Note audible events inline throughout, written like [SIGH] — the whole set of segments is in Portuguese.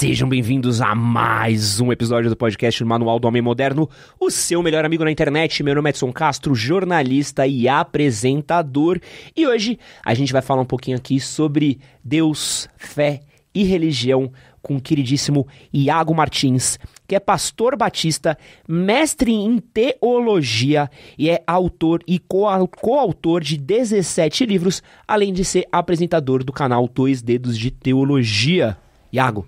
Sejam bem-vindos a mais um episódio do podcast Manual do Homem Moderno, o seu melhor amigo na internet. Meu nome é Edson Castro, jornalista e apresentador. E hoje a gente vai falar um pouquinho aqui sobre Deus, fé e religião com o queridíssimo Iago Martins, que é pastor batista, mestre em teologia e é autor e coautor de 17 livros, além de ser apresentador do canal Dois Dedos de Teologia. Iago,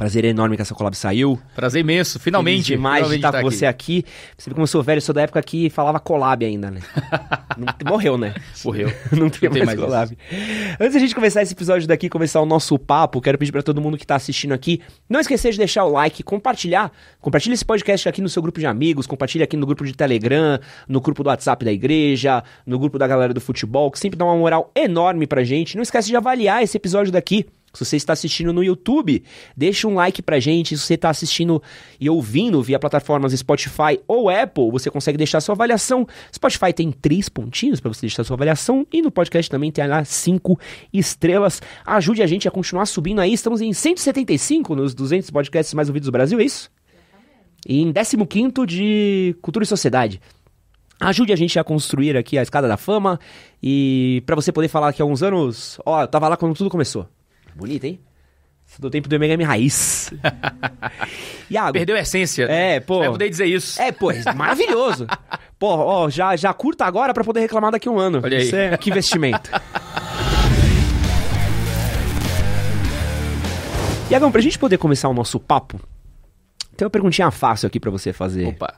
Prazer enorme que essa collab saiu. Prazer imenso, finalmente. Feliz demais finalmente de estar tá tá com aqui. você aqui. Você vê como eu sou velho, eu sou da época que falava collab ainda, né? [LAUGHS] morreu, né? Morreu. [LAUGHS] Não tem, Não tem mais, mais collab. Antes da gente começar esse episódio daqui, começar o nosso papo, quero pedir para todo mundo que tá assistindo aqui, não esquecer de deixar o like, compartilhar. Compartilha esse podcast aqui no seu grupo de amigos, compartilha aqui no grupo de Telegram, no grupo do WhatsApp da igreja, no grupo da galera do futebol, que sempre dá uma moral enorme pra gente. Não esquece de avaliar esse episódio daqui. Se você está assistindo no YouTube, deixa um like pra gente. Se você está assistindo e ouvindo via plataformas Spotify ou Apple, você consegue deixar sua avaliação. Spotify tem três pontinhos para você deixar sua avaliação e no podcast também tem lá cinco estrelas. Ajude a gente a continuar subindo aí. Estamos em 175 nos 200 podcasts mais ouvidos do Brasil, é isso? E em 15 de Cultura e Sociedade. Ajude a gente a construir aqui a escada da fama e para você poder falar que há uns anos, ó, eu tava lá quando tudo começou. Bonita, hein? Sou do tempo do MMM Raiz. [LAUGHS] Iago. Perdeu a essência. É, pô. Eu poder dizer isso. É, pô, é maravilhoso. [LAUGHS] pô, ó, já, já curta agora para poder reclamar daqui a um ano. Olha aí. Isso é, que investimento. [LAUGHS] Iagão, pra gente poder começar o nosso papo, tem uma perguntinha fácil aqui para você fazer. Opa.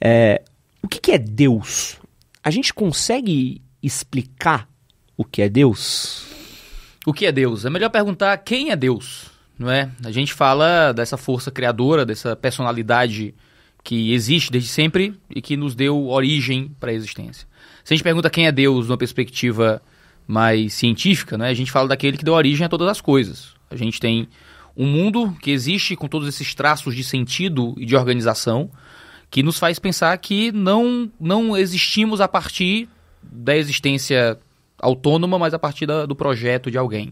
É, o que, que é Deus? A gente consegue explicar o que é Deus? o que é Deus? É melhor perguntar quem é Deus, não é? A gente fala dessa força criadora, dessa personalidade que existe desde sempre e que nos deu origem para a existência. Se a gente pergunta quem é Deus numa perspectiva mais científica, é? a gente fala daquele que deu origem a todas as coisas. A gente tem um mundo que existe com todos esses traços de sentido e de organização que nos faz pensar que não, não existimos a partir da existência autônoma, mas a partir da, do projeto de alguém.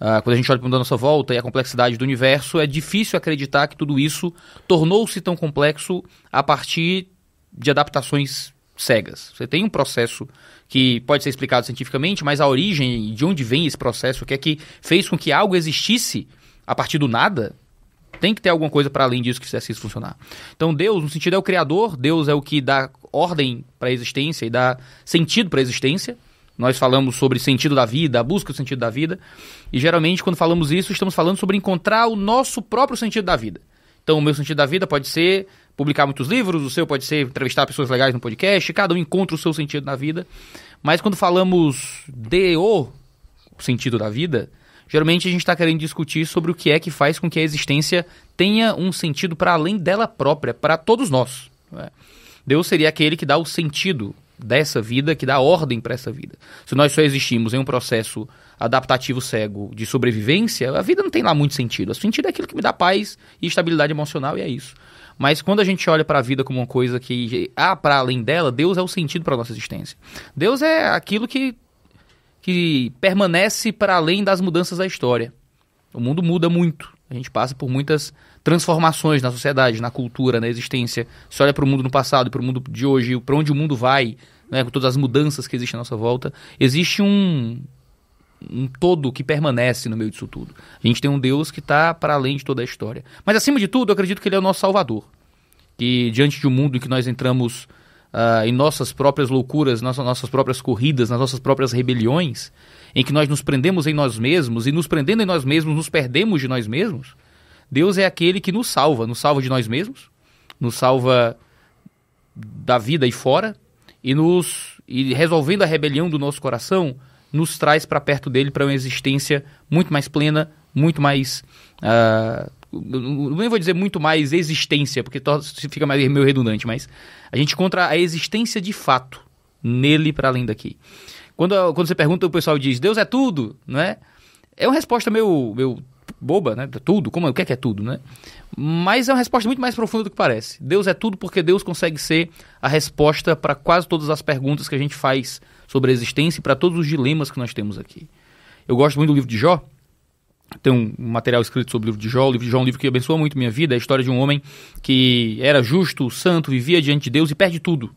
Uh, quando a gente olha para a nossa volta e a complexidade do universo, é difícil acreditar que tudo isso tornou-se tão complexo a partir de adaptações cegas. Você tem um processo que pode ser explicado cientificamente, mas a origem, de onde vem esse processo, o que é que fez com que algo existisse a partir do nada, tem que ter alguma coisa para além disso que fizesse isso funcionar. Então, Deus, no sentido, é o criador, Deus é o que dá ordem para a existência e dá sentido para a existência. Nós falamos sobre sentido da vida, a busca do sentido da vida, e geralmente quando falamos isso, estamos falando sobre encontrar o nosso próprio sentido da vida. Então, o meu sentido da vida pode ser publicar muitos livros, o seu pode ser entrevistar pessoas legais no podcast, cada um encontra o seu sentido na vida. Mas quando falamos de o sentido da vida, geralmente a gente está querendo discutir sobre o que é que faz com que a existência tenha um sentido para além dela própria, para todos nós. Né? Deus seria aquele que dá o sentido dessa vida que dá ordem para essa vida. Se nós só existimos em um processo adaptativo cego de sobrevivência, a vida não tem lá muito sentido. O sentido é aquilo que me dá paz e estabilidade emocional e é isso. Mas quando a gente olha para a vida como uma coisa que há ah, para além dela, Deus é o sentido para nossa existência. Deus é aquilo que que permanece para além das mudanças da história. O mundo muda muito. A gente passa por muitas transformações na sociedade, na cultura, na existência. Se olha para o mundo no passado, para o mundo de hoje, para onde o mundo vai, né, com todas as mudanças que existem à nossa volta, existe um, um todo que permanece no meio disso tudo. A gente tem um Deus que está para além de toda a história. Mas acima de tudo, eu acredito que ele é o nosso Salvador. Que diante de um mundo em que nós entramos uh, em nossas próprias loucuras, nossas, nossas próprias corridas, nas nossas próprias rebeliões, em que nós nos prendemos em nós mesmos e nos prendendo em nós mesmos, nos perdemos de nós mesmos, Deus é aquele que nos salva, nos salva de nós mesmos, nos salva da vida e fora, e nos e resolvendo a rebelião do nosso coração, nos traz para perto dele para uma existência muito mais plena, muito mais. Uh, não vou dizer muito mais existência, porque fica mais meio redundante, mas a gente encontra a existência de fato nele para além daqui. Quando, quando você pergunta, o pessoal diz: Deus é tudo, não é? É uma resposta meio, meio boba, né? Tudo, como, o que é que é tudo, né? Mas é uma resposta muito mais profunda do que parece. Deus é tudo porque Deus consegue ser a resposta para quase todas as perguntas que a gente faz sobre a existência e para todos os dilemas que nós temos aqui. Eu gosto muito do livro de Jó. Tem um material escrito sobre o livro de Jó. O livro de Jó é um livro que abençoa muito minha vida. É a história de um homem que era justo, santo, vivia diante de Deus e perde tudo.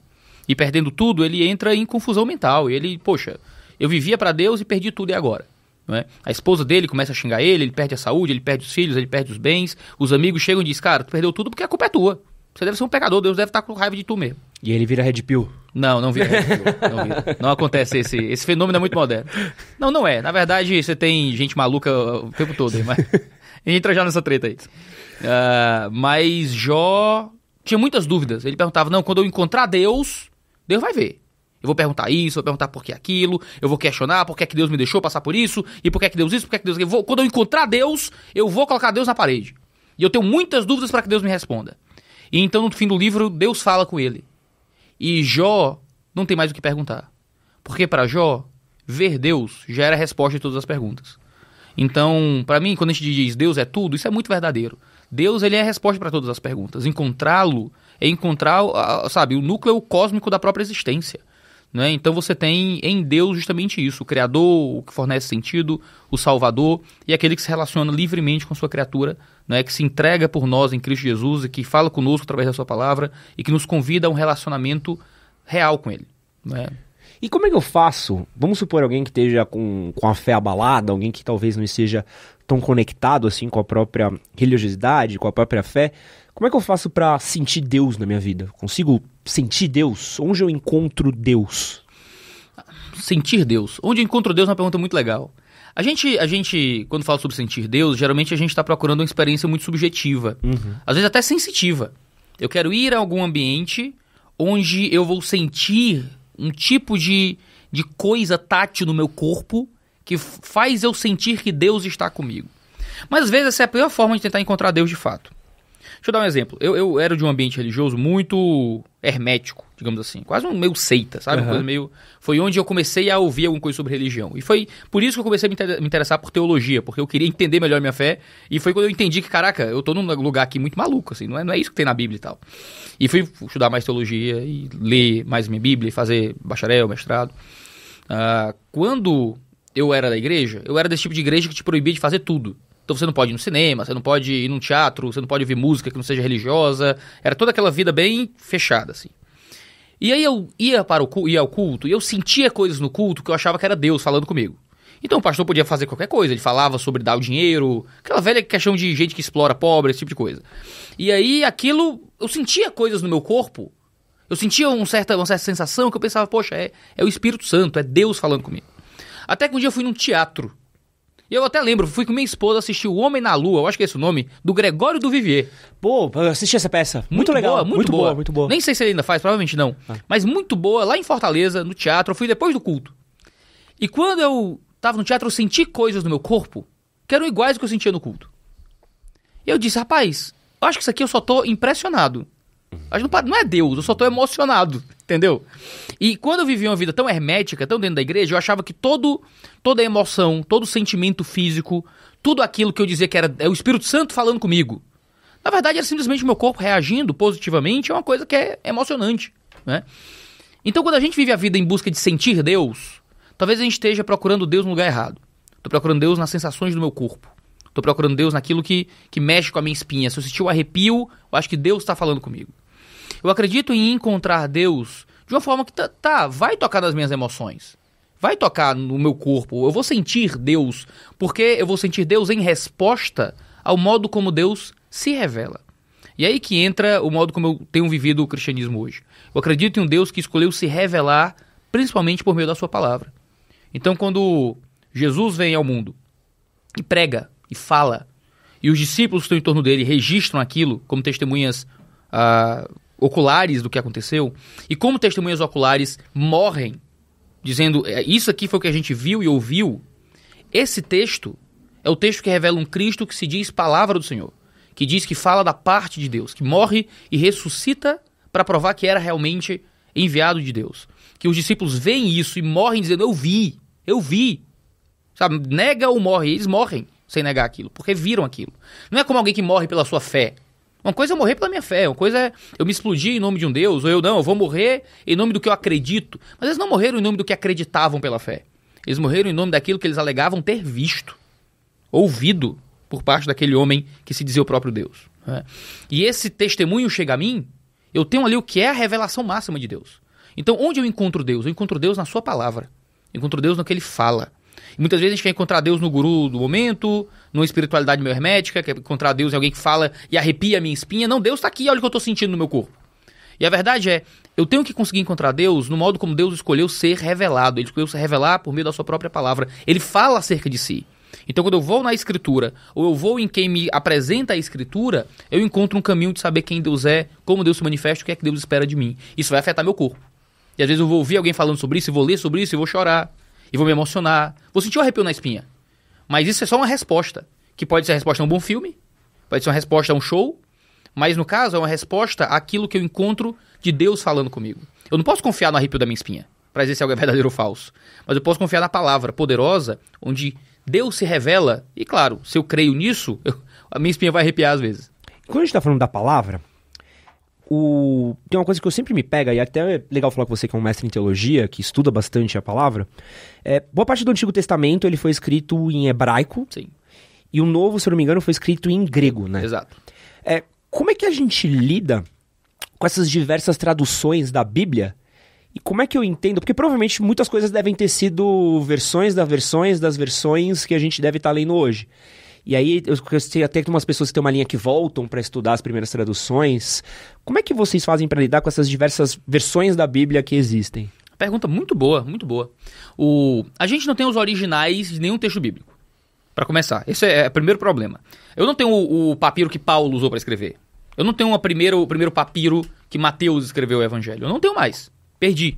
E perdendo tudo, ele entra em confusão mental. ele, poxa, eu vivia para Deus e perdi tudo e agora? É? A esposa dele começa a xingar ele, ele perde a saúde, ele perde os filhos, ele perde os bens. Os amigos chegam e dizem: Cara, tu perdeu tudo porque a culpa é tua. Você deve ser um pecador, Deus deve estar com raiva de tu mesmo. E ele vira Red Pill. Não, não vira Red Pill. Não, vira. não acontece esse, esse fenômeno é muito moderno. Não, não é. Na verdade, você tem gente maluca o tempo todo, aí, mas. [LAUGHS] Entra já nessa treta aí. Uh, mas Jó tinha muitas dúvidas. Ele perguntava: Não, quando eu encontrar Deus, Deus vai ver. Eu vou perguntar isso, vou perguntar por que aquilo, eu vou questionar por que, é que Deus me deixou passar por isso, e por que, é que Deus isso, por que, é que Deus aquilo. Quando eu encontrar Deus, eu vou colocar Deus na parede. E eu tenho muitas dúvidas para que Deus me responda. E então, no fim do livro, Deus fala com ele. E Jó não tem mais o que perguntar. Porque para Jó, ver Deus já era a resposta de todas as perguntas. Então, para mim, quando a gente diz Deus é tudo, isso é muito verdadeiro. Deus ele é a resposta para todas as perguntas. Encontrá-lo é encontrar, sabe, o núcleo cósmico da própria existência. Né? Então você tem em Deus justamente isso: o Criador, o que fornece sentido, o Salvador e aquele que se relaciona livremente com sua criatura, né? que se entrega por nós em Cristo Jesus e que fala conosco através da sua palavra e que nos convida a um relacionamento real com Ele. Né? E como é que eu faço? Vamos supor alguém que esteja com, com a fé abalada, alguém que talvez não esteja tão conectado assim com a própria religiosidade, com a própria fé. Como é que eu faço para sentir Deus na minha vida? Consigo sentir Deus? Onde eu encontro Deus? Sentir Deus. Onde eu encontro Deus é uma pergunta muito legal. A gente, a gente, quando fala sobre sentir Deus, geralmente a gente está procurando uma experiência muito subjetiva. Uhum. Às vezes até sensitiva. Eu quero ir a algum ambiente onde eu vou sentir um tipo de, de coisa tátil no meu corpo que faz eu sentir que Deus está comigo. Mas às vezes essa é a pior forma de tentar encontrar Deus de fato. Deixa eu dar um exemplo. Eu, eu era de um ambiente religioso muito hermético, digamos assim. Quase um meio seita, sabe? Uhum. coisa meio... Foi onde eu comecei a ouvir alguma coisa sobre religião. E foi por isso que eu comecei a me interessar por teologia, porque eu queria entender melhor a minha fé. E foi quando eu entendi que, caraca, eu tô num lugar aqui muito maluco, assim. Não é, não é isso que tem na Bíblia e tal. E fui estudar mais teologia e ler mais minha Bíblia e fazer bacharel, mestrado. Uh, quando eu era da igreja, eu era desse tipo de igreja que te proibia de fazer tudo. Então você não pode ir no cinema, você não pode ir num teatro, você não pode ouvir música que não seja religiosa. Era toda aquela vida bem fechada, assim. E aí eu ia para o ia ao culto e eu sentia coisas no culto que eu achava que era Deus falando comigo. Então o pastor podia fazer qualquer coisa, ele falava sobre dar o dinheiro, aquela velha questão de gente que explora pobre, esse tipo de coisa. E aí aquilo, eu sentia coisas no meu corpo, eu sentia um certa, uma certa sensação que eu pensava, poxa, é, é o Espírito Santo, é Deus falando comigo. Até que um dia eu fui num teatro e eu até lembro, fui com minha esposa assistir O Homem na Lua, eu acho que é esse o nome, do Gregório do Vivier. Pô, eu assisti essa peça. Muito, muito legal. Boa, muito, muito boa. boa. muito boa. Nem sei se ele ainda faz, provavelmente não. Ah. Mas muito boa, lá em Fortaleza, no teatro. Eu fui depois do culto. E quando eu tava no teatro, eu senti coisas no meu corpo que eram iguais ao que eu sentia no culto. E eu disse, rapaz, eu acho que isso aqui eu só tô impressionado. Uhum. Acho não, não é Deus, eu só tô emocionado, [LAUGHS] entendeu? E quando eu vivia uma vida tão hermética, tão dentro da igreja, eu achava que todo, toda emoção, todo sentimento físico, tudo aquilo que eu dizia que era é o Espírito Santo falando comigo, na verdade era simplesmente meu corpo reagindo positivamente, é uma coisa que é emocionante, né? Então quando a gente vive a vida em busca de sentir Deus, talvez a gente esteja procurando Deus no lugar errado. Estou procurando Deus nas sensações do meu corpo. Estou procurando Deus naquilo que, que mexe com a minha espinha. Se eu sentir o um arrepio, eu acho que Deus está falando comigo. Eu acredito em encontrar Deus de uma forma que tá, tá, vai tocar nas minhas emoções. Vai tocar no meu corpo. Eu vou sentir Deus, porque eu vou sentir Deus em resposta ao modo como Deus se revela. E aí que entra o modo como eu tenho vivido o cristianismo hoje. Eu acredito em um Deus que escolheu se revelar principalmente por meio da sua palavra. Então, quando Jesus vem ao mundo e prega e fala, e os discípulos que estão em torno dele registram aquilo como testemunhas ah, oculares do que aconteceu, e como testemunhas oculares morrem, dizendo é, isso aqui foi o que a gente viu e ouviu, esse texto é o texto que revela um Cristo que se diz palavra do Senhor, que diz que fala da parte de Deus, que morre e ressuscita para provar que era realmente enviado de Deus. Que os discípulos veem isso e morrem dizendo: Eu vi, eu vi. Sabe, nega ou morre, eles morrem sem negar aquilo, porque viram aquilo. Não é como alguém que morre pela sua fé, uma coisa é eu morrer pela minha fé, uma coisa é eu me explodir em nome de um Deus, ou eu não, eu vou morrer em nome do que eu acredito. Mas eles não morreram em nome do que acreditavam pela fé. Eles morreram em nome daquilo que eles alegavam ter visto, ouvido por parte daquele homem que se dizia o próprio Deus. Né? E esse testemunho chega a mim, eu tenho ali o que é a revelação máxima de Deus. Então, onde eu encontro Deus? Eu encontro Deus na Sua palavra. Eu encontro Deus no que Ele fala. E muitas vezes a gente quer encontrar Deus no guru do momento, numa espiritualidade meio hermética, que é encontrar Deus é alguém que fala e arrepia a minha espinha. Não, Deus está aqui, olha o que eu estou sentindo no meu corpo. E a verdade é, eu tenho que conseguir encontrar Deus no modo como Deus escolheu ser revelado. Ele escolheu se revelar por meio da sua própria palavra. Ele fala acerca de si. Então, quando eu vou na Escritura, ou eu vou em quem me apresenta a Escritura, eu encontro um caminho de saber quem Deus é, como Deus se manifesta, o que é que Deus espera de mim. Isso vai afetar meu corpo. E às vezes eu vou ouvir alguém falando sobre isso, e vou ler sobre isso, e vou chorar, e vou me emocionar, vou sentir um arrepio na espinha. Mas isso é só uma resposta. Que pode ser a resposta a um bom filme, pode ser uma resposta a um show, mas no caso é uma resposta àquilo que eu encontro de Deus falando comigo. Eu não posso confiar no arrepio da minha espinha para dizer se algo é verdadeiro ou falso. Mas eu posso confiar na palavra poderosa, onde Deus se revela, e claro, se eu creio nisso, eu, [LAUGHS] a minha espinha vai arrepiar às vezes. Quando a gente está falando da palavra, o... tem uma coisa que eu sempre me pega, e é até é legal falar com você que é um mestre em teologia, que estuda bastante a palavra. É, boa parte do Antigo Testamento ele foi escrito em hebraico. Sim. E o Novo, se eu não me engano, foi escrito em grego, né? Exato. É, como é que a gente lida com essas diversas traduções da Bíblia? E como é que eu entendo? Porque provavelmente muitas coisas devem ter sido versões das versões das versões que a gente deve estar tá lendo hoje. E aí eu sei até que umas pessoas que têm uma linha que voltam para estudar as primeiras traduções. Como é que vocês fazem para lidar com essas diversas versões da Bíblia que existem? Pergunta muito boa, muito boa. O... A gente não tem os originais de nenhum texto bíblico. Para começar, esse é, é o primeiro problema. Eu não tenho o, o papiro que Paulo usou para escrever. Eu não tenho primeira, o primeiro papiro que Mateus escreveu o evangelho. Eu não tenho mais. Perdi.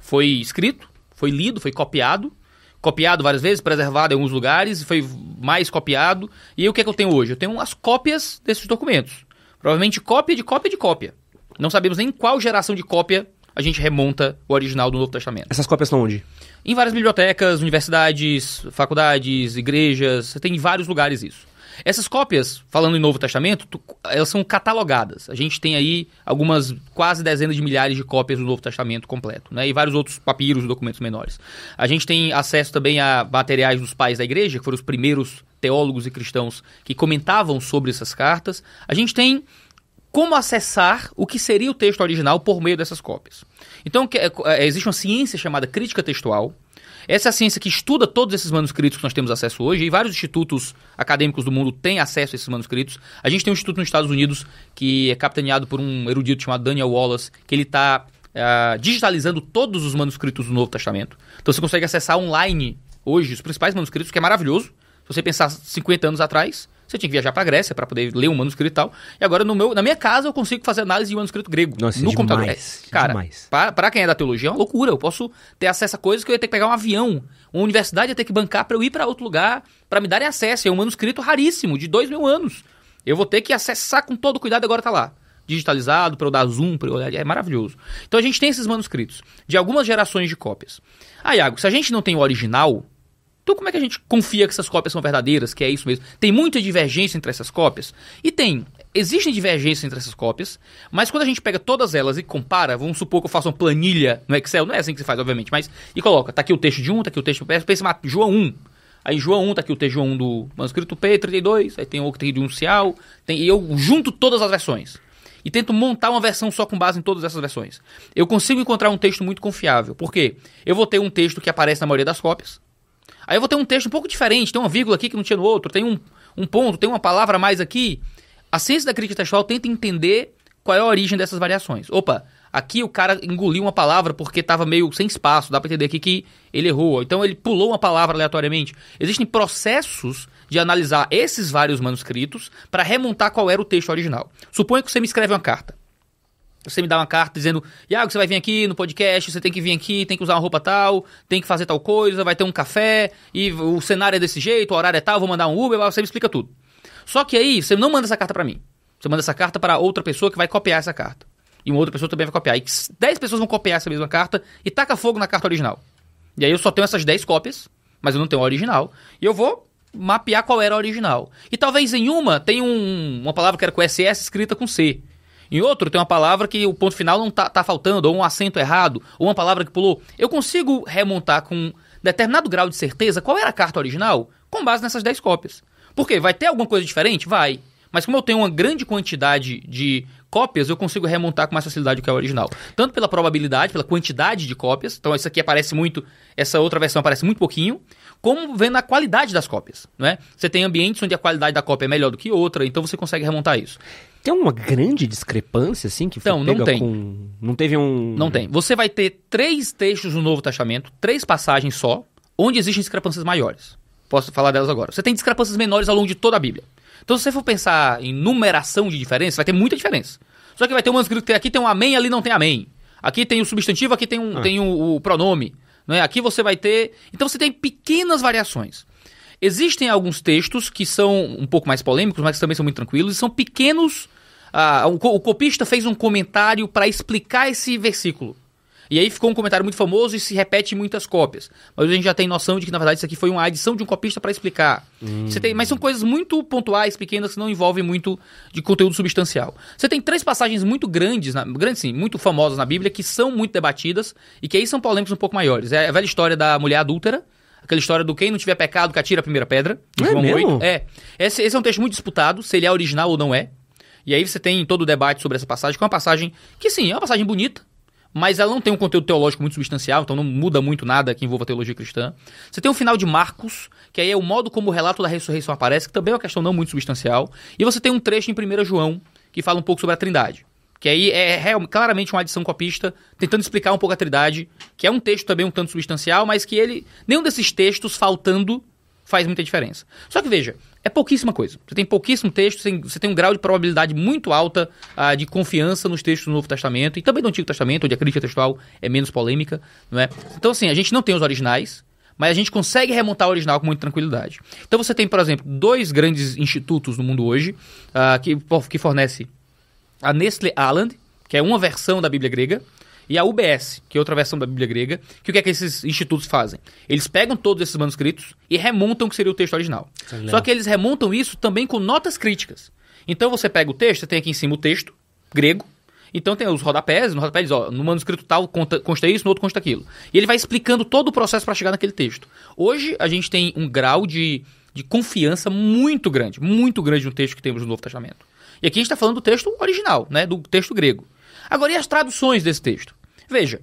Foi escrito, foi lido, foi copiado. Copiado várias vezes, preservado em alguns lugares, foi mais copiado. E aí, o que é que eu tenho hoje? Eu tenho as cópias desses documentos. Provavelmente cópia de cópia de cópia. Não sabemos nem qual geração de cópia a gente remonta o original do Novo Testamento. Essas cópias estão onde? Em várias bibliotecas, universidades, faculdades, igrejas, você tem em vários lugares isso. Essas cópias, falando em Novo Testamento, tu, elas são catalogadas. A gente tem aí algumas quase dezenas de milhares de cópias do Novo Testamento completo, né? E vários outros papiros, documentos menores. A gente tem acesso também a materiais dos pais da igreja, que foram os primeiros teólogos e cristãos que comentavam sobre essas cartas, a gente tem como acessar o que seria o texto original por meio dessas cópias. Então, é, é, existe uma ciência chamada crítica textual. Essa é a ciência que estuda todos esses manuscritos que nós temos acesso hoje, e vários institutos acadêmicos do mundo têm acesso a esses manuscritos. A gente tem um instituto nos Estados Unidos que é capitaneado por um erudito chamado Daniel Wallace, que ele está uh, ah, digitalizando todos os manuscritos do Novo Testamento. Então você consegue acessar online hoje os principais manuscritos, que é maravilhoso. Se você pensar 50 anos atrás, você tinha que viajar para a Grécia para poder ler um manuscrito e tal. E agora, no meu, na minha casa, eu consigo fazer análise de um manuscrito grego Nossa, no é computador. é, cara, para quem é da teologia, é uma loucura. Eu posso ter acesso a coisas que eu ia ter que pegar um avião. Uma universidade ia ter que bancar para eu ir para outro lugar para me darem acesso. É um manuscrito raríssimo, de dois mil anos. Eu vou ter que acessar com todo cuidado agora está lá. Digitalizado, para eu dar zoom, para eu olhar. É maravilhoso. Então a gente tem esses manuscritos de algumas gerações de cópias. Ah, Iago, se a gente não tem o original, então, como é que a gente confia que essas cópias são verdadeiras, que é isso mesmo? Tem muita divergência entre essas cópias? E tem. Existem divergências entre essas cópias, mas quando a gente pega todas elas e compara, vamos supor que eu faça uma planilha no Excel, não é assim que se faz, obviamente, mas. E coloca, tá aqui o texto de um, tá aqui o texto. Pensa, ah, João 1. Aí João 1, tá aqui o texto João 1 do manuscrito P32, aí tem outro texto de um Cial, tem, e eu junto todas as versões e tento montar uma versão só com base em todas essas versões. Eu consigo encontrar um texto muito confiável, porque eu vou ter um texto que aparece na maioria das cópias, Aí eu vou ter um texto um pouco diferente, tem uma vírgula aqui que não tinha no outro, tem um, um ponto, tem uma palavra a mais aqui. A ciência da crítica textual tenta entender qual é a origem dessas variações. Opa, aqui o cara engoliu uma palavra porque estava meio sem espaço, dá para entender aqui que ele errou. Então ele pulou uma palavra aleatoriamente. Existem processos de analisar esses vários manuscritos para remontar qual era o texto original. Suponha que você me escreve uma carta. Você me dá uma carta dizendo, Iago, você vai vir aqui no podcast, você tem que vir aqui, tem que usar uma roupa tal, tem que fazer tal coisa, vai ter um café, e o cenário é desse jeito, o horário é tal, vou mandar um Uber, você me explica tudo. Só que aí, você não manda essa carta para mim. Você manda essa carta para outra pessoa que vai copiar essa carta. E uma outra pessoa também vai copiar. E 10 pessoas vão copiar essa mesma carta e taca fogo na carta original. E aí eu só tenho essas 10 cópias, mas eu não tenho a original. E eu vou mapear qual era a original. E talvez em uma tenha um, uma palavra que era com SS escrita com C. Em outro, tem uma palavra que o ponto final não está tá faltando, ou um acento errado, ou uma palavra que pulou. Eu consigo remontar com determinado grau de certeza qual era a carta original com base nessas 10 cópias. Por quê? Vai ter alguma coisa diferente? Vai. Mas como eu tenho uma grande quantidade de cópias, eu consigo remontar com mais facilidade do que é o original. Tanto pela probabilidade, pela quantidade de cópias, então isso aqui aparece muito, essa outra versão aparece muito pouquinho, como vendo a qualidade das cópias, não é? Você tem ambientes onde a qualidade da cópia é melhor do que outra, então você consegue remontar isso. Tem uma grande discrepância, assim, que então, não tem. Com... Não teve um... Não tem. Você vai ter três textos no novo testamento, três passagens só, onde existem discrepâncias maiores. Posso falar delas agora. Você tem discrepâncias menores ao longo de toda a Bíblia. Então, se você for pensar em numeração de diferença, vai ter muita diferença. Só que vai ter um manuscrito que aqui tem um amém, ali não tem amém. Aqui tem o substantivo, aqui tem, um, ah. tem o, o pronome. é Aqui você vai ter. Então você tem pequenas variações. Existem alguns textos que são um pouco mais polêmicos, mas que também são muito tranquilos, e são pequenos ah, um, o copista fez um comentário para explicar esse versículo. E aí ficou um comentário muito famoso e se repete em muitas cópias. Mas a gente já tem noção de que, na verdade, isso aqui foi uma adição de um copista para explicar. Hum. Você tem, mas são coisas muito pontuais, pequenas, que não envolvem muito de conteúdo substancial. Você tem três passagens muito grandes, na, grandes sim, muito famosas na Bíblia, que são muito debatidas e que aí são polêmicas um pouco maiores. É a velha história da mulher adúltera, aquela história do quem não tiver pecado que atira a primeira pedra. É, mesmo? é. Esse, esse, é um texto muito disputado, se ele é original ou não é. E aí você tem todo o debate sobre essa passagem, que é uma passagem que sim, é uma passagem bonita, mas ela não tem um conteúdo teológico muito substancial, então não muda muito nada que envolva a teologia cristã. Você tem o final de Marcos, que aí é o modo como o relato da ressurreição aparece, que também é uma questão não muito substancial. E você tem um trecho em 1 João, que fala um pouco sobre a trindade. Que aí é claramente uma adição copista, tentando explicar um pouco a trindade, que é um texto também um tanto substancial, mas que ele. Nenhum desses textos faltando faz muita diferença. Só que veja, é pouquíssima coisa. Você tem pouquíssimo texto, você tem um grau de probabilidade muito alta ah, de confiança nos textos do Novo Testamento e também do Antigo Testamento, onde a crítica textual é menos polêmica, não é? Então, assim, a gente não tem os originais, mas a gente consegue remontar o original com muita tranquilidade. Então, você tem, por exemplo, dois grandes institutos no mundo hoje ah, que, que fornece a Nestle Aland, que é uma versão da Bíblia grega, e a UBS, que é outra versão da Bíblia grega, que o que é que esses institutos fazem? Eles pegam todos esses manuscritos e remontam o que seria o texto original. Legal. Tá Só que eles remontam isso também com notas críticas. Então você pega o texto, você tem aqui em cima o texto grego, então tem os rodapés, no rodapé diz, ó, no manuscrito tal conta, consta isso, no outro consta aquilo. E ele vai explicando todo o processo para chegar naquele texto. Hoje a gente tem um grau de, de confiança muito grande, muito grande no texto que temos no Novo Testamento. E aqui a gente está falando do texto original, né, do texto grego. Agora, e as traduções desse texto? Veja,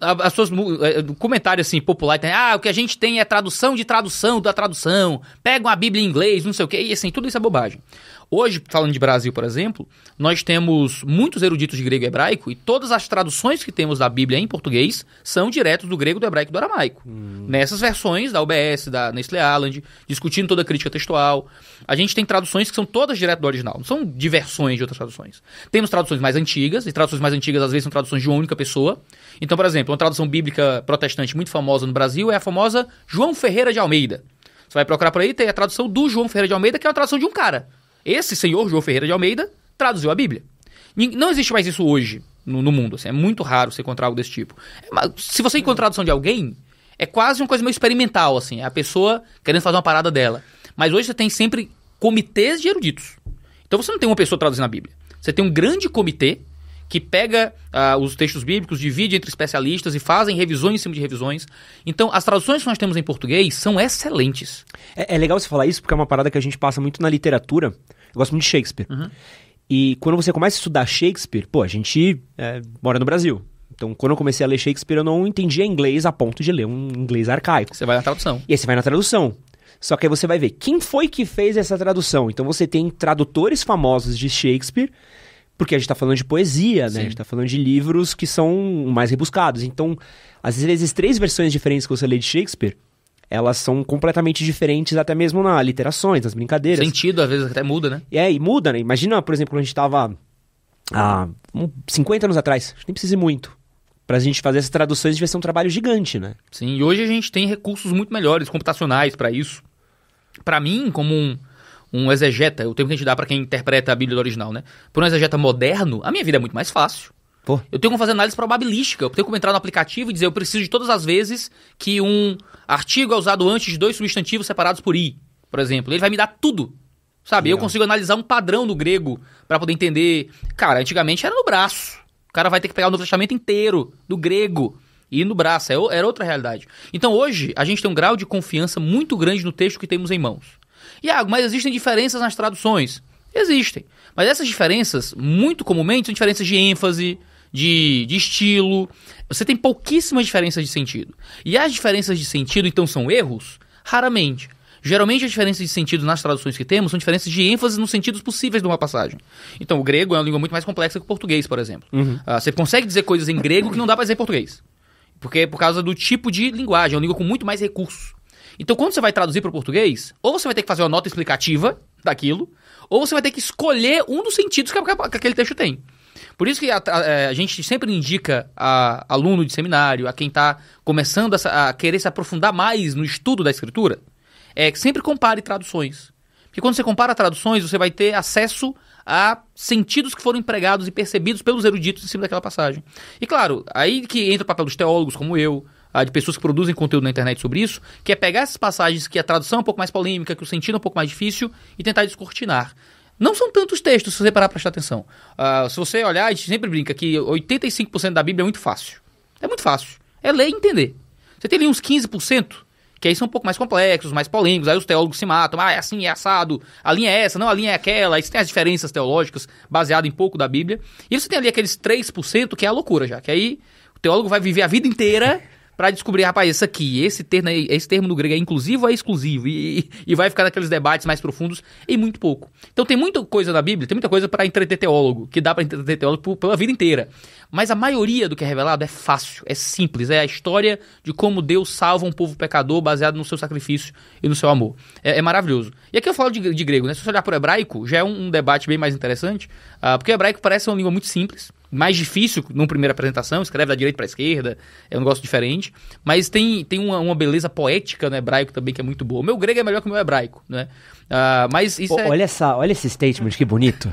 as suas é, é, comentário assim popular tem, né? ah, o que a gente tem é tradução de tradução da tradução, pega uma Bíblia em inglês, não sei o quê, e assim, tudo isso é bobagem. Hoje, falando de Brasil, por exemplo, nós temos muitos eruditos de grego e hebraico e todas as traduções que temos da Bíblia em português são diretos do grego, do hebraico e do aramaico. Hum. Nessas versões da UBS, da nestle Island, discutindo toda a crítica textual. A gente tem traduções que são todas direto do original, não são diversões de outras traduções. Temos traduções mais antigas, e traduções mais antigas às vezes são traduções de uma única pessoa. Então, por exemplo, uma tradução bíblica protestante muito famosa no Brasil é a famosa João Ferreira de Almeida. Você vai procurar por aí, tem a tradução do João Ferreira de Almeida, que é uma tradução de um cara. Esse senhor, João Ferreira de Almeida, traduziu a Bíblia. Não existe mais isso hoje no, no mundo. Assim, é muito raro você encontrar algo desse tipo. É Mas, se você encontrar a tradução de alguém, é quase uma coisa meio experimental, assim. É a pessoa querendo fazer uma parada dela. Mas hoje você tem sempre comitês de eruditos. Então você não tem uma pessoa traduzindo a Bíblia. Você tem um grande comitê que pega uh, os textos bíblicos, divide entre especialistas e fazem revisões em cima de revisões. Então, as traduções que nós temos em português são excelentes. É, é legal você falar isso porque é uma parada que a gente passa muito na literatura. Eu gosto muito de Shakespeare. Uhum. E quando você começa a estudar Shakespeare, pô, a gente é, mora no Brasil. Então, quando eu comecei a ler Shakespeare, eu não entendia inglês a ponto de ler um inglês arcaico. Você vai na tradução. E aí você vai na tradução. Só que aí você vai ver quem foi que fez essa tradução. Então, você tem tradutores famosos de Shakespeare, porque a gente está falando de poesia, né? Sim. né? A gente está falando de livros que são mais rebuscados. Então, às vezes, três versões diferentes que você lê de Shakespeare elas são completamente diferentes, até mesmo nas literações, nas brincadeiras. Sentido, às vezes, até muda, né? É, e muda, né? Imagina, por exemplo, quando a gente estava há 50 anos atrás, a gente nem precisa ir muito. Pra gente fazer essas traduções devia ser um trabalho gigante, né? Sim, e hoje a gente tem recursos muito melhores, computacionais, para isso. Para mim, como um, um exegeta, o tempo que a gente dá para quem interpreta a Bíblia original, né? Para um exegeta moderno, a minha vida é muito mais fácil. Pô. Eu tenho como fazer análise probabilística. Eu tenho como entrar no aplicativo e dizer eu preciso de todas as vezes que um artigo é usado antes de dois substantivos separados por i, por exemplo. Ele vai me dar tudo. Sabe? Eu consigo analisar um padrão do grego para poder entender. Cara, antigamente era no braço. O cara vai ter que pegar o Novo Testamento inteiro do grego e no braço. É era outra realidade. Então hoje a gente tem um grau de confiança muito grande no texto que temos em mãos. Iago, mas existem diferenças nas traduções? Existem. Mas essas diferenças, muito comumente, são diferenças de ênfase, de, de estilo. Você tem pouquíssimas diferenças de sentido. E as diferenças de sentido, então, são erros? Raramente. Geralmente as diferenças de sentido nas traduções que temos são diferenças de ênfase nos sentidos possíveis de uma passagem. Então, o grego é uma língua muito mais complexa que o português, por exemplo. Uhum. Uh, você consegue dizer coisas em grego que não dá para dizer em português. Porque é por causa do tipo de linguagem, é uma língua com muito mais recursos. Então, quando você vai traduzir para o português, ou você vai ter que fazer uma nota explicativa daquilo, ou você vai ter que escolher um dos sentidos que aquele texto tem. Por isso que a, a, é, a gente sempre indica a, aluno de seminário, a quem está começando a, querer se aprofundar mais no estudo da escritura, é que sempre compare traduções. Porque quando você compara traduções, você vai ter acesso a sentidos que foram empregados e percebidos pelos eruditos em cima daquela passagem. E claro, aí que entra o papel dos teólogos como eu, de pessoas que produzem conteúdo na internet sobre isso, que é pegar essas passagens que a tradução é um pouco mais polêmica, que o sentido é um pouco mais difícil e tentar descortinar. Não são tantos textos, se você parar para prestar atenção. Uh, se você olhar, a gente sempre brinca que 85% da Bíblia é muito fácil. É muito fácil. É ler e entender. Você tem ali uns 15%, que aí são um pouco mais complexos, mais polêmicos, aí os teólogos se matam, ah, é assim, é assado, a linha é essa, não, a linha é aquela, aí você tem as diferenças teológicas, baseado em pouco da Bíblia. E você tem ali aqueles 3% que é a loucura já, que aí o teólogo vai viver a vida inteira [LAUGHS] para descobrir, rapaz, isso aqui, esse termo, esse termo no grego é inclusivo ou é exclusivo? E, e, vai ficar naqueles debates mais profundos e muito pouco. Então tem muita coisa na Bíblia, tem muita coisa para entreter teólogo, que dá para entreter teólogo pela vida inteira. Mas a maioria do que é revelado é fácil, é simples, é a história de como Deus salva um povo pecador baseado no seu sacrifício e no seu amor. É, é maravilhoso. E aqui eu falo de, de grego, né? Se você olhar para o hebraico, já é um, um, debate bem mais interessante, uh, porque o hebraico parece uma língua muito simples, mais difícil numa primeira apresentação, escreve da direita para a esquerda, é um negócio diferente. Mas tem, tem uma, uma, beleza poética no hebraico também que é muito boa. O meu grego é melhor que o meu hebraico, né? Uh, mas isso é... olha, essa, olha esse statement, que bonito.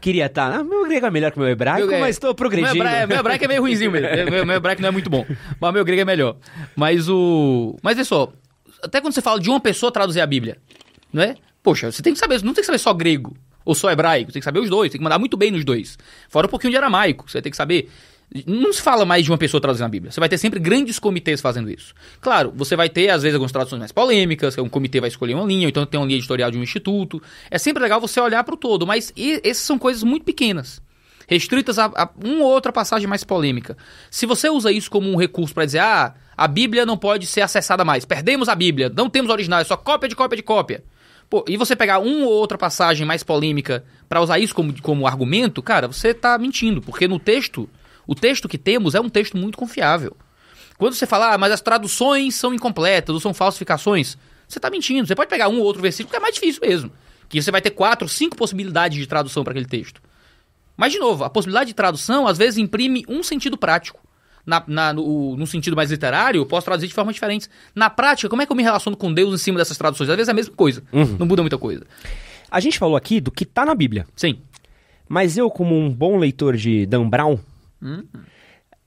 Queria estar. Tá, ah, meu grego é melhor que o meu hebraico, meu, é mas estou progredindo. Meu hebraico, meu hebraico é meio ruimzinho mesmo. meu, meu hebraico não é muito bom. Mas meu grego é melhor. Mas o. Mas só até quando você fala de uma pessoa traduzir a Bíblia, não é? Poxa, você tem que saber, não tem que saber só grego ou só hebraico. tem que saber os dois, tem que mandar muito bem nos dois. Fora um pouquinho de aramaico, você vai ter que saber. Não se fala mais de uma pessoa traduzindo a Bíblia. Você vai ter sempre grandes comitês fazendo isso. Claro, você vai ter, às vezes, algumas traduções mais polêmicas, um comitê vai escolher uma linha, ou então tem uma linha editorial de um instituto. É sempre legal você olhar para o todo, mas essas são coisas muito pequenas. Restritas a, a uma ou outra passagem mais polêmica. Se você usa isso como um recurso para dizer, ah, a Bíblia não pode ser acessada mais, perdemos a Bíblia, não temos originais, é só cópia de cópia de cópia. Pô, e você pegar uma ou outra passagem mais polêmica para usar isso como, como argumento, cara, você tá mentindo, porque no texto, o texto que temos é um texto muito confiável. Quando você fala, ah, mas as traduções são incompletas ou são falsificações, você tá mentindo. Você pode pegar um ou outro versículo que é mais difícil mesmo. Que você vai ter quatro, cinco possibilidades de tradução para aquele texto. Mas, de novo, a possibilidade de tradução às vezes imprime um sentido prático na, na, no, no, sentido mais literário, posso traduzir de formas diferentes. Na prática, como é que eu me relaciono com Deus em cima dessas traduções? Às vezes é a mesma coisa, uhum. não muda muita coisa. A gente falou aqui do que está na Bíblia. Sim. Mas eu, como um bom leitor de Dan Brown, uhum.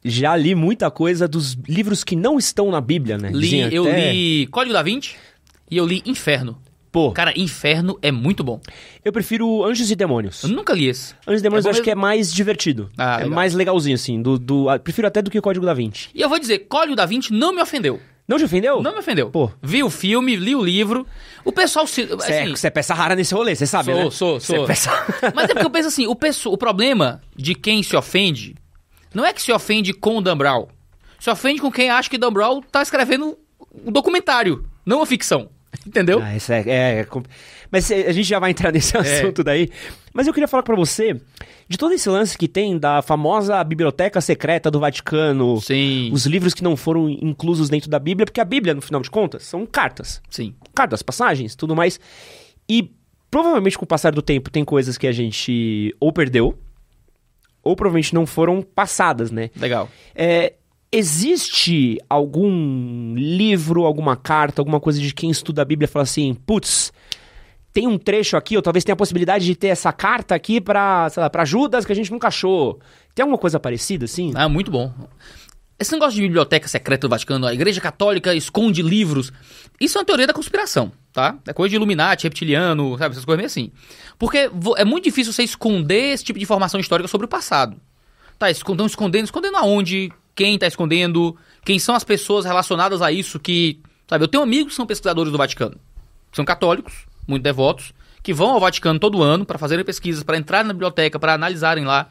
já li muita coisa dos livros que não estão na Bíblia, né? Li, eu li Código da Vinci e eu li Inferno. Pô. Cara, Inferno é muito bom. Eu prefiro Anjos e Demônios. Eu nunca li esse. Anjos e Demônios eu, eu acho mesmo. que é mais divertido. Ah, é legal. mais legalzinho, assim. Do, do, ah, prefiro até do que o Código da Vinci. E eu vou dizer, Código da Vinci não me ofendeu. Não te ofendeu? Não me ofendeu. Pô. Vi o filme, li o livro. O pessoal se. Você é- assim, é, é, peça rara nesse rolê, você sabe, sou, né? Sou, sou, é sou. peça... [LAUGHS] Mas é porque eu penso assim: o, peço, o problema de quem se ofende não é que se ofende com o Dan Brown. Se ofende com quem acha que Dan Brown tá escrevendo um documentário, não uma ficção. Entendeu? Ah, isso é, é, é, Mas a gente já vai entrar [LAUGHS] nesse é. assunto é. daí. Mas eu queria falar para você de todo esse lance que tem da famosa biblioteca secreta do Vaticano. Sim. Os livros que não foram inclusos dentro da Bíblia, porque a Bíblia, no final de contas, são cartas. Sim. Cartas, passagens, tudo mais. E provavelmente com o passar do tempo tem coisas que a gente ou perdeu, ou provavelmente não foram passadas, né? Legal. É, Existe algum livro, alguma carta, alguma coisa de quem estuda a Bíblia fala assim, putz, tem um trecho aqui, ou talvez tenha a possibilidade de ter essa carta aqui para, sei lá, para Judas que a gente nunca achou. Tem alguma coisa parecida assim? Ah, muito bom. Esse negócio de biblioteca secreta do Vaticano, a Igreja Católica esconde livros, isso é uma teoria da conspiração, tá? É coisa de Illuminati, reptiliano, sabe? Essas coisas meio assim. Porque é muito difícil você esconder esse tipo de informação histórica sobre o passado. Tá, estão escondendo, escondendo aonde? quem está escondendo, quem são as pessoas relacionadas a isso que. Sabe, eu tenho amigos que são pesquisadores do Vaticano, que são católicos, muito devotos, que vão ao Vaticano todo ano para fazerem pesquisas, para entrar na biblioteca, para analisarem lá.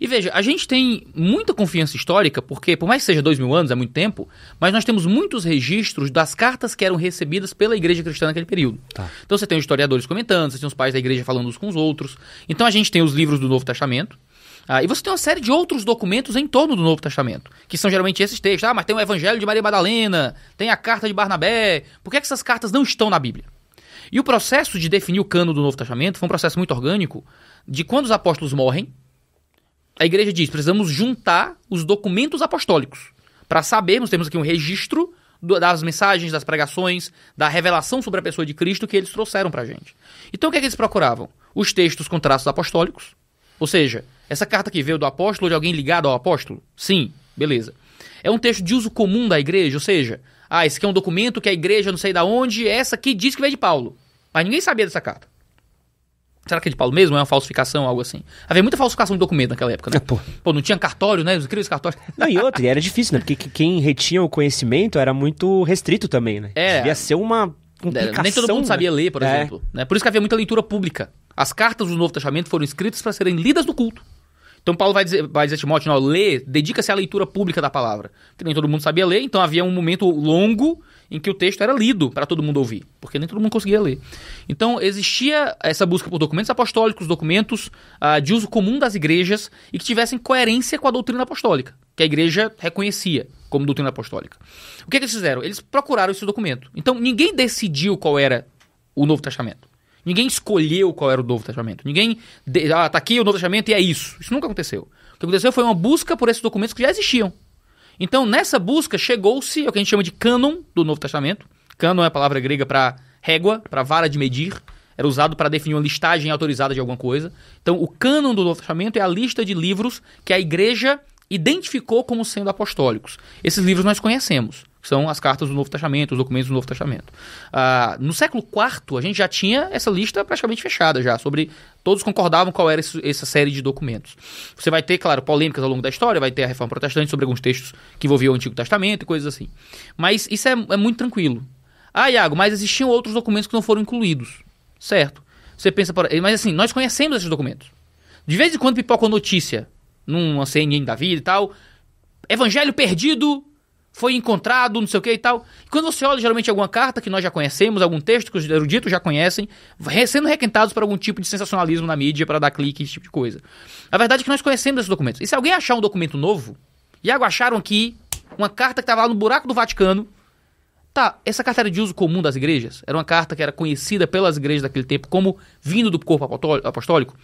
E veja, a gente tem muita confiança histórica, porque por mais que seja dois mil anos, é muito tempo, mas nós temos muitos registros das cartas que eram recebidas pela igreja cristã naquele período. Tá. Então você tem os historiadores comentando, você tem os pais da igreja falando uns com os outros. Então a gente tem os livros do Novo Testamento, ah, e você tem uma série de outros documentos em torno do Novo Testamento, que são geralmente esses textos. Ah, mas tem o Evangelho de Maria Madalena, tem a carta de Barnabé. Por que, é que essas cartas não estão na Bíblia? E o processo de definir o cano do Novo Testamento foi um processo muito orgânico de quando os apóstolos morrem, a igreja diz: precisamos juntar os documentos apostólicos para sabermos, temos aqui um registro das mensagens, das pregações, da revelação sobre a pessoa de Cristo que eles trouxeram para a gente. Então o que, é que eles procuravam? Os textos com traços apostólicos, ou seja, essa carta que veio do apóstolo ou de alguém ligado ao apóstolo? Sim, beleza. É um texto de uso comum da igreja, ou seja, ah, esse aqui é um documento que a igreja não sei da onde, é essa aqui diz que veio de Paulo. Mas ninguém sabia dessa carta. Será que é de Paulo mesmo? É uma falsificação, algo assim? Havia muita falsificação de documento naquela época, né? É, pô. pô. não tinha cartório, né? Os incríveis cartórios. Não, e outra, era difícil, né? Porque quem retinha o conhecimento era muito restrito também, né? É. Devia ser uma complicação. Nem todo mundo né? sabia ler, por é. exemplo. Né? Por isso que havia muita leitura pública. As cartas do Novo Testamento foram escritas para serem lidas no culto. Então Paulo vai dizer, vai dizer a Timóteo, não, lê, dedica-se à leitura pública da palavra. Porque nem todo mundo sabia ler, então havia um momento longo em que o texto era lido para todo mundo ouvir, porque nem todo mundo conseguia ler. Então existia essa busca por documentos apostólicos, documentos ah, de uso comum das igrejas e que tivessem coerência com a doutrina apostólica, que a igreja reconhecia como doutrina apostólica. O que, é que eles fizeram? Eles procuraram esse documento. Então ninguém decidiu qual era o Novo Testamento. Ninguém escolheu qual era o Novo Testamento. Ninguém. De... Ah, tá aqui o Novo Testamento e é isso. Isso nunca aconteceu. O que aconteceu foi uma busca por esses documentos que já existiam. Então, nessa busca, chegou-se ao que a gente chama de cânon do Novo Testamento. Cânon é a palavra grega para régua, para vara de medir. Era usado para definir uma listagem autorizada de alguma coisa. Então, o cânon do Novo Testamento é a lista de livros que a igreja identificou como sendo apostólicos. Esses livros nós conhecemos são as cartas do novo testamento, os documentos do novo testamento. Ah, no século IV, a gente já tinha essa lista praticamente fechada já, sobre todos concordavam qual era esse, essa série de documentos. Você vai ter, claro, polêmicas ao longo da história, vai ter a reforma protestante sobre alguns textos que envolviam o Antigo Testamento e coisas assim. Mas isso é, é muito tranquilo. Ah, Iago, mas existiam outros documentos que não foram incluídos. Certo. Você pensa, por... mas assim, nós conhecemos esses documentos. De vez em quando pipoca notícia, numa CNN da vida e tal, evangelho perdido foi encontrado, não sei o que e tal. Quando você olha geralmente alguma carta que nós já conhecemos, algum texto que os eruditos já conhecem, sendo requentados por algum tipo de sensacionalismo na mídia para dar clique, esse tipo de coisa. A verdade é que nós conhecemos esses documentos. E se alguém achar um documento novo, Iago, acharam aqui uma carta que estava lá no buraco do Vaticano. Tá, essa carta era de uso comum das igrejas? Era uma carta que era conhecida pelas igrejas daquele tempo como vindo do corpo apostólico?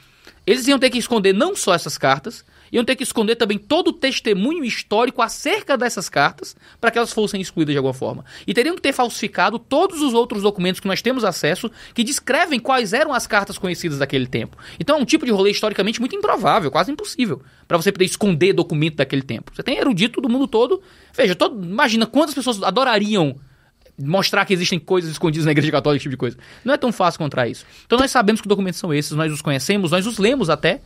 Eles iam ter que esconder não só essas cartas, iam ter que esconder também todo o testemunho histórico acerca dessas cartas para que elas fossem excluídas de alguma forma. E teriam que ter falsificado todos os outros documentos que nós temos acesso que descrevem quais eram as cartas conhecidas daquele tempo. Então é um tipo de rolê historicamente muito improvável, quase impossível, para você poder esconder documento daquele tempo. Você tem erudito do mundo todo. Veja, todo, imagina quantas pessoas adorariam mostrar que existem coisas escondidas na Igreja Católica, esse tipo de coisa. Não é tão fácil encontrar isso. Então nós sabemos que documentos são esses, nós os conhecemos, nós os lemos até.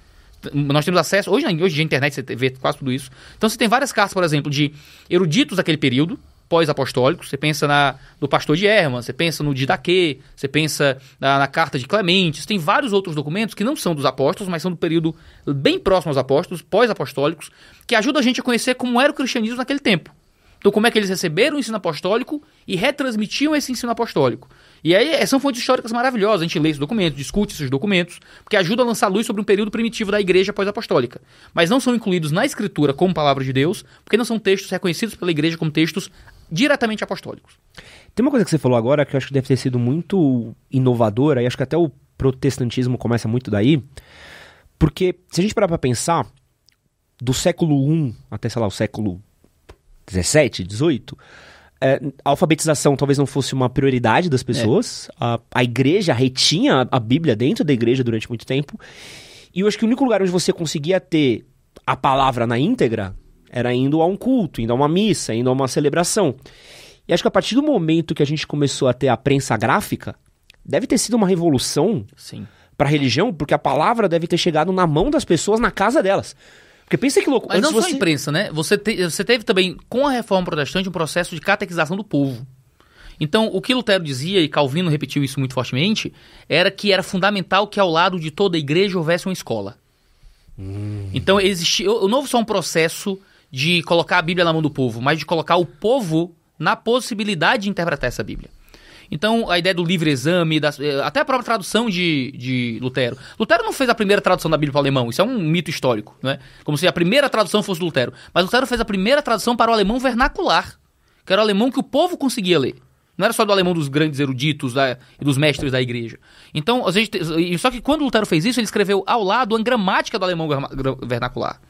Nós temos acesso. Hoje, hoje na internet você vê quase tudo isso. Então você tem várias cartas, por exemplo, de eruditos daquele período, pós-apostólicos. Você pensa na, no pastor de Herman, você pensa no Didaquê, você pensa na, na carta de Clemente. Você tem vários outros documentos que não são dos apóstolos, mas são do período bem próximo aos apóstolos, pós-apostólicos, que ajudam a gente a conhecer como era o cristianismo naquele tempo. Então, como é que eles receberam o ensino apostólico e retransmitiam esse ensino apostólico? E aí eh, são fontes históricas maravilhosas. A gente lê esses documentos, discute esses documentos, porque ajuda a lançar luz sobre um período primitivo da igreja pós-apostólica. Mas não são incluídos na escritura como palavra de Deus, porque não são textos reconhecidos pela igreja como textos diretamente apostólicos. Tem uma coisa que você falou agora que eu acho que deve ter sido muito inovadora, e acho que até o protestantismo começa muito daí, porque se a gente parar para pensar, do século I até, sei lá, o século 17, 18, é, a alfabetização talvez não fosse uma prioridade das é. pessoas. É. A, a igreja retinha a, a Bíblia dentro da igreja durante muito tempo. E eu acho que o único lugar onde você conseguia ter a palavra na íntegra era indo a um culto, indo a uma missa, indo a uma celebração. E acho que a partir do momento que a gente começou a ter a prensa gráfica, deve ter sido uma revolução para a religião, porque a palavra deve ter chegado na mão das pessoas, na casa delas. Porque pensa que louco. Mas não só a imprensa, né? Você, te... você teve também, com a reforma protestante, um processo de catequização do povo. Então, o que Lutero dizia, e Calvino repetiu isso muito fortemente, era que era fundamental que ao lado de toda a igreja houvesse uma escola. Hum. Então, existia, não houve só é um processo de colocar a Bíblia na mão do povo, mas de colocar o povo na possibilidade de interpretar essa Bíblia. Então, a ideia do livre exame, das, eh, até a própria tradução de, de Lutero. Lutero não fez a primeira tradução da Bíblia para o alemão, isso é um mito histórico, né? Como se a primeira tradução fosse do Lutero. Mas Lutero fez a primeira tradução para o alemão vernacular, que era o alemão que o povo conseguia ler. Não era só do alemão dos grandes eruditos e dos mestres da igreja. Então, a gente, só que quando Lutero fez isso, ele escreveu ao lado a gramática do alemão vernacular.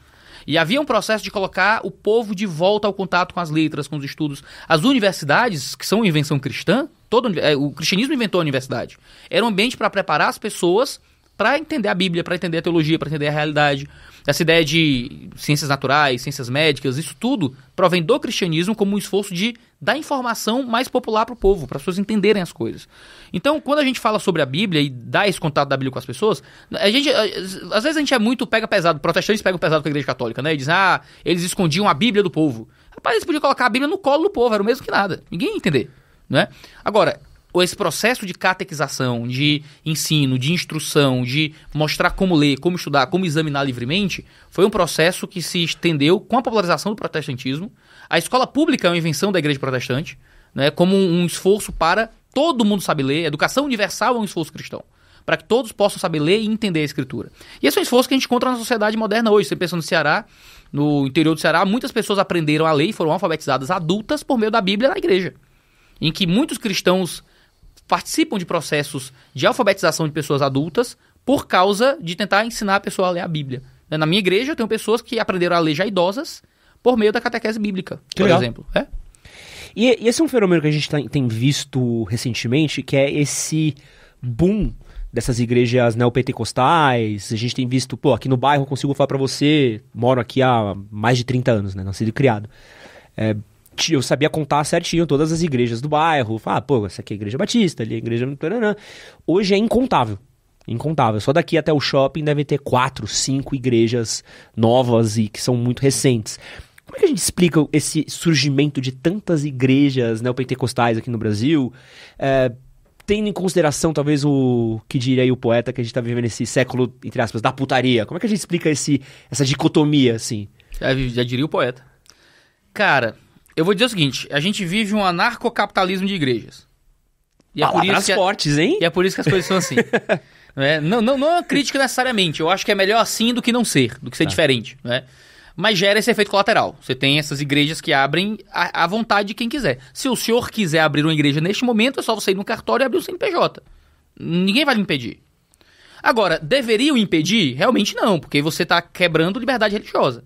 E havia um processo de colocar o povo de volta ao contato com as letras, com os estudos. As universidades, que são invenção cristã, Todo, é, o cristianismo inventou a universidade. Era um ambiente para preparar as pessoas para entender a Bíblia, para entender a teologia, para entender a realidade. Essa ideia de ciências naturais, ciências médicas, isso tudo provém do cristianismo como um esforço de dar informação mais popular para o povo, para as pessoas entenderem as coisas. Então, quando a gente fala sobre a Bíblia e dá esse contato da Bíblia com as pessoas, a gente, às vezes a gente é muito pega pesado, protestantes pegam pesado com a igreja católica, né? E dizem, ah, eles escondiam a Bíblia do povo. Rapaz, eles podiam colocar a Bíblia no colo do povo, era o mesmo que nada. Ninguém ia entender. Né? Agora, esse processo de catequização, de ensino, de instrução, de mostrar como ler, como estudar, como examinar livremente, foi um processo que se estendeu com a popularização do protestantismo. A escola pública é uma invenção da igreja protestante, né, como um esforço para todo mundo saber ler. A educação universal é um esforço cristão, para que todos possam saber ler e entender a escritura. E esse é um esforço que a gente encontra na sociedade moderna hoje. Você pensa no Ceará, no interior do Ceará, muitas pessoas aprenderam a ler e foram alfabetizadas adultas por meio da Bíblia na igreja em que muitos cristãos participam de processos de alfabetização de pessoas adultas por causa de tentar ensinar a pessoa a ler a Bíblia. Né, na minha igreja, eu tenho pessoas que aprenderam a ler já idosas por meio da catequese bíblica, por Legal. exemplo. É? E, e, esse é um fenômeno que a gente tem visto recentemente, que é esse boom dessas igrejas neopentecostais. A gente tem visto, pô, aqui no bairro consigo falar para você, moro aqui há mais de 30 anos, né? Nascido e criado. É, eu sabia contar certinho todas as igrejas do bairro. Ah, pô, essa aqui é a igreja batista, ali é a igreja... Hoje é incontável incontável. Só daqui até o shopping deve ter quatro, cinco igrejas novas e que são muito recentes. Como é que a gente explica esse surgimento de tantas igrejas neopentecostais aqui no Brasil? É, tendo em consideração, talvez, o que diria aí o poeta que a gente está vivendo esse século, entre aspas, da putaria. Como é que a gente explica esse, essa dicotomia, assim? Já, é, já diria o poeta. Cara, eu vou dizer o seguinte: a gente vive um anarcocapitalismo de igrejas. E é por isso que, é- fortes, hein? E é por isso que as coisas são assim. [LAUGHS] É? não, não, não é uma crítica necessariamente. Eu acho que é melhor assim do que não ser, do que ser tá. diferente. Né? Mas gera esse efeito colateral. Você tem essas igrejas que abrem à vontade de quem quiser. Se o senhor quiser abrir uma igreja neste momento, é só você ir no cartório e abrir o CNPJ. Ninguém vai lhe impedir. Agora, deveriam impedir? Realmente não, porque você está quebrando liberdade religiosa.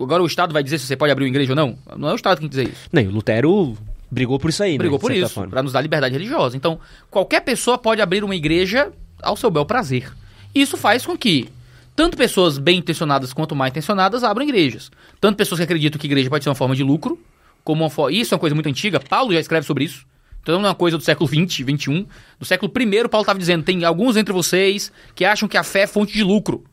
Agora o Estado vai dizer se você pode abrir uma igreja ou não? Não é o Estado quem dizer isso. Nem, o Lutero brigou por isso aí, né, Brigou né, por isso, para nos dar liberdade religiosa. Então, qualquer pessoa pode abrir uma igreja ao seu bel prazer. Isso faz com que tanto pessoas bem intencionadas quanto mal intencionadas abram igrejas. Tanto pessoas que acreditam que igreja pode ser uma forma de lucro, como uma isso é uma coisa muito antiga, Paulo já escreve sobre isso. Então não é uma coisa do século 20, 21. No século I, Paulo estava dizendo: tem alguns entre vocês que acham que a fé é fonte de lucro.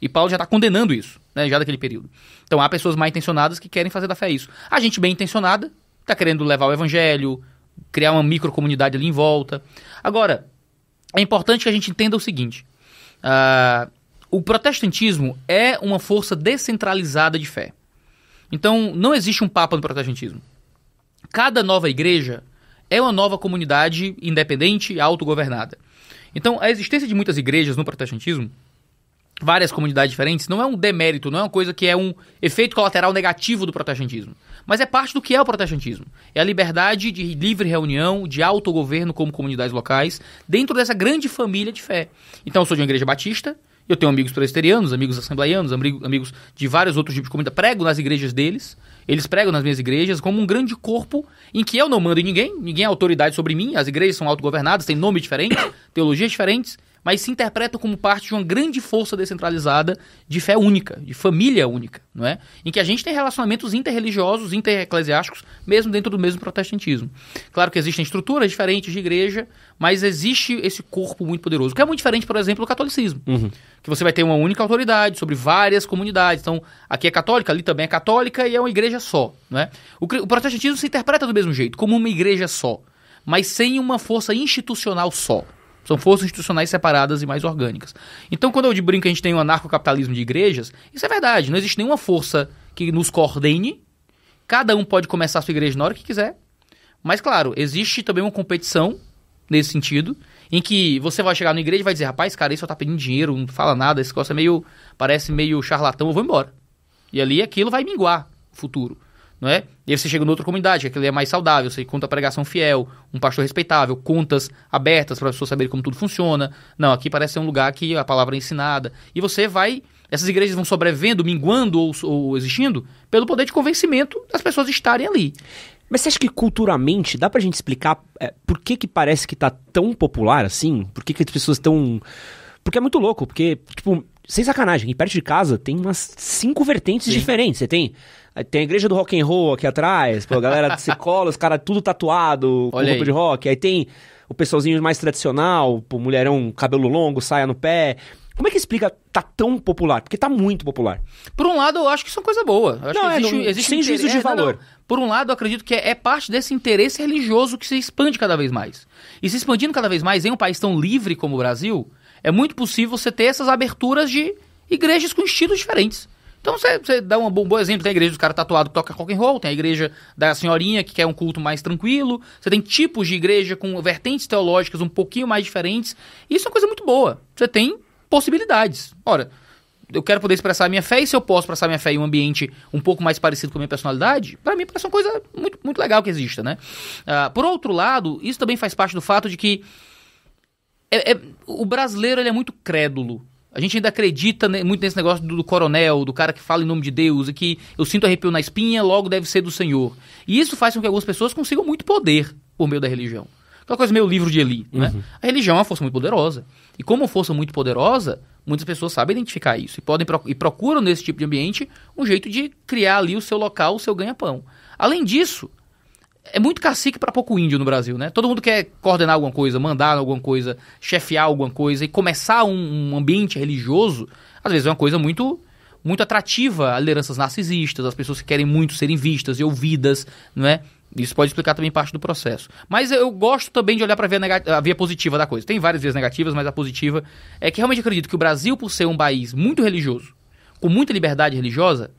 E Paulo já está condenando isso, né, já daquele período. Então há pessoas mal intencionadas que querem fazer da fé isso. A gente bem intencionada está querendo levar o evangelho, criar uma microcomunidade ali em volta. Agora, é importante que a gente entenda o seguinte: uh, o protestantismo é uma força descentralizada de fé. Então, não existe um papa no protestantismo. Cada nova igreja é uma nova comunidade independente, e autogovernada. Então, a existência de muitas igrejas no protestantismo várias comunidades diferentes, não é um demérito, não é uma coisa que é um efeito colateral negativo do protestantismo. Mas é parte do que é o protestantismo. É a liberdade de livre reunião, de autogoverno como comunidades locais, dentro dessa grande família de fé. Então, eu sou de uma igreja batista, eu tenho amigos presbiterianos, amigos assembleianos, amigos de vários outros tipos de comunidade. Prego nas igrejas deles, eles pregam nas minhas igrejas, como um grande corpo em que eu não mando em ninguém, ninguém é autoridade sobre mim, as igrejas são autogovernadas, têm nomes diferentes, [COUGHS] teologias diferentes, mas se interpretam como parte de uma grande força descentralizada de fé única, de família única, não é? Em que a gente tem relacionamentos interreligiosos, intereclesiásticos, mesmo dentro do mesmo protestantismo. Claro que existem estruturas diferentes de igreja, mas existe esse corpo muito poderoso, que é muito diferente, por exemplo, do catolicismo, uhum. que você vai ter uma única autoridade sobre várias comunidades. Então, aqui é católica, ali também é católica e é uma igreja só, não é? O, o protestantismo se interpreta do mesmo jeito, como uma igreja só, mas sem uma força institucional só. São forças institucionais separadas e mais orgânicas. Então, quando eu brinco que a gente tem um anarcocapitalismo de igrejas, isso é verdade. Não existe nenhuma força que nos coordene. Cada um pode começar a sua igreja na hora que quiser. Mas, claro, existe também uma competição nesse sentido, em que você vai chegar na igreja e vai dizer, rapaz, cara, isso só tá pedindo dinheiro, não fala nada, esse negócio é meio. parece meio charlatão, eu vou embora. E ali aquilo vai minguar futuro não é? E aí você chega em outra comunidade, que aquilo é mais saudável, você conta a pregação fiel, um pastor respeitável, contas abertas para as pessoas saberem como tudo funciona. Não, aqui parece ser um lugar que a palavra é ensinada. E você vai, essas igrejas vão sobrevivendo, minguando ou, ou existindo, pelo poder de convencimento das pessoas estarem ali. Mas você acha que culturalmente dá pra gente explicar é, por que que parece que tá tão popular assim? Por que que as pessoas estão... Porque é muito louco, porque, tipo, sem sacanagem, perto de casa tem umas cinco vertentes Sim. diferentes. Você tem tem a igreja do rock and roll aqui atrás, pô, a galera se cola, os caras tudo tatuado, Olha com roupa de rock. Aí tem o pessoalzinho mais tradicional, pô, mulherão, cabelo longo, saia no pé. Como é que explica tá tão popular? Porque tá muito popular. Por um lado, eu acho que isso é uma coisa boa. Eu não, é, existe, não, existe sem juízo de valor. É, não, não. Por um lado, eu acredito que é, é, parte desse interesse religioso que se expande cada vez mais. E se expandindo cada vez mais em um país tão livre como o Brasil, é muito possível você ter essas aberturas de igrejas com estilos diferentes. Então você, você dá um bom, exemplo, tem a igreja do cara tatuado que toca rock and roll, tem a igreja da senhorinha que quer um culto mais tranquilo, você tem tipos de igreja com vertentes teológicas um pouquinho mais diferentes. Isso é uma coisa muito boa. Você tem possibilidades. Ora, eu quero poder expressar a minha fé, e se eu posso expressar a minha fé em um ambiente um pouco mais parecido com a minha personalidade, para mim parece uma coisa muito, muito legal que exista, né? Uh, por outro lado, isso também faz parte do fato de que é, é, o brasileiro ele é muito crédulo a gente ainda acredita né, muito nesse negócio do, coronel, do cara que fala em nome de Deus e que eu sinto arrepio na espinha, logo deve ser do Senhor. E isso faz com que algumas pessoas consigam muito poder por meio da religião. Aquela coisa meio livro de Eli, né? uhum. né? A religião é uma força muito poderosa. E como força muito poderosa, muitas pessoas sabem identificar isso e podem e procuram nesse tipo de ambiente um jeito de criar ali o seu local, o seu ganha-pão. Além disso, é muito cacique para pouco índio no Brasil, né? Todo mundo quer coordenar alguma coisa, mandar alguma coisa, chefiar alguma coisa e começar um, um ambiente religioso, às vezes é uma coisa muito muito atrativa a lideranças narcisistas, as pessoas que querem muito serem vistas e ouvidas, não é? Isso pode explicar também parte do processo. Mas eu gosto também de olhar para ver a via positiva da coisa. Tem várias vias negativas, mas a positiva é que realmente acredito que o Brasil, por ser um país muito religioso, com muita liberdade religiosa,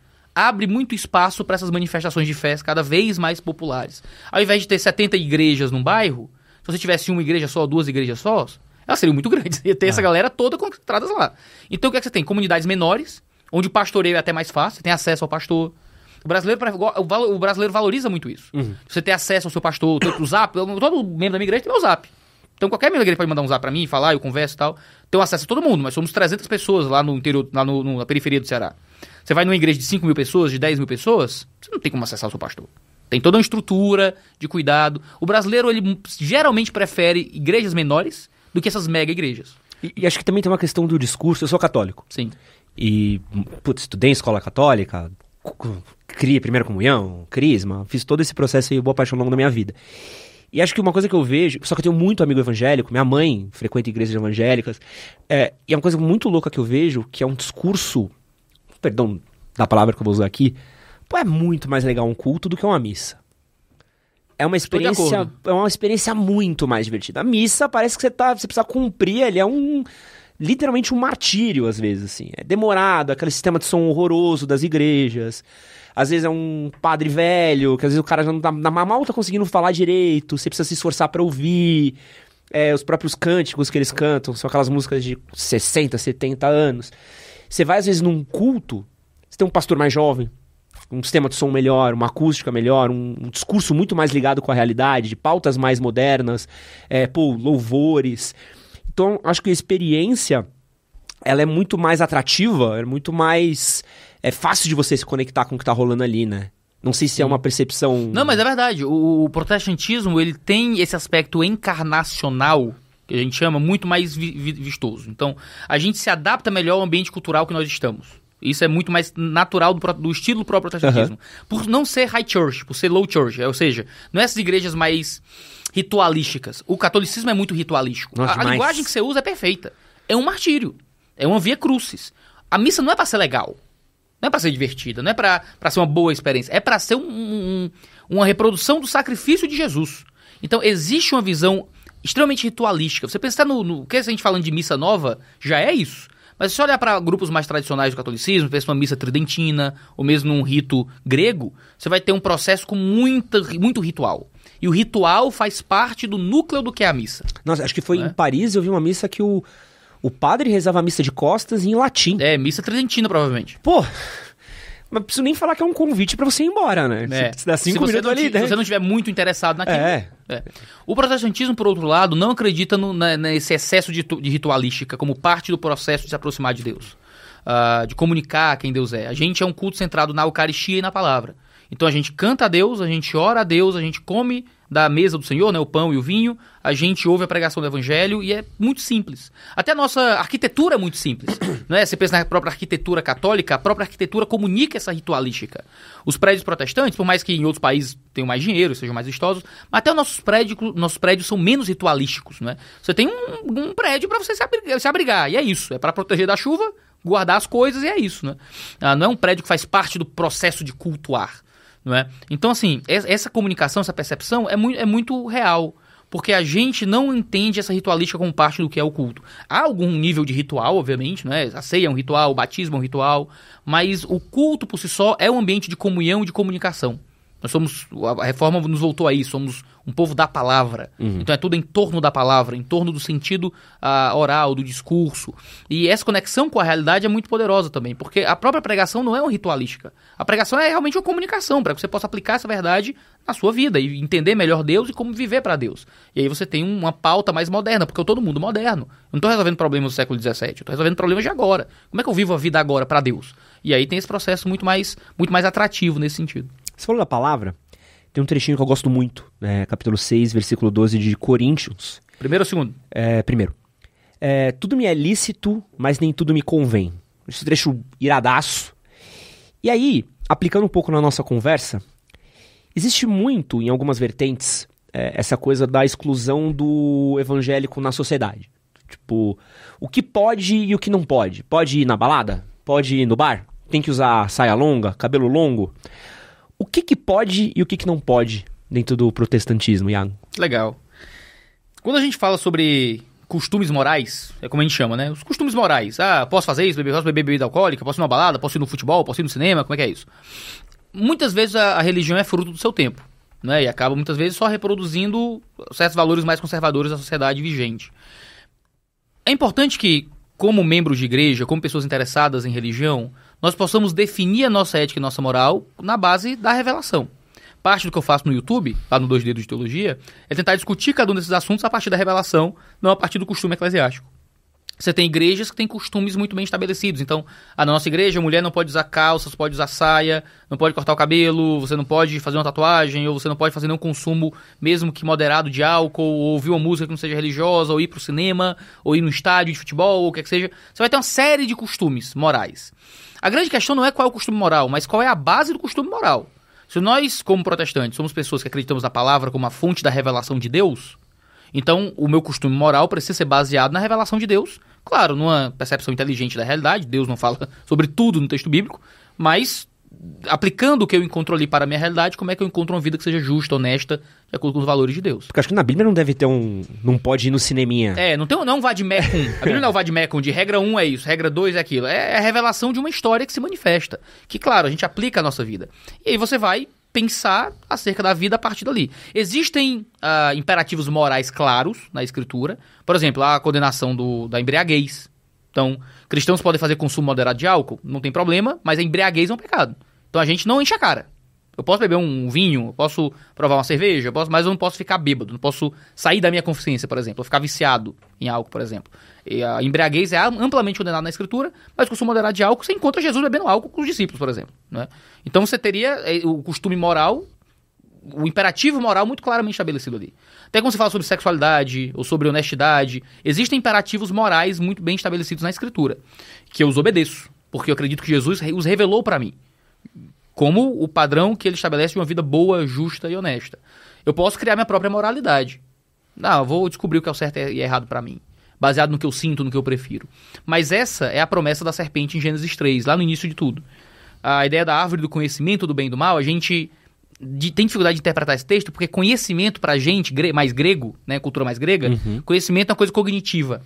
abre muito espaço para essas manifestações de fé cada vez mais populares. Ao invés de ter 70 igrejas num bairro, se você tivesse uma igreja só, duas igrejas só, elas seriam muito [LAUGHS] grandes. Ia ter ah. essa galera toda concentrada lá. Então o que, é que você tem? Comunidades menores, onde o pastoreio é até mais fácil, você tem acesso ao pastor. O brasileiro, o brasileiro valoriza muito isso. Uhum. Você ter acesso ao seu pastor, o zap, todo membro da minha igreja tem meu zap. Então qualquer membro da igreja pode mandar um zap pra mim, falar, eu converso e tal. tem acesso a todo mundo, mas somos 300 pessoas lá no interior, lá no, no, na periferia do Ceará. Você vai numa igreja de 5 mil pessoas, de 10 mil pessoas, você não tem como acessar o seu pastor. Tem toda uma estrutura de cuidado. O brasileiro, ele geralmente prefere igrejas menores do que essas mega igrejas. E, e acho que também tem uma questão do discurso. Eu sou católico. Sim. E, putz, estudei em escola católica, criei primeira comunhão, crisma, fiz todo esse processo e boa paixão ao longo da minha vida. E acho que uma coisa que eu vejo, só que eu tenho muito amigo evangélico, minha mãe frequenta igrejas evangélicas, é, e é uma coisa muito louca que eu vejo, que é um discurso perdão da palavra que eu vou usar aqui, pô, é muito mais legal um culto do que uma missa. É uma experiência, é uma experiência muito mais divertida. A missa parece que você tá, você precisa cumprir, ele é um literalmente um martírio às vezes assim. É demorado, aquele sistema de som horroroso das igrejas. Às vezes é um padre velho, que às vezes o cara já não tá, mal tá conseguindo falar direito, você precisa se esforçar para ouvir. É, os próprios cânticos que eles cantam são aquelas músicas de 60, 70 anos. Você vai, às vezes, num culto, você tem um pastor mais jovem, um sistema de som melhor, uma acústica melhor, um, um, discurso muito mais ligado com a realidade, de pautas mais modernas, é, pô, louvores. Então, acho que a experiência ela é muito mais atrativa, é muito mais é fácil de você se conectar com o que está rolando ali, né? Não sei se é uma percepção. Não, mas é verdade. O, o protestantismo ele tem esse aspecto encarnacional que a gente chama, muito mais vi vi vistoso. Então, a gente se adapta melhor ao ambiente cultural que nós estamos. Isso é muito mais natural do, do estilo do próprio protestantismo. Uhum. Por não ser high church, por ser low church, é, ou seja, não é essas igrejas mais ritualísticas. O catolicismo é muito ritualístico. a, a linguagem que você usa é perfeita. É um martírio. É uma via crucis. A missa não é para ser legal. Não é para ser divertida, não é para ser uma boa experiência, é para ser um, um, uma reprodução do sacrifício de Jesus. Então existe uma visão extremamente ritualística. Você pensar tá no, no que a gente falando de missa nova, já é isso. Mas se você olhar para grupos mais tradicionais do catolicismo, pensa uma missa tridentina, ou mesmo um rito grego, você vai ter um processo com muita, muito ritual. E o ritual faz parte do núcleo do que é a missa. Nossa, acho que foi é? em Paris, eu vi uma missa que o, o padre rezava a missa de costas em latim. É, missa tridentina, provavelmente. Pô, mas preciso nem falar que é um convite para você ir embora, né? É. Se, dá cinco se minutos ali. Né? Se você não estiver muito interessado naquilo. É. é. O protestantismo, por outro lado, não acredita no, na, nesse excesso de, de ritualística como parte do processo de se aproximar de Deus. Uh, de comunicar quem Deus é. A gente é um culto centrado na Eucaristia e na palavra. Então a gente canta a Deus, a gente ora a Deus, a gente come da mesa do Senhor, né, o pão e o vinho, a gente ouve a pregação do Evangelho e é muito simples. Até a nossa arquitetura é muito simples. [COUGHS] Né? Você pensa na própria arquitetura católica, a própria arquitetura comunica essa ritualística. Os prédios protestantes, por mais que em outros países tenham mais dinheiro, sejam mais vistosos, até os nossos prédios, nossos prédios são menos ritualísticos. Né? Você tem um, um prédio para você se abrigar, se abrigar, e é isso. É para proteger da chuva, guardar as coisas e é isso. Né? não é um prédio que faz parte do processo de cultuar não é? Então, assim, essa comunicação, essa percepção é muito, é muito real porque a gente não entende essa ritualística como parte do que é o culto. Há algum nível de ritual, obviamente, né? A ceia é um ritual, o batismo é um ritual, mas o culto por si só é um ambiente de comunhão e de comunicação. Nós somos. A reforma nos voltou aí, somos um povo da palavra. Uhum. Então é tudo em torno da palavra, em torno do sentido uh, oral, do discurso. E essa conexão com a realidade é muito poderosa também, porque a própria pregação não é um ritualística. A pregação é realmente uma comunicação, para que você possa aplicar essa verdade na sua vida e entender melhor Deus e como viver para Deus. E aí você tem uma pauta mais moderna, porque eu é todo mundo moderno. Eu não estou resolvendo problemas do século XVII, eu estou resolvendo problemas de agora. Como é que eu vivo a vida agora para Deus? E aí tem esse processo muito mais, muito mais atrativo nesse sentido. Você falou da palavra, tem um trechinho que eu gosto muito, né? capítulo 6, versículo 12 de Coríntios. Primeiro ou segundo? É, primeiro. É, tudo me é lícito, mas nem tudo me convém. Esse trecho iradaço. E aí, aplicando um pouco na nossa conversa, existe muito, em algumas vertentes, é, essa coisa da exclusão do evangélico na sociedade. Tipo, o que pode e o que não pode? Pode ir na balada? Pode ir no bar? Tem que usar saia longa, cabelo longo? O que, que pode e o que, que não pode dentro do protestantismo, Iago? Legal. Quando a gente fala sobre costumes morais, é como a gente chama, né? Os costumes morais. Ah, posso fazer isso, beber, posso beber bebida alcoólica, posso ir numa balada, posso ir no futebol, posso ir no cinema, como é que é isso? Muitas vezes a, a religião é fruto do seu tempo, né? E acaba muitas vezes só reproduzindo certos valores mais conservadores da sociedade vigente. É importante que, como membros de igreja, como pessoas interessadas em religião, nós possamos definir a nossa ética e nossa moral na base da revelação. Parte do que eu faço no YouTube, lá no Dois Dedos de Teologia, é tentar discutir cada um desses assuntos a partir da revelação, não a partir do costume eclesiástico. Você tem igrejas que têm costumes muito bem estabelecidos. Então, ah, na nossa igreja, a mulher não pode usar calças, pode usar saia, não pode cortar o cabelo, você não pode fazer uma tatuagem, ou você não pode fazer nenhum consumo, mesmo que moderado, de álcool, ou ouvir uma música que não seja religiosa, ou ir pro cinema, ou ir no estádio de futebol, ou o que é que seja. Você vai ter uma série de costumes morais. A grande questão não é qual é o costume moral, mas qual é a base do costume moral. Se nós, como protestantes, somos pessoas que acreditamos na palavra como a fonte da revelação de Deus, então o meu costume moral precisa ser baseado na revelação de Deus Claro, numa percepção inteligente da realidade, Deus não fala [LAUGHS] sobre tudo no texto bíblico, mas aplicando o que eu encontro ali para a minha realidade, como é que eu encontro uma vida que seja justa, honesta, de acordo com os valores de Deus. Porque acho que na Bíblia não deve ter um. Não pode ir no cineminha. É, não, tem, não é vai de Mecum. A Bíblia não é um vai de de regra 1 é isso, regra 2 é aquilo. É a revelação de uma história que se manifesta. Que, claro, a gente aplica à nossa vida. E aí você vai pensar acerca da vida a partir dali. Existem uh, imperativos morais claros na escritura, por exemplo, a condenação do, da embriaguez. Então, cristãos podem fazer consumo moderado de álcool, não tem problema, mas a embriaguez é um pecado. Então a gente não enche a cara. Eu posso beber um vinho, eu posso provar uma cerveja, eu posso, mas eu não posso ficar bêbado, não posso sair da minha consciência, por exemplo, ou ficar viciado em álcool, por exemplo. E a embriaguez é amplamente condenada na escritura, mas o consumo moderado de álcool, você encontra Jesus bebendo álcool com os discípulos, por exemplo. Né? Então você teria eh, o costume moral, o imperativo moral muito claramente estabelecido ali. Até quando você fala sobre sexualidade ou sobre honestidade, existem imperativos morais muito bem estabelecidos na escritura, que eu os obedeço, porque eu acredito que Jesus os revelou para mim como o padrão que ele estabelece de uma vida boa, justa e honesta. Eu posso criar minha própria moralidade. Não, ah, vou descobrir o que é o certo e errado para mim, baseado no que eu sinto, no que eu prefiro. Mas essa é a promessa da serpente em Gênesis 3, lá no início de tudo. A ideia da árvore do conhecimento do bem e do mal, a gente tem dificuldade de interpretar esse texto, porque conhecimento pra gente, mais grego, né, cultura mais grega, uhum. conhecimento é uma coisa cognitiva.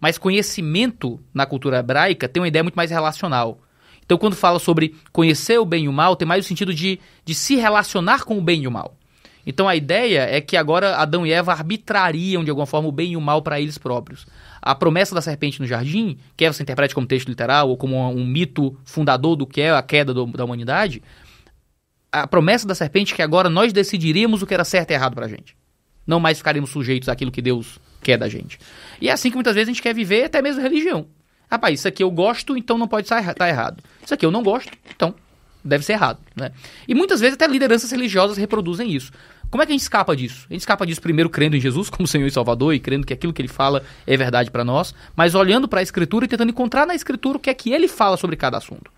Mas conhecimento na cultura hebraica tem uma ideia muito mais relacional. Então, quando fala sobre conhecer o bem e o mal, tem mais o sentido de, de se relacionar com o bem e o mal. Então, a ideia é que agora Adão e Eva arbitrariam, de alguma forma, o bem e o mal para eles próprios. A promessa da serpente no jardim, que é, você interprete como texto literal ou como um mito fundador do que é a queda do, da humanidade, a promessa da serpente é que agora nós decidiríamos o que era certo e errado para a gente. Não mais ficaremos sujeitos àquilo que Deus quer da gente. E é assim que muitas vezes a gente quer viver, até mesmo religião. Rapaz, isso aqui eu gosto, então não pode estar tá errado. Isso aqui eu não gosto, então deve ser errado, né? E muitas vezes até lideranças religiosas reproduzem isso. Como é que a gente escapa disso? A gente escapa disso primeiro crendo em Jesus como Senhor e Salvador e crendo que aquilo que ele fala é verdade para nós, mas olhando para a Escritura e tentando encontrar na Escritura o que é que ele fala sobre cada assunto.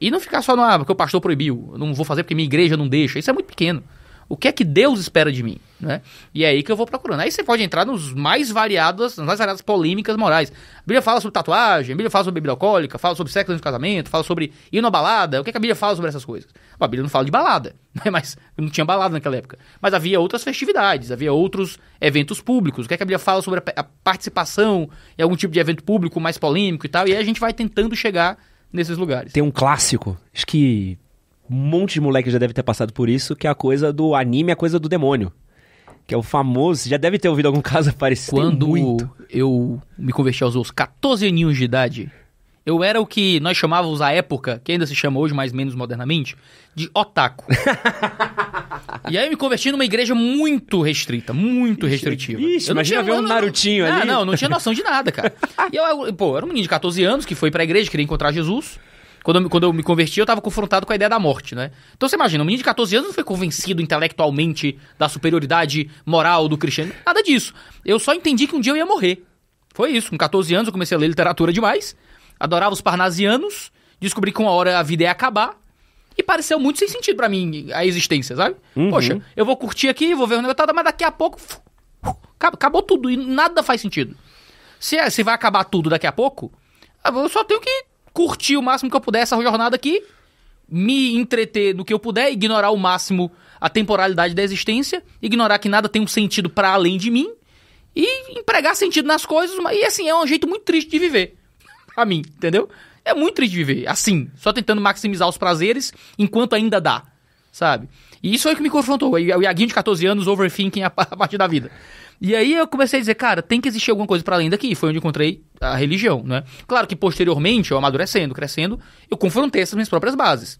E não ficar só no, ah, porque o pastor proibiu, não vou fazer porque minha igreja não deixa. Isso é muito pequeno. O que é que Deus espera de mim? Né? E é aí que eu vou procurando. Aí você pode entrar nos mais variados, nas mais variadas polêmicas morais. A Bíblia fala sobre tatuagem, a Bíblia fala sobre bebida alcoólica, fala sobre sexo de casamento, fala sobre ir na balada. O que, é que a Bíblia fala sobre essas coisas? a Bíblia não fala de balada, [LAUGHS] né? mas não tinha balada naquela época. Mas havia outras festividades, havia outros eventos públicos. O que, é que a Bíblia fala sobre a participação em algum tipo de evento público mais polêmico e tal? E aí a gente vai tentando chegar nesses lugares. Tem um clássico, acho que um monte de moleque já deve ter passado por isso, que é a coisa do anime, a coisa do demônio. Que é o famoso, você já deve ter ouvido algum [LAUGHS] caso parecido. Quando muito. eu me converti aos meus 14 aninhos de idade, eu era o que nós chamávamos à época, que ainda se chama hoje, mais menos modernamente, de otaku. [LAUGHS] e aí eu me converti numa igreja muito restrita, muito restritiva. Ixi, eu não tinha ver um Narutinho ah, ali. Não, não, não tinha noção de nada, cara. [LAUGHS] e eu, eu, pô, era um menino de 14 anos que foi pra igreja, queria encontrar Jesus. Quando eu, quando eu me converti, eu estava confrontado com a ideia da morte, né? Então você imagina, um menino de 14 anos não foi convencido intelectualmente da superioridade moral do cristianismo, nada disso. Eu só entendi que um dia eu ia morrer. Foi isso, com 14 anos eu comecei a ler literatura demais, adorava os parnasianos, descobri que uma hora a vida ia acabar, e pareceu muito sem sentido para mim a existência, sabe? Uhum. Poxa, eu vou curtir aqui, vou ver o negócio, mas daqui a pouco acabou tudo e nada faz sentido. Se, é, se vai acabar tudo daqui a pouco, eu só tenho que curtir o máximo que eu puder essa jornada aqui, me entreter no que eu puder, ignorar o máximo a temporalidade da existência, ignorar que nada tem um sentido para além de mim e empregar sentido nas coisas. E assim, é um jeito muito triste de viver. [LAUGHS] a mim, entendeu? É muito triste de viver, assim, só tentando maximizar os prazeres enquanto ainda dá, sabe? E isso é o que me confrontou. O Iaguinho de 14 anos, overthinking a, [LAUGHS] a partir da vida. E aí eu comecei a dizer, cara, tem que existir alguma coisa para além daqui. Foi onde encontrei a religião, né? Claro que posteriormente, eu amadurecendo, crescendo, eu confrontei essas minhas próprias bases.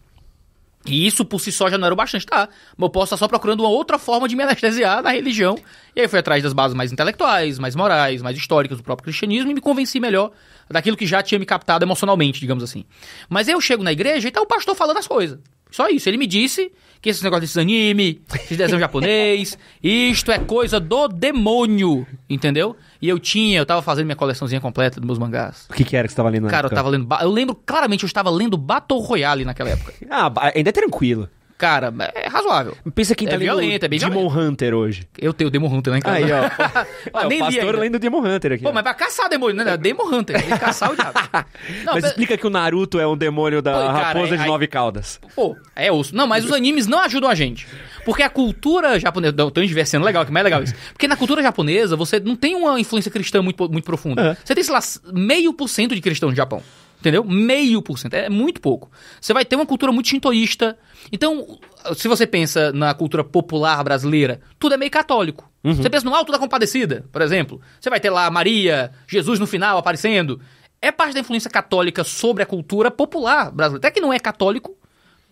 E isso por si só já não era o bastante, tá? Mas eu posso estar só procurando uma outra forma de me anestesiar na religião. E aí fui atrás das bases mais intelectuais, mais morais, mais históricas do próprio cristianismo e me convenci melhor daquilo que já tinha me captado emocionalmente, digamos assim. Mas aí eu chego na igreja e tá o pastor falando as coisas. Só isso. Ele me disse, que esse negócio desse anime, esse desenho japonês, [LAUGHS] isto é coisa do demônio, entendeu? E eu tinha, eu tava fazendo minha coleçãozinha completa dos meus mangás. O que, que era que você tava lendo? Cara, época? eu tava lendo. Eu lembro claramente, eu estava lendo Battle Royale naquela época. ah, ainda é tranquilo. Cara, é razoável. Pensa quem é tá é lendo violento, é bem Demon violento. Hunter hoje. Eu tenho Demon Hunter lá em casa. Aí, ó. [LAUGHS] ó nem o pastor lendo Demon Hunter aqui. Pô, ó. mas pra caçar demônio, né? Demon Hunter. caçar o diabo. [LAUGHS] Não, mas explica que o Naruto é um demônio da pô, raposa cara, é, de nove caudas. Pô, é osso. Não, mas os animes não ajudam a gente. Porque a cultura japonesa... Não, tô sendo Legal, que mais é legal isso. Porque na cultura japonesa, você não tem uma influência cristã muito, muito profunda. Uhum. Você tem, sei lá, meio por cento de cristão no Japão. Entendeu? Meio por cento. É muito pouco. Você vai ter uma cultura muito shintoísta. Então, se você pensa na cultura popular brasileira, tudo é meio católico. Uhum. Você pensa no Alto da Compadecida, por exemplo. Você vai ter lá Maria, Jesus no final aparecendo. É parte da influência católica sobre a cultura popular brasileira. Até que não é católico,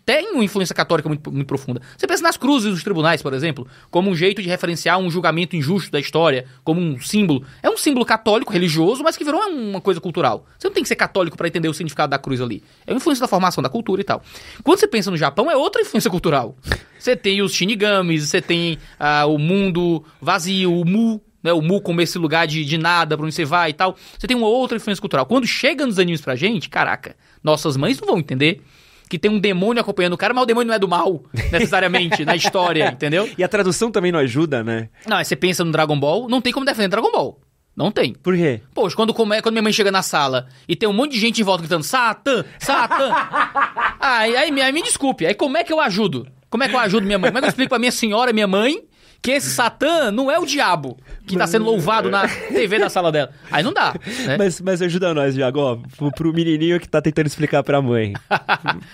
tem uma influência católica muito, muito profunda. Você pensa nas cruzes dos tribunais, por exemplo, como um jeito de referenciar um julgamento injusto da história, como um símbolo. É um símbolo católico, religioso, mas que virou uma coisa cultural. Você não tem que ser católico para entender o significado da cruz ali. É uma influência da formação da cultura e tal. Quando você pensa no Japão, é outra influência cultural. Você tem os shinigamis, você tem ah, o mundo vazio, o mu, né, o Mu como esse lugar de, de nada pra onde você vai e tal. Você tem uma outra influência cultural. Quando chega nos animes pra gente, caraca, nossas mães não vão entender que tem um demônio acompanhando o cara, mas o demônio não é do mal, [LAUGHS] necessariamente, na história, entendeu? E a tradução também não ajuda, né? Não, aí você pensa no Dragon Ball, não tem como defender Dragon Ball. Não tem. Por quê? Poxa, quando, é quando minha mãe chega na sala e tem um monte de gente em volta gritando Satã, Satã. [LAUGHS] aí, aí, aí me desculpe, aí como é que eu ajudo? Como é que eu ajudo minha mãe? Como é que eu explico pra minha senhora, minha mãe, que esse Satã não é o diabo que está sendo louvado na TV da sala dela. Aí não dá. Né? Mas, mas ajuda nós, Diago, ó, pro, menininho que está tentando explicar pra mãe.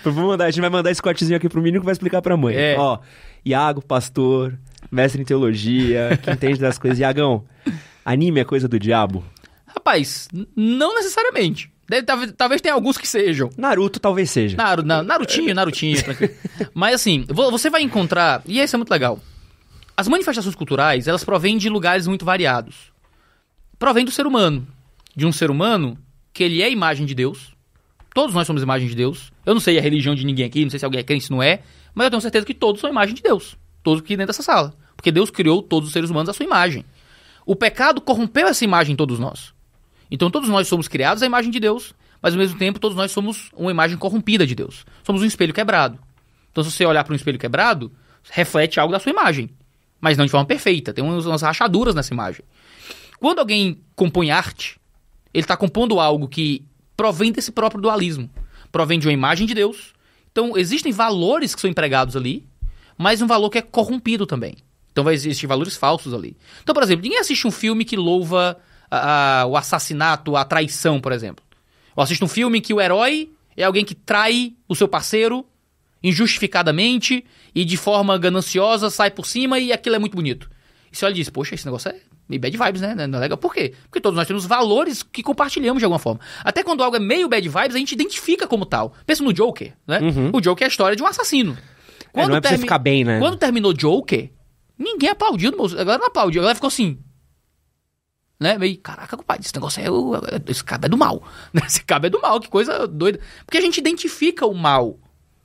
Vamos [LAUGHS] mandar, a gente vai mandar esse cortezinho aqui pro menino que vai explicar pra mãe. É. Ó, Iago, pastor, mestre em teologia, que entende das coisas. Iagão, anime é coisa do diabo? Rapaz, não necessariamente. Deve, talvez, talvez tenha alguns que sejam. Naruto talvez seja. Naru, na, Narutinho, Narutinho. [LAUGHS] Mas assim, você vai encontrar... E isso é muito legal. As manifestações culturais, elas provêm de lugares muito variados. Provém do ser humano, de um ser humano que ele é imagem de Deus. Todos nós somos imagem de Deus. Eu não sei a religião de ninguém aqui, não sei se alguém é crente, se não é, mas eu tenho certeza que todos são imagem de Deus. Todos aqui dentro dessa sala. Porque Deus criou todos os seres humanos à sua imagem. O pecado corrompeu essa imagem em todos nós. Então todos nós somos criados à imagem de Deus, mas ao mesmo tempo todos nós somos uma imagem corrompida de Deus. Somos um espelho quebrado. Então se você olhar para um espelho quebrado, reflete algo da sua imagem mas não de forma perfeita. Tem umas rachaduras nessa imagem. Quando alguém compõe arte, ele está compondo algo que provém desse próprio dualismo. Provém de uma imagem de Deus. Então, existem valores que são empregados ali, mas um valor que é corrompido também. Então, vai existir valores falsos ali. Então, por exemplo, ninguém assiste um filme que louva ah, ah, o assassinato, a traição, por exemplo. Ou assiste um filme que o herói é alguém que trai o seu parceiro injustificadamente e de forma gananciosa, sai por cima e aquilo é muito bonito. E você olha e diz, poxa, esse negócio é meio bad vibes, né? Não é legal. Por quê? Porque todos nós temos valores que compartilhamos de alguma forma. Até quando algo é meio bad vibes, a gente identifica como tal. Pensa no Joker, né? Uhum. O Joker é a história de um assassino. Quando é, não é pra você ficar bem, né? Quando terminou Joker, ninguém aplaudiu. A galera não aplaudiu. A galera ficou assim, né? Meio, caraca, compadre, esse negócio é. é esse cabo é do mal. [LAUGHS] Esse cabo é do mal, que coisa doida. Porque a gente identifica o mal.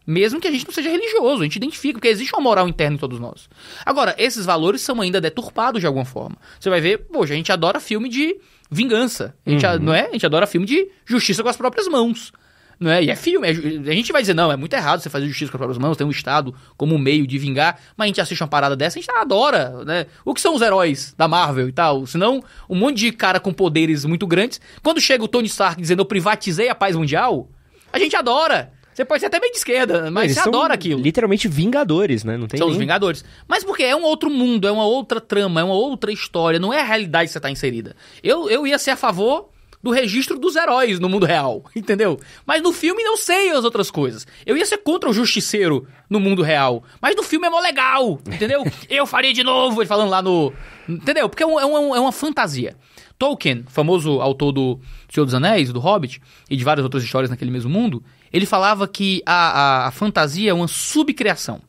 Mesmo que a gente não seja religioso, a gente identifica, porque existe uma moral interna em todos nós. Agora, esses valores são ainda deturpados de alguma forma. Você vai ver, poxa, a gente adora filme de vingança. A gente, uhum. não é? a gente adora filme de justiça com as próprias mãos. Não é? E é filme. É, a gente vai dizer, não, é muito errado você fazer justiça com as próprias mãos, tem um Estado como meio de vingar, mas a gente assiste uma parada dessa, a gente adora, né? O que são os heróis da Marvel e tal? Senão, um monte de cara com poderes muito grandes. Quando chega o Tony Stark dizendo eu privatizei a paz mundial, a gente adora. Você pode ser até meio de esquerda, mas Eles você adora aquilo. Literalmente vingadores, né? Não tem São nem... os vingadores. Mas porque é um outro mundo, é uma outra trama, é uma outra história, não é a realidade que você tá inserida. Eu, eu ia ser a favor do registro dos heróis no mundo real, [LAUGHS] entendeu? Mas no filme não sei as outras coisas. Eu ia ser contra o justiceiro no mundo real, mas no filme é mó legal, entendeu? [LAUGHS] eu faria de novo, ele falando lá no... Entendeu? Porque é, um, é, um, é uma fantasia. Tolkien, famoso autor do Senhor dos Anéis, do Hobbit e de várias outras histórias naquele mesmo mundo, ele falava que a, a, a fantasia é uma subcriação.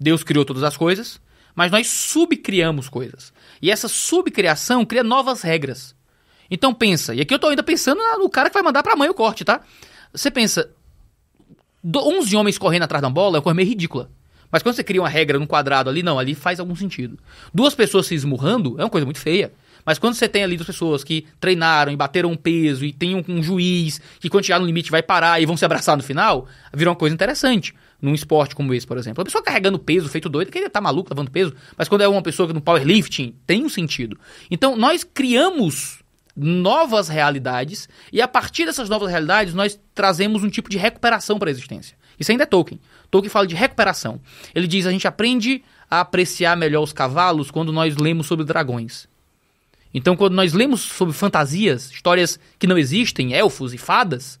Deus criou todas as coisas, mas nós subcriamos coisas. E essa subcriação cria novas regras. Então pensa, e aqui eu tô ainda pensando no cara que vai mandar pra mãe o corte, tá? Você pensa, 11 homens correndo atrás da bola é uma coisa meio ridícula. Mas quando você cria uma regra num quadrado ali, não, ali faz algum sentido. Duas pessoas se esmurrando é uma coisa muito feia. Mas quando você tem ali duas pessoas que treinaram e bateram um peso e tem um, um juiz que quando chegar no limite vai parar e vão se abraçar no final, vira uma coisa interessante num esporte como esse, por exemplo. A pessoa carregando peso, feito doido, queria ele tá maluco, levando peso, mas quando é uma pessoa que no powerlifting, tem um sentido. Então, nós criamos novas realidades e a partir dessas novas realidades nós trazemos um tipo de recuperação para a existência. Isso ainda é Tolkien. Tolkien fala de recuperação. Ele diz: a gente aprende a apreciar melhor os cavalos quando nós lemos sobre dragões. Então, quando nós lemos sobre fantasias, histórias que não existem, elfos e fadas,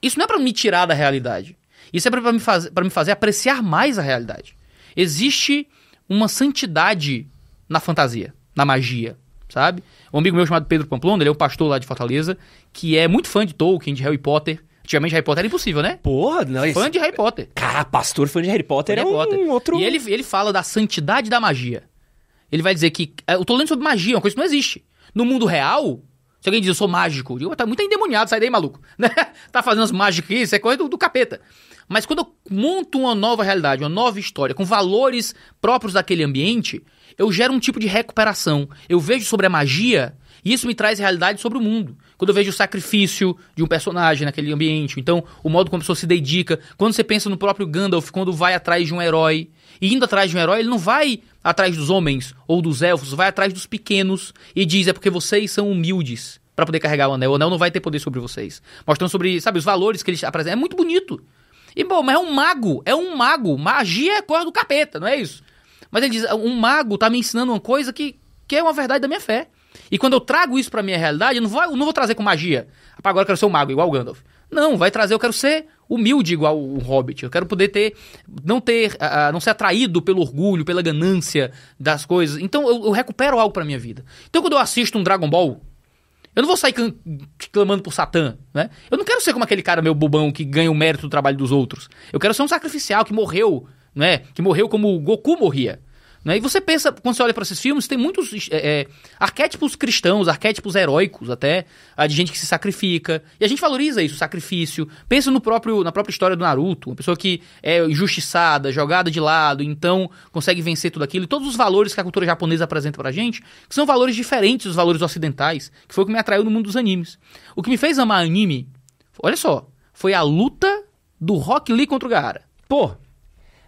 isso não é para me tirar da realidade. Isso é para me, faz, me fazer apreciar mais a realidade. Existe uma santidade na fantasia, na magia, sabe? Um amigo meu chamado Pedro Pamplona, ele é um pastor lá de Fortaleza, que é muito fã de Tolkien, de Harry Potter. Antigamente Harry Potter era impossível, né? Porra, não, Fã isso... de Harry Potter. Cara, pastor fã de Harry Potter é um outro. E ele, ele fala da santidade da magia. Ele vai dizer que. É, eu tô lendo sobre magia, uma coisa que não existe. No mundo real, se alguém diz eu sou mágico, eu digo, tá muito endemoniado, sai daí, maluco. [LAUGHS] Né? tá fazendo as mágicas aqui, isso é coisa do, do capeta. Mas quando eu monto uma nova realidade, uma nova história, com valores próprios daquele ambiente, eu gero um tipo de recuperação. Eu vejo sobre a magia e isso me traz realidade sobre o mundo. Quando eu vejo o sacrifício de um personagem naquele ambiente, então o modo como a pessoa se dedica, quando você pensa no próprio Gandalf, quando vai atrás de um herói, e indo atrás de um herói, ele não vai atrás dos homens ou dos elfos, vai atrás dos pequenos e diz: é porque vocês são humildes para poder carregar o anel. O anel não vai ter poder sobre vocês. Mostrando sobre, sabe, os valores que ele apresenta. É muito bonito. E, bom, mas é um mago, é um mago. Magia é coisa do capeta, não é isso? Mas ele diz: um mago tá me ensinando uma coisa que, que é uma verdade da minha fé. E quando eu trago isso pra minha realidade, eu não vou, eu não vou trazer com magia. Agora eu quero ser um mago, igual o Gandalf. Não, vai trazer, eu quero ser humilde igual o Hobbit. Eu quero poder ter, não ter, uh, não ser atraído pelo orgulho, pela ganância das coisas. Então eu, eu recupero algo para minha vida. Então quando eu assisto um Dragon Ball, eu não vou sair clamando por Satã, né? Eu não quero ser como aquele cara meu bobão que ganha o mérito do trabalho dos outros. Eu quero ser um sacrificial que morreu, é? Que morreu como o Goku morria. Né? E você pensa, quando você olha para esses filmes, tem muitos é, é, arquétipos cristãos, arquétipos heróicos até, de gente que se sacrifica. E a gente valoriza isso, o sacrifício. Pensa no próprio, na própria história do Naruto, uma pessoa que é injustiçada, jogada de lado, então consegue vencer tudo aquilo. E todos os valores que a cultura japonesa apresenta pra gente, que são valores diferentes dos valores ocidentais, que foi o que me atraiu no mundo dos animes. O que me fez amar anime, olha só, foi a luta do Rock Lee contra o Gaara. Pô,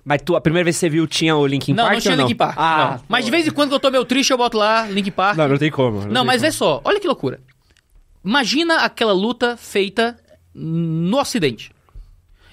mas tu, a primeira vez que você viu, tinha o Linkin não, Park? Não, não tinha Linkin Park. Ah, não. Tá mas de vez em quando que eu tô meio triste, eu boto lá Linkin Park. Não, não tem como. Não, não mas como. vê é só, olha que loucura. Imagina aquela luta feita no Ocidente.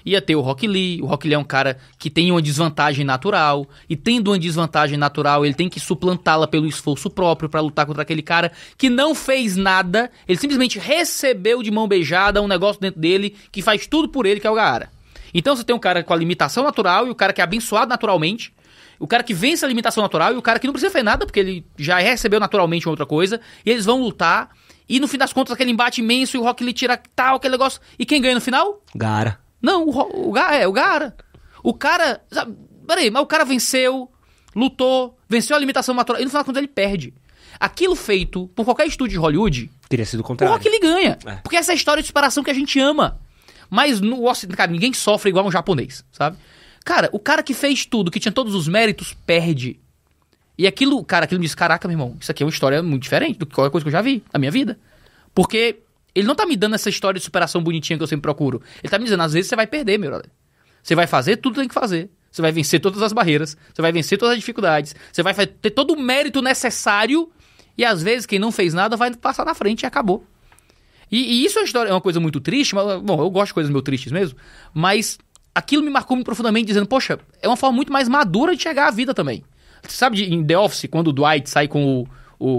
Ia ter o Rock Lee, o Rock Lee é um cara que tem uma desvantagem natural, e tendo uma desvantagem natural, ele tem que suplantá-la pelo esforço próprio para lutar contra aquele cara que não fez nada, ele simplesmente recebeu de mão beijada um negócio dentro dele que faz tudo por ele, que é o Gaara. Então você tem um cara com a limitação natural e o cara que é abençoado naturalmente. O cara que vence a limitação natural e o cara que não precisa fazer nada, porque ele já recebeu naturalmente outra coisa. E eles vão lutar. E no fim das contas, aquele embate imenso e o Rock lhe tira tal, aquele negócio. E quem ganha no final? Gara. Não, o, o, é, o Gara. O cara. Sabe, peraí, mas o cara venceu, lutou, venceu a limitação natural. E no final das contas ele perde. Aquilo feito por qualquer estúdio de Hollywood. Teria sido o contrário. O Rock lhe ganha. É. Porque essa é a história de superação que a gente ama. Mas no Ocidente, cara, ninguém sofre igual um japonês, sabe? Cara, o cara que fez tudo, que tinha todos os méritos, perde. E aquilo, cara, aquilo me diz: caraca, meu irmão, isso aqui é uma história muito diferente do que qualquer coisa que eu já vi na minha vida. Porque ele não tá me dando essa história de superação bonitinha que eu sempre procuro. Ele tá me dizendo: às vezes você vai perder, meu brother. Você vai fazer tudo que tem que fazer. Você vai vencer todas as barreiras, você vai vencer todas as dificuldades, você vai ter todo o mérito necessário e às vezes quem não fez nada vai passar na frente e acabou. E, e isso é uma, história, é uma coisa muito triste, mas, bom, eu gosto de coisas meio tristes mesmo, mas aquilo me marcou muito profundamente, dizendo, poxa, é uma forma muito mais madura de chegar à vida também. Sabe de, em The Office, quando o Dwight sai com o,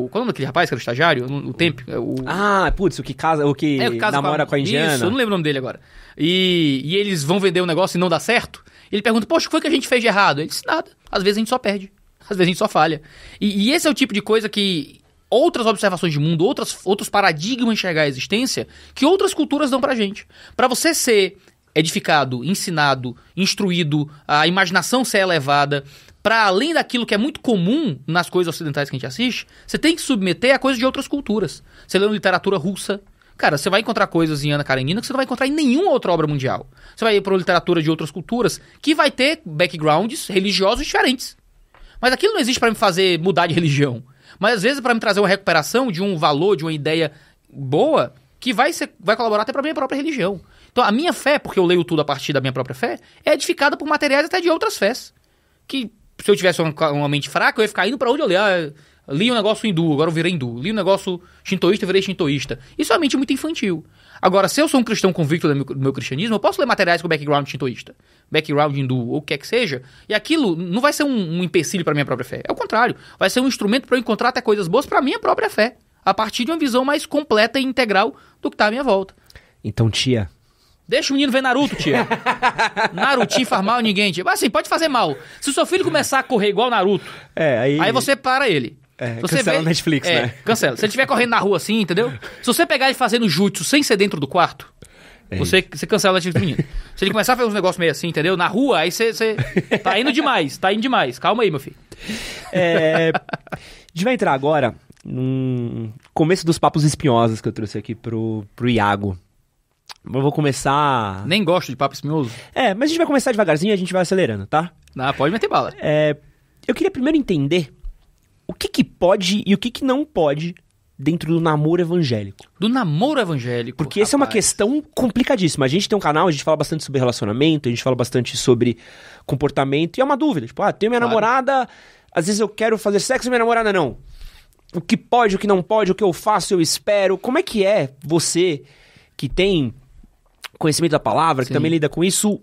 o. Qual é o nome daquele rapaz que era o estagiário? O, o Temp. É o... Ah, putz, o que casa. O que, é, o namora com a, com indiana. Isso, eu não lembro o nome dele agora. E, e eles vão vender um negócio e não dá certo. Ele pergunta, poxa, o que foi que a gente fez de errado? Ele disse, nada. Às vezes a gente só perde. Às vezes a gente só falha. E, e esse é o tipo de coisa que outras observações de mundo, outras, outros paradigmas enxergar a existência que outras culturas dão pra gente. Para você ser edificado, ensinado, instruído, a imaginação ser elevada, para além daquilo que é muito comum nas coisas ocidentais que a gente assiste, você tem que submeter a coisas de outras culturas. Você lê literatura russa, Cara, você vai encontrar coisas em Ana Karenina que você não vai encontrar em nenhuma outra obra mundial. Você vai ir para literatura de outras culturas que vai ter backgrounds religiosos diferentes. Mas aquilo não existe para me fazer mudar de [LAUGHS] religião. Mas às vezes, para me trazer uma recuperação de um valor, de uma ideia boa, que vai, ser, vai colaborar até para minha própria religião. Então, a minha fé, porque eu leio tudo a partir da minha própria fé, é edificada por materiais até de outras fés. Que se eu tivesse uma, uma mente fraca, eu ia ficar indo para onde eu li Ah, li um negócio hindu, agora eu virei hindu. Li um negócio shintoísta, eu virei shintoísta. Isso é uma mente muito infantil. Agora, se eu sou um cristão convicto do meu, do meu cristianismo, eu posso ler materiais com background shintoísta, background hindu ou o que é que seja, e aquilo não vai ser um, um empecilho para minha própria fé. É o contrário, vai ser um instrumento para eu encontrar até coisas boas para minha própria fé, a partir de uma visão mais completa e integral do que está à minha volta. Então, tia, Deixa o menino ver Naruto, tia. [LAUGHS] Naruto faz mal a ninguém, tia. Mas assim, pode fazer mal. Se o seu filho começar a correr igual Naruto, é, aí... aí você para ele. É, você cancela vê, Netflix, é, né? Cancela. Se ele estiver correndo na rua assim, entendeu? Se você pegar ele fazendo jutsu sem ser dentro do quarto, é você, você cancela o Netflix do menino. Se ele começar a fazer uns negócios meio assim, entendeu? Na rua, aí você, você. Tá indo demais, tá indo demais. Calma aí, meu filho. É, a gente vai entrar agora num começo dos papos espinhosos que eu trouxe aqui pro, pro Iago. Eu vou começar. Nem gosto de papo espinhoso. É, mas a gente vai começar devagarzinho e a gente vai acelerando, tá? Ah, pode meter bala. É, eu queria primeiro entender o que, que pode e o que, que não pode dentro do namoro evangélico. Do namoro evangélico. Porque rapaz. essa é uma questão complicadíssima. A gente tem um canal, a gente fala bastante sobre relacionamento, a gente fala bastante sobre comportamento, e é uma dúvida. Tipo, ah, tenho minha claro. namorada, às vezes eu quero fazer sexo, minha namorada não. O que pode, o que não pode, o que eu faço, eu espero. Como é que é você que tem conhecimento da palavra, Sim. que também lida com isso,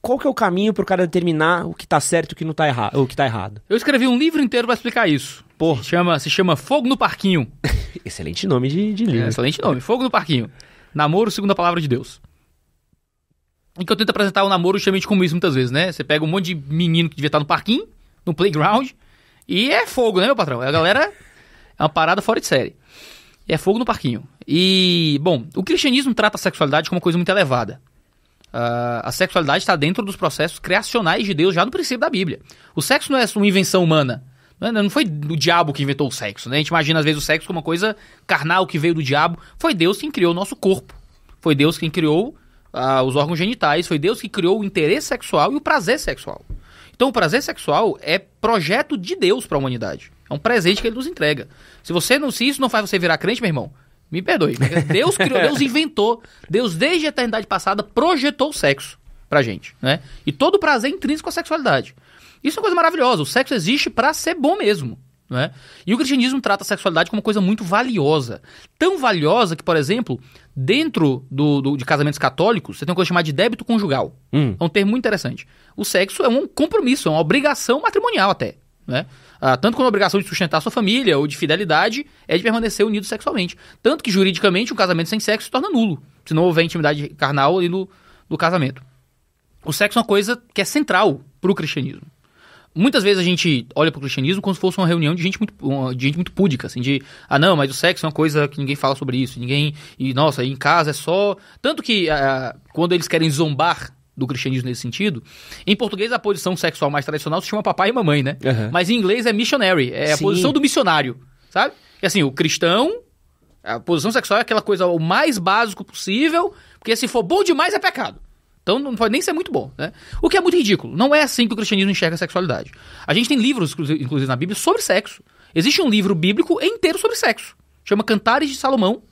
qual que é o caminho para o cara determinar o que está certo e o que não tá errado, o que tá errado? Eu escrevi um livro inteiro para explicar isso. Pô. Se chama, se chama Fogo no Parquinho. [LAUGHS] excelente nome de, de livro. É, excelente nome. Fogo no Parquinho. Namoro segundo a palavra de Deus. E que eu tento apresentar o namoro justamente como isso muitas vezes, né? Você pega um monte de menino que devia estar no parquinho, no playground, e é fogo, né, meu patrão? A galera [LAUGHS] é uma parada fora de série. É fogo no parquinho. E, bom, o cristianismo trata a sexualidade como uma coisa muito elevada. Uh, a sexualidade está dentro dos processos criacionais de Deus já no princípio da Bíblia. O sexo não é uma invenção humana. Né? Não foi o diabo que inventou o sexo, né? A gente imagina às vezes o sexo como uma coisa carnal que veio do diabo. Foi Deus quem criou o nosso corpo. Foi Deus quem criou ah, os órgãos genitais. Foi Deus que criou o interesse sexual e o prazer sexual. Então o prazer sexual é projeto de Deus para a humanidade. É um presente que ele nos entrega. Se você não se isso não faz você virar crente, meu irmão, me perdoe. Deus criou, Deus [LAUGHS] inventou. Deus desde a eternidade passada projetou o sexo pra gente, né? E todo prazer é intrínseco à sexualidade. Isso é uma coisa maravilhosa. O sexo existe para ser bom mesmo. Né? E o cristianismo trata a sexualidade como uma coisa muito valiosa. Tão valiosa que, por exemplo, dentro do, do de casamentos católicos, você tem uma coisa chamada de débito conjugal. Hum. É um termo muito interessante. O sexo é um compromisso, é uma obrigação matrimonial até. Né? Ah, tanto como a obrigação de sustentar sua família ou de fidelidade é de permanecer unido sexualmente. Tanto que, juridicamente, um casamento sem sexo se torna nulo, se não houver intimidade carnal ali no, no casamento. O sexo é uma coisa que é central para o cristianismo muitas vezes a gente olha para o cristianismo como se fosse uma reunião de gente muito de gente muito púdica, assim, de ah não, mas o sexo é uma coisa que ninguém fala sobre isso, ninguém e nossa, em casa é só tanto que ah, quando eles querem zombar do cristianismo nesse sentido. Em português, a posição sexual mais tradicional se chama papai e mamãe, né? Uhum. Mas em inglês é missionary, é Sim. a posição do missionário, sabe? E assim, o cristão, a posição sexual é aquela coisa o mais básico possível, porque se for bom demais é pecado. Então não pode nem ser muito bom, né? O que é muito ridículo. Não é assim que o cristianismo enxerga a sexualidade. A gente tem livros, inclusive na Bíblia, sobre sexo. Existe um livro bíblico inteiro sobre sexo. Chama Cantares de Salomão.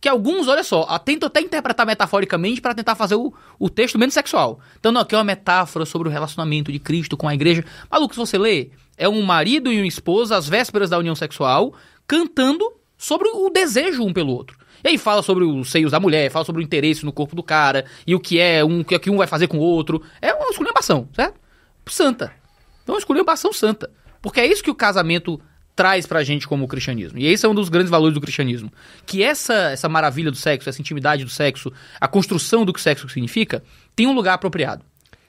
Que alguns, olha só, tentam até interpretar metaforicamente para tentar fazer o, o texto menos sexual. Então, não, aqui é uma metáfora sobre o relacionamento de Cristo com a igreja. Maluco, se você lê, é um marido e uma esposa às vésperas da união sexual cantando sobre o desejo um pelo outro. E aí fala sobre os seios da mulher, fala sobre o interesse no corpo do cara, e o que é um, o que é um vai fazer com o outro. É uma esculhambação, certo? Santa. Então, esculhambação santa. Porque é isso que o casamento traz pra gente como cristianismo. E esse é um dos grandes valores do cristianismo. Que essa, essa maravilha do sexo, essa intimidade do sexo, a construção do que o sexo significa, tem um lugar apropriado.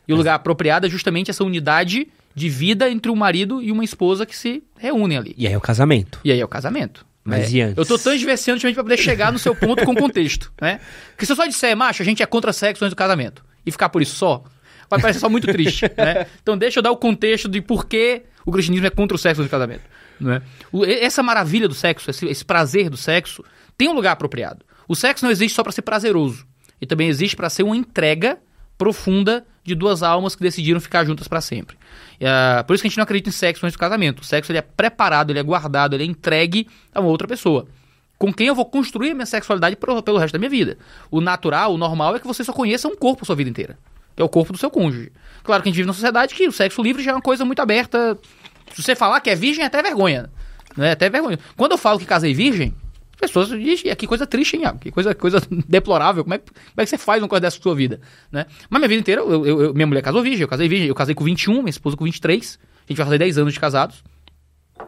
E o é. lugar apropriado é justamente essa unidade de vida entre o marido e uma esposa que se reúnem ali. E aí é o casamento. E aí é o casamento. Mas é, e antes? Eu tô transversando justamente pra poder chegar no seu ponto com contexto, né? Porque se eu só disser, macho, a gente é contra sexo antes do casamento e ficar por isso só, vai parecer só muito triste, [LAUGHS] né? Então deixa eu dar o contexto de por que o cristianismo é contra o sexo antes do casamento, né? Essa maravilha do sexo, esse, esse prazer do sexo, tem um lugar apropriado. O sexo não existe só para ser prazeroso. e também existe para ser uma entrega profunda de duas almas que decidiram ficar juntas para sempre. Ah, por isso que a gente não acredita em sexo antes do casamento. O sexo ele é preparado, ele é guardado, ele é entregue a uma outra pessoa. Com quem eu vou construir a minha sexualidade pro, pelo resto da minha vida. O natural, o normal é que você só conheça um corpo a sua vida inteira. Que é o corpo do seu cônjuge. Claro que a gente vive numa sociedade que o sexo livre já é uma coisa muito aberta. Se você falar que é virgem, é até vergonha. Né? É até vergonha. Quando eu falo que casei virgem, pessoas dizem, que coisa triste, hein, Que coisa, coisa [LAUGHS] deplorável. Como é, como é que você faz uma coisa dessa com sua vida? Né? Mas minha vida inteira, eu, eu, eu, minha mulher casou virgem, eu casei virgem, eu casei com 21, minha esposa com 23. A gente vai fazer 10 anos de casados.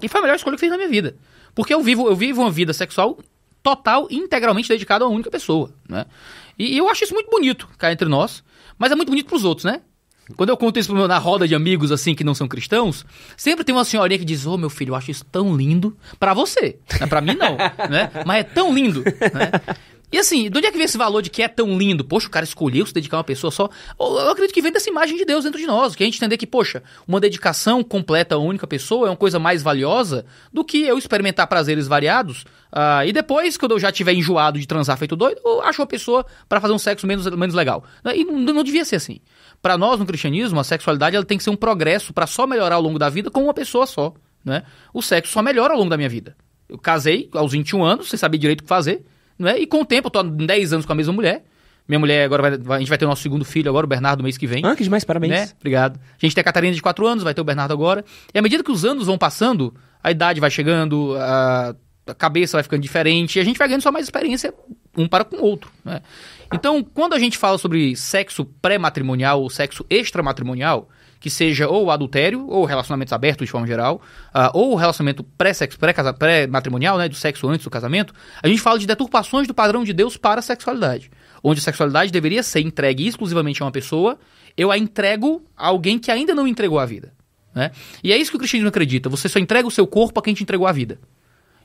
E foi a melhor escolha que eu fiz na minha vida. Porque eu vivo, eu vivo uma vida sexual total, integralmente dedicada a uma única pessoa, né? E, e eu acho isso muito bonito, cá entre nós. Mas é muito bonito pros outros, né? Quando eu conto isso meu, na roda de amigos, assim, que não são cristãos, sempre tem uma senhorinha que diz, ô oh, meu filho, eu acho isso tão lindo. para você. Não né, pra mim, não. [LAUGHS] né? Mas é tão lindo. Né? E assim, de onde é que vem esse valor de que é tão lindo? Poxa, o cara escolheu se dedicar a uma pessoa só. Eu acredito que vem dessa imagem de Deus dentro de nós, que a gente entender que, poxa, uma dedicação completa a única pessoa é uma coisa mais valiosa do que eu experimentar prazeres variados. Uh, e depois, quando eu já tiver enjoado de transar feito doido, eu acho uma pessoa para fazer um sexo menos, menos legal. E não, não devia ser assim. Para nós, no cristianismo, a sexualidade ela tem que ser um progresso para só melhorar ao longo da vida com uma pessoa só. Né? O sexo só melhora ao longo da minha vida. Eu casei aos 21 anos, sem saber direito o que fazer. Né? E com o tempo, eu tô há 10 anos com a mesma mulher. Minha mulher agora vai, a gente vai ter o nosso segundo filho agora, o Bernardo, mês que vem. Ah, que demais, parabéns. Né? Obrigado. A gente tem a Catarina de 4 anos, vai ter o Bernardo agora. E à medida que os anos vão passando, a idade vai chegando, a, a cabeça vai ficando diferente, e a gente vai ganhando só mais experiência um para com o outro. Né? Então, quando a gente fala sobre sexo pré-matrimonial ou sexo extramatrimonial, que seja ou adultério, ou relacionamentos abertos de forma geral, uh, ou relacionamento pré-sexo, pré-matrimonial, pré né, do sexo antes do casamento, a gente fala de deturpações do padrão de Deus para a sexualidade. Onde a sexualidade deveria ser entregue exclusivamente a uma pessoa, eu a entrego a alguém que ainda não entregou a vida. Né? E é isso que o cristianismo acredita. Você só entrega o seu corpo a quem te entregou a vida.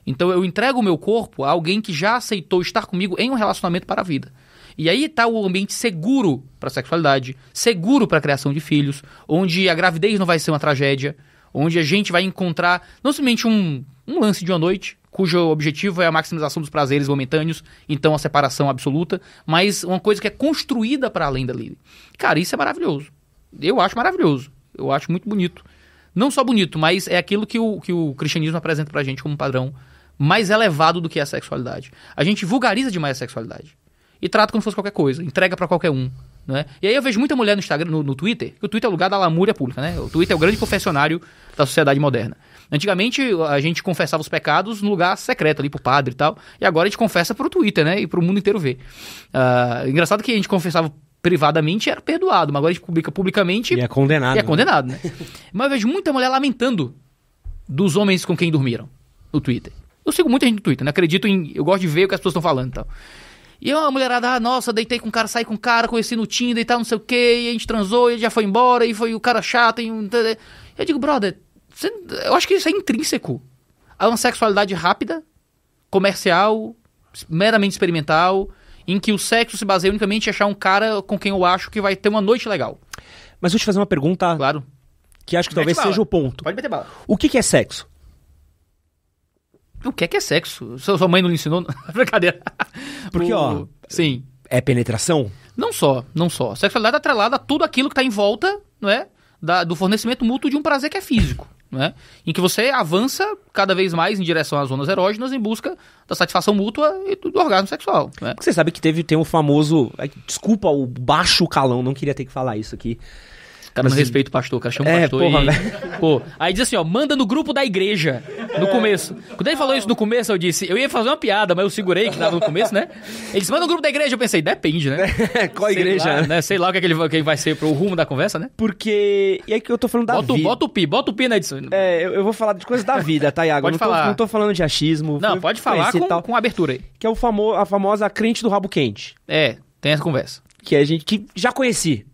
Então eu entrego o meu corpo a alguém que já aceitou estar comigo em um relacionamento para a vida. E aí está o ambiente seguro para sexualidade, seguro para a criação de filhos, onde a gravidez não vai ser uma tragédia, onde a gente vai encontrar não somente um, um lance de uma noite, cujo objetivo é a maximização dos prazeres momentâneos, então a separação absoluta, mas uma coisa que é construída para além dali. Cara, isso é maravilhoso. Eu acho maravilhoso. Eu acho muito bonito. Não só bonito, mas é aquilo que o, que o cristianismo apresenta para a gente como padrão mais elevado do que é a sexualidade. A gente vulgariza demais a sexualidade e trata como se fosse qualquer coisa, entrega para qualquer um. Né? E aí eu vejo muita mulher no Instagram, no, no Twitter, que o Twitter é o lugar da lamúria pública, né? O Twitter é o grande confessionário da sociedade moderna. Antigamente a gente confessava os pecados no lugar secreto ali pro padre e tal, e agora a gente confessa pro Twitter, né? E pro mundo inteiro ver. Uh, engraçado que a gente confessava privadamente era perdoado, mas agora a gente publica publicamente e é condenado. E é né? condenado, né? né? [LAUGHS] mas eu vejo muita mulher lamentando dos homens com quem dormiram no Twitter. Eu sigo muita gente no Twitter, não né? acredito em. Eu gosto de ver o que as pessoas estão falando e tal. E é uma mulherada, ah, nossa, deitei com um cara, saí com um cara, conheci no Tinder e tal, não sei o quê, e a gente transou, e já foi embora, e foi o cara chato, e... Tá, tá. Eu digo, brother, você... eu acho que isso é intrínseco. é uma sexualidade rápida, comercial, meramente experimental, em que o sexo se baseia unicamente em achar um cara com quem eu acho que vai ter uma noite legal. Mas vou te fazer uma pergunta... Claro. Que acho que Mete talvez bala. seja o ponto. Pode meter bala. O que, que é sexo? O que é que é sexo? Sua mãe não lhe ensinou? [LAUGHS] Brincadeira. Porque, o, ó. Sim. É penetração? Não só, não só. Sexualidade é atrelada a tudo aquilo que está em volta, não é? Da, do fornecimento mútuo de um prazer que é físico. Né? Em que você avança cada vez mais em direção às zonas erógenas em busca da satisfação mútua e do, do orgasmo sexual. É? Você sabe que teve tem um famoso, desculpa o baixo calão, não queria ter que falar isso aqui, cara não respeita o pastor, o cara chama o é, pastor porra, e. Pô. Aí diz assim, ó, manda no grupo da igreja. No começo. Quando ele falou isso no começo, eu disse, eu ia fazer uma piada, mas eu segurei que tava no começo, né? Ele disse, manda no grupo da igreja. Eu pensei, depende, né? [LAUGHS] Qual a igreja? Lá, né? Sei lá o que, é que, ele, que vai ser pro rumo da conversa, né? Porque. E é que eu tô falando da bota, vida. Bota o pi, bota o pi na edição. É, eu, eu, vou falar de coisas da vida, tá, Iago? pode não tô, falar. não tô falando de achismo. Não, pode falar com, tal, com abertura aí. Que é o famo, a famosa crente do rabo quente. É, tem essa conversa. Que a é gente que já conheci.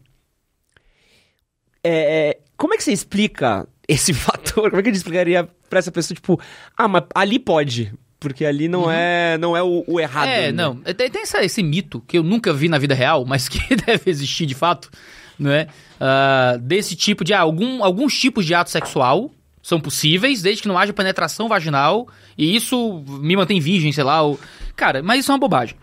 É, é, como é que você explica esse [LAUGHS] fator? Como é que a gente explicaria pra essa pessoa, tipo, ah, mas ali pode. Porque ali não uhum. é não é o, o errado. É, né? não. É, tem, tem esse, esse, mito que eu nunca vi na vida real, mas que [LAUGHS] deve existir de fato, não é? Uh, desse tipo de. Ah, algum, alguns tipos de ato sexual são possíveis, desde que não haja penetração vaginal, e isso me mantém virgem, sei lá. Ou... Cara, mas isso é uma bobagem.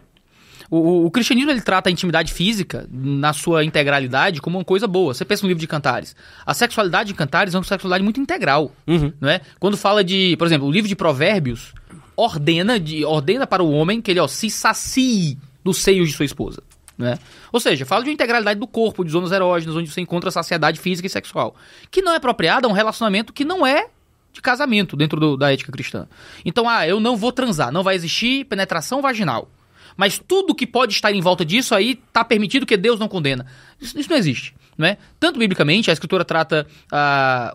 O, o, cristianismo ele trata a intimidade física, na sua integralidade, como uma coisa boa. Você pensa no livro de Cantares. A sexualidade de Cantares é uma sexualidade muito integral. Uhum. Não é? Quando fala de, por exemplo, o livro de Provérbios ordena, de, ordena para o homem que ele ó, se sacie dos seios de sua esposa. Né? Ou seja, fala de uma integralidade do corpo, de zonas erógenas, onde você encontra saciedade física e sexual, que não é apropriada a um relacionamento que não é de casamento dentro do, da ética cristã. Então, ah, eu não vou transar, não vai existir penetração vaginal. Mas tudo que pode estar em volta disso aí está permitido que Deus não condena. Isso, isso não existe. Né? Tanto biblicamente, a escritura trata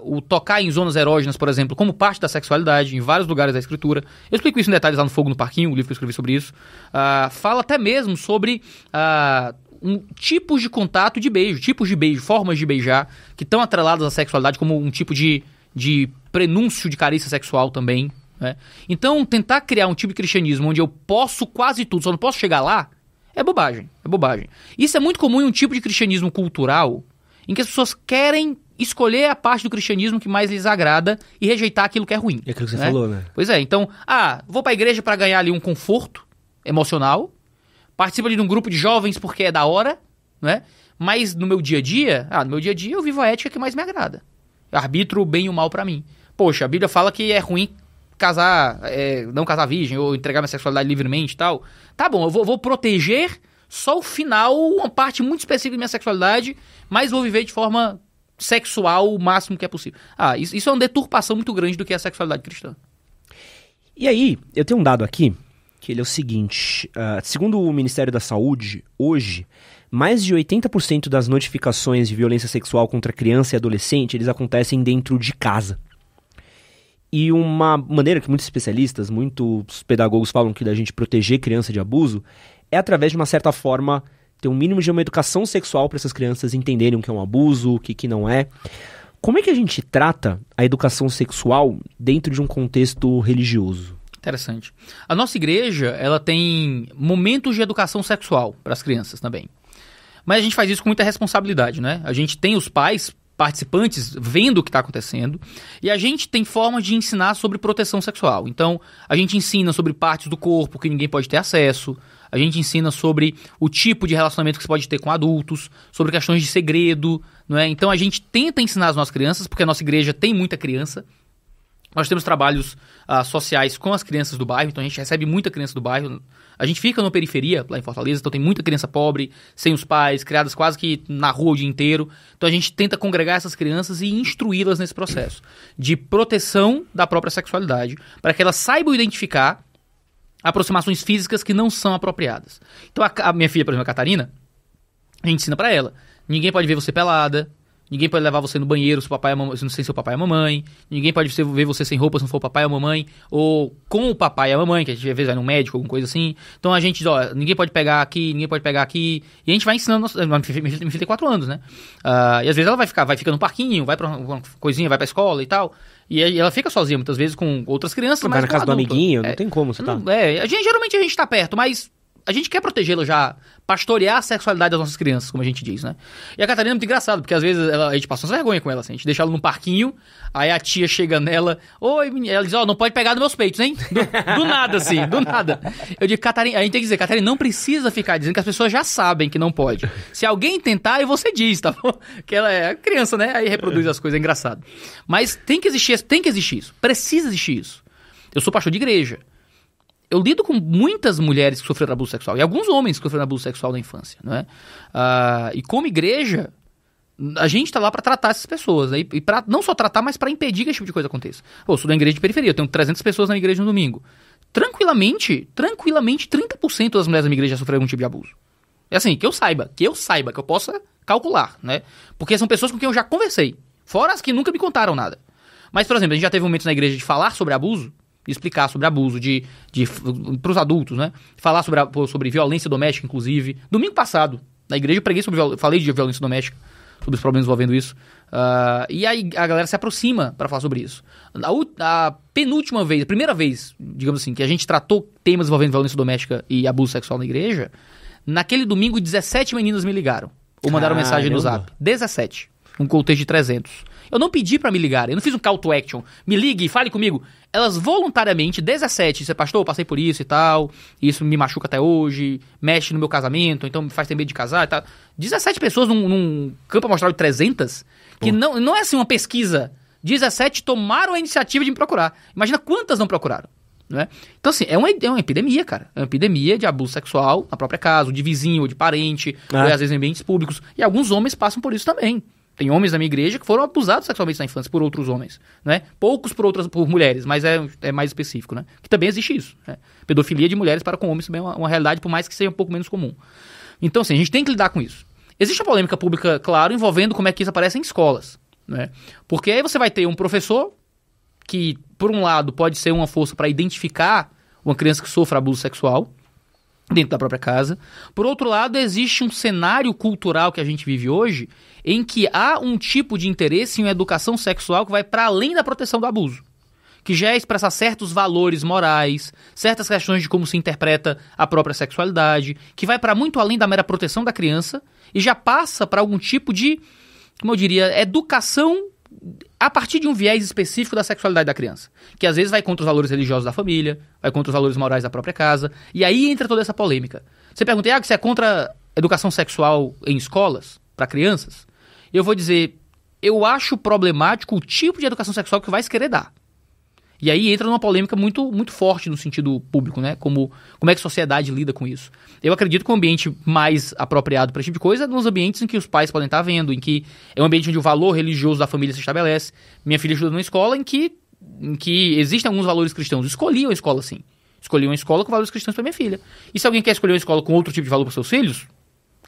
uh, o tocar em zonas erógenas, por exemplo, como parte da sexualidade, em vários lugares da escritura. Eu explico isso em detalhes lá no Fogo no Parquinho, o livro que eu escrevi sobre isso. Uh, fala até mesmo sobre uh, um, tipos de contato de beijo, tipos de beijo, formas de beijar, que estão atreladas à sexualidade como um tipo de, de prenúncio de carícia sexual também, né? Então, tentar criar um tipo de cristianismo onde eu posso quase tudo, só não posso chegar lá, é bobagem. É bobagem. Isso é muito comum em um tipo de cristianismo cultural em que as pessoas querem escolher a parte do cristianismo que mais lhes agrada e rejeitar aquilo que é ruim. É aquilo que você né? falou, né? Pois é. Então, ah, vou para a igreja para ganhar ali um conforto emocional, participo ali de um grupo de jovens porque é da hora, né? Mas no meu dia a dia, ah, no meu dia a dia eu vivo a ética que mais me agrada. Eu arbitro o bem e o mal para mim. Poxa, a Bíblia fala que é ruim casar, é, não casar virgem ou entregar minha sexualidade livremente e tal. Tá bom, eu vou, vou proteger só o final, uma parte muito específica da minha sexualidade, mas vou viver de forma sexual o máximo que é possível. Ah, isso, isso é uma deturpação muito grande do que é a sexualidade cristã. E aí, eu tenho um dado aqui, que ele é o seguinte: uh, segundo o Ministério da Saúde, hoje, mais de 80% das notificações de violência sexual contra criança e adolescente eles acontecem dentro de casa. E uma maneira que muitos especialistas, muitos pedagogos falam que da gente proteger criança de abuso é através de uma certa forma ter um mínimo de uma educação sexual para essas crianças entenderem o que é um abuso, o que, que não é. Como é que a gente trata a educação sexual dentro de um contexto religioso? Interessante. A nossa igreja, ela tem momentos de educação sexual para as crianças também. Mas a gente faz isso com muita responsabilidade, né? A gente tem os pais participantes vendo o que está acontecendo. E a gente tem formas de ensinar sobre proteção sexual. Então, a gente ensina sobre partes do corpo que ninguém pode ter acesso. A gente ensina sobre o tipo de relacionamento que você pode ter com adultos, sobre questões de segredo, não é? Então a gente tenta ensinar as nossas crianças, porque a nossa igreja tem muita criança, nós temos trabalhos uh, sociais com as crianças do bairro, então a gente recebe muita criança do bairro a gente fica na periferia, lá em Fortaleza, então tem muita criança pobre, sem os pais, criadas quase que na rua o dia inteiro. Então a gente tenta congregar essas crianças e instruí-las nesse processo de proteção da própria sexualidade, para que elas saibam identificar aproximações físicas que não são apropriadas. Então a, a minha filha, por exemplo, a Catarina, a gente ensina para ela. Ninguém pode ver você pelada, Ninguém pode levar você no banheiro se papai é mamãe, sem seu papai e a mamãe. Ninguém pode ver você sem roupa se não for o papai ou a mamãe. Ou com o papai e a mamãe, que a gente às vezes vai no médico, alguma coisa assim. Então a gente, ó, ninguém pode pegar aqui, ninguém pode pegar aqui. E a gente vai ensinando. minha filha tem quatro anos, né? Uh, e às vezes ela vai ficar, vai ficar no parquinho, vai pra uma coisinha, vai pra escola e tal. E ela fica sozinha, muitas vezes, com outras crianças. Mas na casa adulto. do amiguinho, não é, tem como, você tá? Não, é, a gente, geralmente a gente tá perto, mas a gente quer protegê-lo já, pastorear a sexualidade das nossas crianças, como a gente diz, né? E a Catarina é muito engraçado, porque às vezes ela, a gente passa uma vergonha com ela, assim, a gente deixa ela num parquinho, aí a tia chega nela, oi, ela diz, ó, oh, não pode pegar nos meus peitos, hein? Do, do, nada, assim, do nada. Eu digo, Catarina, a gente tem que dizer, Catarina, não precisa ficar dizendo que as pessoas já sabem que não pode. Se alguém tentar, aí é você diz, tá bom? Que ela é criança, né? Aí reproduz as coisas, é engraçado. Mas tem que existir, tem que existir isso, precisa existir isso. Eu sou pastor de igreja eu lido com muitas mulheres que sofreram abuso sexual e alguns homens que sofreram abuso sexual na infância, não é? Uh, e como igreja, a gente está lá para tratar essas pessoas, né? E, e não só tratar, mas para impedir que esse tipo de coisa aconteça. Pô, eu sou da igreja de periferia, eu tenho 300 pessoas na igreja no domingo. Tranquilamente, tranquilamente, 30% das mulheres da minha igreja já sofreram algum tipo de abuso. É assim, que eu saiba, que eu saiba, que eu possa calcular, né? Porque são pessoas com quem eu já conversei, fora as que nunca me contaram nada. Mas, por exemplo, a gente já teve momentos na igreja de falar sobre abuso, explicar sobre abuso de, de para os adultos, né? Falar sobre, a, sobre violência doméstica, inclusive. Domingo passado, na igreja eu preguei sobre falei de violência doméstica, sobre os problemas envolvendo isso. Uh, e aí a galera se aproxima para falar sobre isso. A, a, penúltima vez, a primeira vez, digamos assim, que a gente tratou temas envolvendo violência doméstica e abuso sexual na igreja, naquele domingo 17 meninas me ligaram ou mandaram Caramba. mensagem no Zap. 17, um contexto de 300. Eu não pedi para me ligar, eu não fiz um call to action. Me ligue, fale comigo. Elas voluntariamente, 17, você é pastor, eu passei por isso e tal, isso me machuca até hoje, mexe no meu casamento, então me faz ter medo de casar e tal. 17 pessoas num, num campo amostral de 300, Pô. que não, não é assim uma pesquisa. 17 tomaram a iniciativa de me procurar. Imagina quantas não procuraram. Né? Então, assim, é uma, é uma epidemia, cara. É uma epidemia de abuso sexual na própria casa, de vizinho, ou de parente, ah. ou às vezes em ambientes públicos. E alguns homens passam por isso também. Tem homens na minha igreja que foram abusados sexualmente na infância por outros homens, né? Poucos por outras por mulheres, mas é, é mais específico, né? Que também existe isso. Né? Pedofilia de mulheres para com homens também é uma, uma realidade, por mais que seja um pouco menos comum. Então, assim, a gente tem que lidar com isso. Existe a polêmica pública, claro, envolvendo como é que isso aparece em escolas, né? Porque aí você vai ter um professor que, por um lado, pode ser uma força para identificar uma criança que sofre abuso sexual, dentro da própria casa. Por outro lado, existe um cenário cultural que a gente vive hoje em que há um tipo de interesse em educação sexual que vai para além da proteção do abuso. Que já é expressar certos valores morais, certas questões de como se interpreta a própria sexualidade, que vai para muito além da mera proteção da criança e já passa para algum tipo de, como eu diria, educação a partir de um viés específico da sexualidade da criança, que às vezes vai contra os valores religiosos da família, vai contra os valores morais da própria casa, e aí entra toda essa polêmica. Você pergunta, ah, você é contra educação sexual em escolas, para crianças? Eu vou dizer, eu acho problemático o tipo de educação sexual que vai se querer dar. E aí entra numa polêmica muito, muito forte no sentido público, né? Como, como é que a sociedade lida com isso. Eu acredito que o um ambiente mais apropriado para esse tipo de coisa é nos ambientes em que os pais podem estar vendo, em que é um ambiente onde o valor religioso da família se estabelece. Minha filha estuda numa escola em que, em que existem alguns valores cristãos. Escolhi uma escola assim. Escolhi uma escola com valores cristãos para minha filha. E se alguém quer escolher uma escola com outro tipo de valor para seus filhos,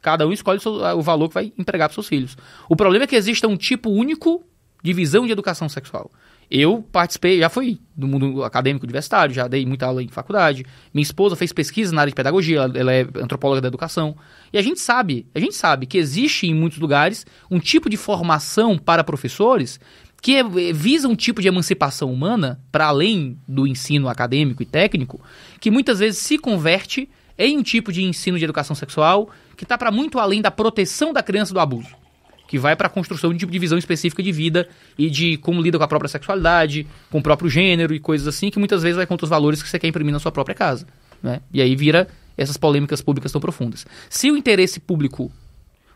cada um escolhe o valor que vai empregar para seus filhos. O problema é que exista um tipo único de visão de educação sexual. Eu participei, já fui do mundo acadêmico universitário, já dei muita aula em faculdade. Minha esposa fez pesquisa na área de pedagogia, ela é antropóloga da educação. E a gente sabe, a gente sabe que existe em muitos lugares um tipo de formação para professores que é, é, visa um tipo de emancipação humana para além do ensino acadêmico e técnico, que muitas vezes se converte em um tipo de ensino de educação sexual que está para muito além da proteção da criança do abuso que vai para a construção de, tipo de visão específica de vida e de como lida com a própria sexualidade, com o próprio gênero e coisas assim, que muitas vezes vai contra os valores que você quer imprimir na sua própria casa. Né? E aí vira essas polêmicas públicas tão profundas. Se o interesse público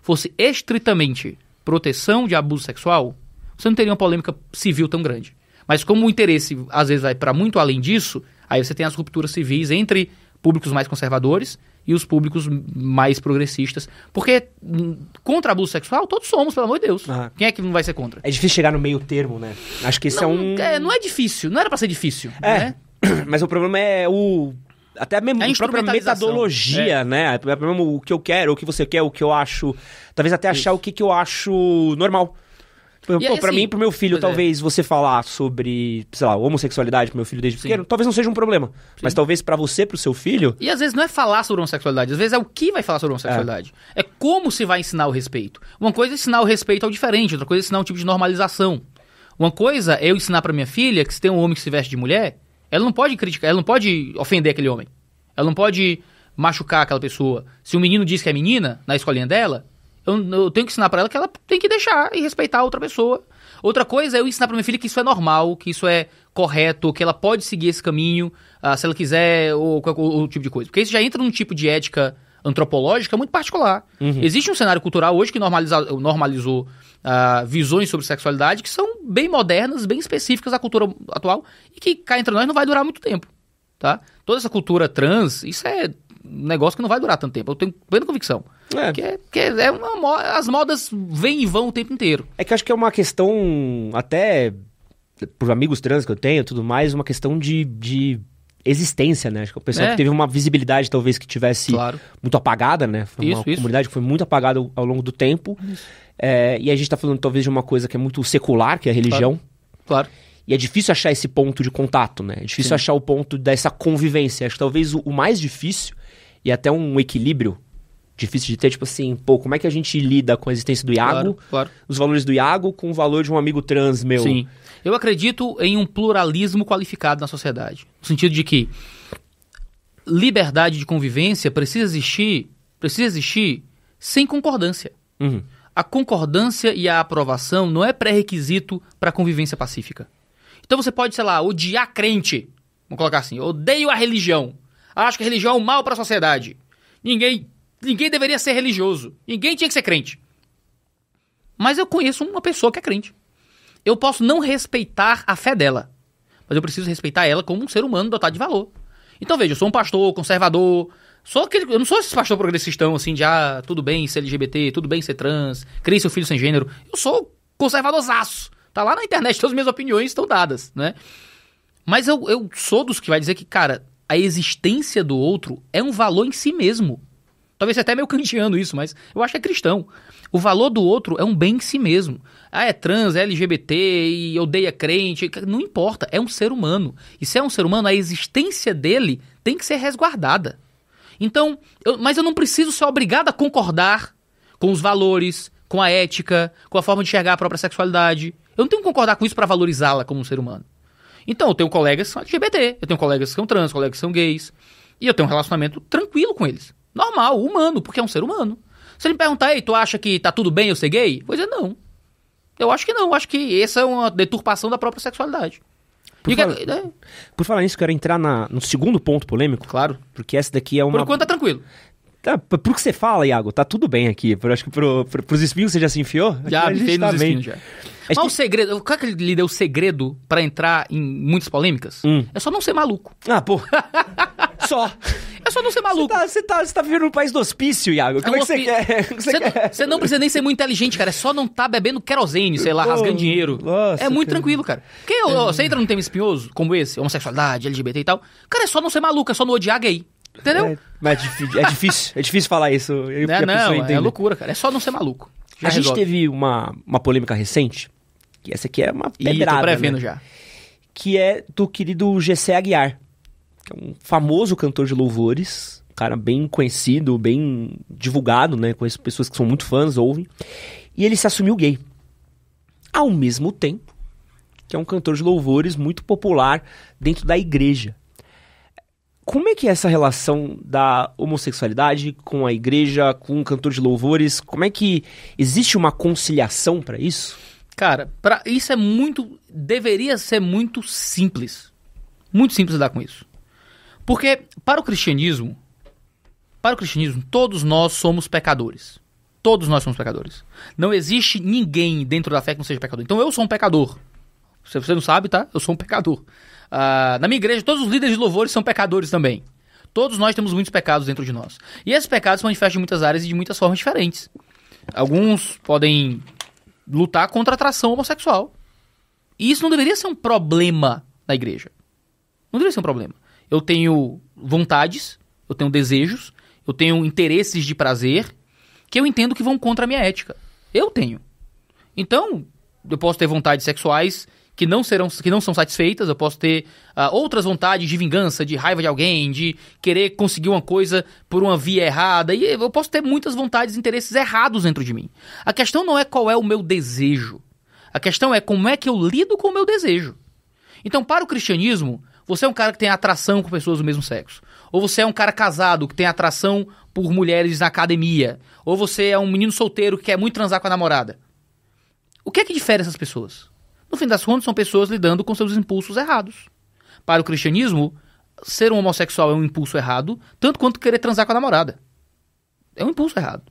fosse estritamente proteção de abuso sexual, você não teria uma polêmica civil tão grande. Mas como o interesse às vezes vai para muito além disso, aí você tem as rupturas civis entre públicos mais conservadores e os públicos mais progressistas. Porque hum, contra abuso sexual, todos somos, pelo amor de Deus. Uhum. Quem é que não vai ser contra? É difícil chegar no meio termo, né? Acho que isso é um. É, não é difícil, não era pra ser difícil. É. Né? [CLEARS THROAT] Mas o problema é o até mesmo é a, a própria metodologia, é. né? É, é mesmo o que eu quero, o que você quer, o que eu acho. Talvez até achar Isso. o que, que eu acho normal. Pô, aí, pra mim assim, e pro meu filho, é. talvez é. você falar sobre, sei lá, homossexualidade pro meu filho desde Sim. pequeno, talvez não seja um problema. Sim. Mas talvez para você, pro seu filho. E às vezes não é falar sobre homossexualidade, às vezes é o que vai falar sobre é. homossexualidade. É, é como se vai ensinar o respeito. Uma coisa é ensinar o respeito ao diferente, outra coisa é ensinar um tipo de normalização. Uma coisa é eu ensinar para minha filha que se tem um homem que se veste de mulher, ela não pode criticar, ela não pode ofender aquele homem. Ela não pode machucar aquela pessoa. Se um menino diz que é menina na escolinha dela, eu, eu tenho que ensinar para ela que ela tem que deixar e respeitar a outra pessoa. Outra coisa é eu ensinar para minha filha que isso é normal, que isso é correto, que ela pode seguir esse caminho, uh, se ela quiser, ou outro tipo de coisa. Porque isso já entra num tipo de ética antropológica muito particular. Uhum. Existe um cenário cultural hoje que normaliza, normalizou uh, visões sobre sexualidade que são bem modernas, bem específicas da cultura atual e que cá entre nós não vai durar muito tempo, tá? Toda essa cultura trans, isso é negócio que não vai durar tanto tempo. Eu tenho plena convicção. É. Que, é, que é, é uma, as modas vêm e vão o tempo inteiro. É que eu acho que é uma questão, até por amigos trans que eu tenho tudo mais, uma questão de, de existência, né? Acho que o pessoal é. que teve uma visibilidade talvez que tivesse claro. muito apagada, né? Foi isso, uma isso. comunidade que foi muito apagada ao, ao longo do tempo. É, e a gente tá falando talvez de uma coisa que é muito secular, que é a religião. Claro. claro. E é difícil achar esse ponto de contato, né? É difícil Sim. achar o ponto dessa convivência. Acho que talvez o, o mais difícil e até um equilíbrio difícil de ter, tipo assim, pô, como é que a gente lida com a existência do Iago, claro, claro. os valores do Iago com o valor de um amigo trans meu? Sim. Eu acredito em um pluralismo qualificado na sociedade, no sentido de que liberdade de convivência precisa existir, precisa existir sem concordância. Uhum. A concordância e a aprovação não é pré-requisito para convivência pacífica. Então você pode, sei lá, odiar crente. Vamos colocar assim, odeio a religião. Acho que religião é um mal para a sociedade. Ninguém, ninguém deveria ser religioso. Ninguém tinha que ser crente. Mas eu conheço uma pessoa que é crente. Eu posso não respeitar a fé dela, mas eu preciso respeitar ela como um ser humano dotado de valor. Então veja, eu sou um pastor conservador, sou aquele, eu não sou esse pastor progressistão assim de ah, tudo bem ser LGBT, tudo bem ser trans, crie seu filho sem gênero. Eu sou conservadorzaço. Tá lá na internet, todas as minhas opiniões estão dadas, né? Mas eu, eu sou dos que vai dizer que, cara, a existência do outro é um valor em si mesmo. Talvez até meio kantiano isso, mas eu acho que é cristão. O valor do outro é um bem em si mesmo. Ah, é trans, é LGBT, e odeia crente. Não importa, é um ser humano. E se é um ser humano, a existência dele tem que ser resguardada. Então, eu, mas eu não preciso ser obrigado a concordar com os valores, com a ética, com a forma de enxergar a própria sexualidade. Eu não tenho que concordar com isso para valorizá-la como um ser humano. Então, eu tenho colegas que são LGBT, eu tenho colegas que são trans, colegas que são gays. E eu tenho um relacionamento tranquilo com eles. Normal, humano, porque é um ser humano. Se ele me perguntar, ei, tu acha que tá tudo bem eu ser gay? Vou dizer, não. Eu acho que não, eu acho que essa é uma deturpação da própria sexualidade. Por, é fala... que... Né? Por falar nisso, quero entrar na... no segundo ponto polêmico. Claro. Porque essa daqui é uma. Por enquanto tá tranquilo. Tá, que você fala, Iago, tá tudo bem aqui. Eu acho que pro, pro, pros espinhos você já se enfiou? Já, me fez tá nos espinhos, já. Mas que... o segredo, qual é que lhe deu o segredo para entrar em muitas polêmicas? Hum. É só não ser maluco. Ah, pô. [LAUGHS] só. É só não ser maluco. Você tá, tá, tá, vivendo no país do hospício, Iago. Como é, é um [LAUGHS] é que você quer? Você não precisa nem ser muito inteligente, cara. É só não tá bebendo querosene, sei lá, rasgando dinheiro. Nossa, é muito tranquilo, cara. Porque é. você entra num tema espinhoso, como esse, homossexualidade, LGBT e tal, cara, é só não ser maluco, é só não odiar gay. Entendeu? É, mas é, é difícil, é difícil falar isso. Eu, é, não, é loucura, cara. É só não ser maluco. Já a resolve. gente teve uma, uma polêmica recente, que essa aqui é uma pedrada. E né? tô prevendo né? já. Que é do querido GC Aguiar, que é um famoso cantor de louvores, um cara bem conhecido, bem divulgado, né? Conheço pessoas que são muito fãs, ouvem. E ele se assumiu gay. Ao mesmo tempo que é um cantor de louvores muito popular dentro da igreja. Como é que é essa relação da homossexualidade com a igreja, com o cantor de louvores? Como é que existe uma conciliação para isso? Cara, para isso é muito. Deveria ser muito simples. Muito simples lidar com isso. Porque, para o cristianismo, para o cristianismo, todos nós somos pecadores. Todos nós somos pecadores. Não existe ninguém dentro da fé que não seja pecador. Então eu sou um pecador. Se você não sabe, tá? Eu sou um pecador. Ah, na minha igreja, todos os líderes de louvores são pecadores também. Todos nós temos muitos pecados dentro de nós. E esses pecados se manifestam de muitas áreas e de muitas formas diferentes. Alguns podem lutar contra a atração homossexual. E isso não deveria ser um problema na igreja. Não deveria ser um problema. Eu tenho vontades, eu tenho desejos, eu tenho interesses de prazer que eu entendo que vão contra a minha ética. Eu tenho. Então, eu posso ter vontades sexuais que não serão que não são satisfeitas, eu posso ter uh, outras vontades de vingança, de raiva de alguém, de querer conseguir uma coisa por uma via errada, e eu posso ter muitas vontades e interesses errados dentro de mim. A questão não é qual é o meu desejo. A questão é como é que eu lido com o meu desejo. Então, para o cristianismo, você é um cara que tem atração com pessoas do mesmo sexo. Ou você é um cara casado que tem atração por mulheres na academia. Ou você é um menino solteiro que quer muito transar com a namorada. O que é que difere essas pessoas? No fim das contas, são pessoas lidando com seus impulsos errados. Para o cristianismo, ser um homossexual é um impulso errado, tanto quanto querer transar com a namorada. É um impulso errado.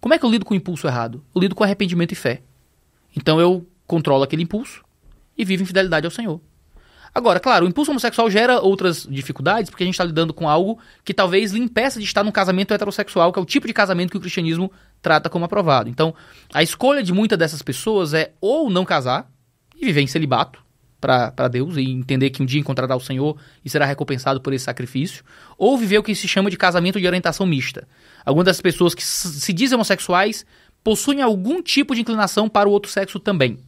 Como é que eu lido com o impulso errado? Eu lido com arrependimento e fé. Então eu controlo aquele impulso e vivo em fidelidade ao Senhor. Agora, claro, o impulso homossexual gera outras dificuldades, porque a gente está lidando com algo que talvez lhe impeça de estar num casamento heterossexual, que é o tipo de casamento que o cristianismo trata como aprovado. Então, a escolha de muitas dessas pessoas é ou não casar, e viver em celibato para Deus e entender que um dia encontrará o Senhor e será recompensado por esse sacrifício, ou viver o que se chama de casamento de orientação mista. Algumas das pessoas que se dizem homossexuais possuem algum tipo de inclinação para o outro sexo também.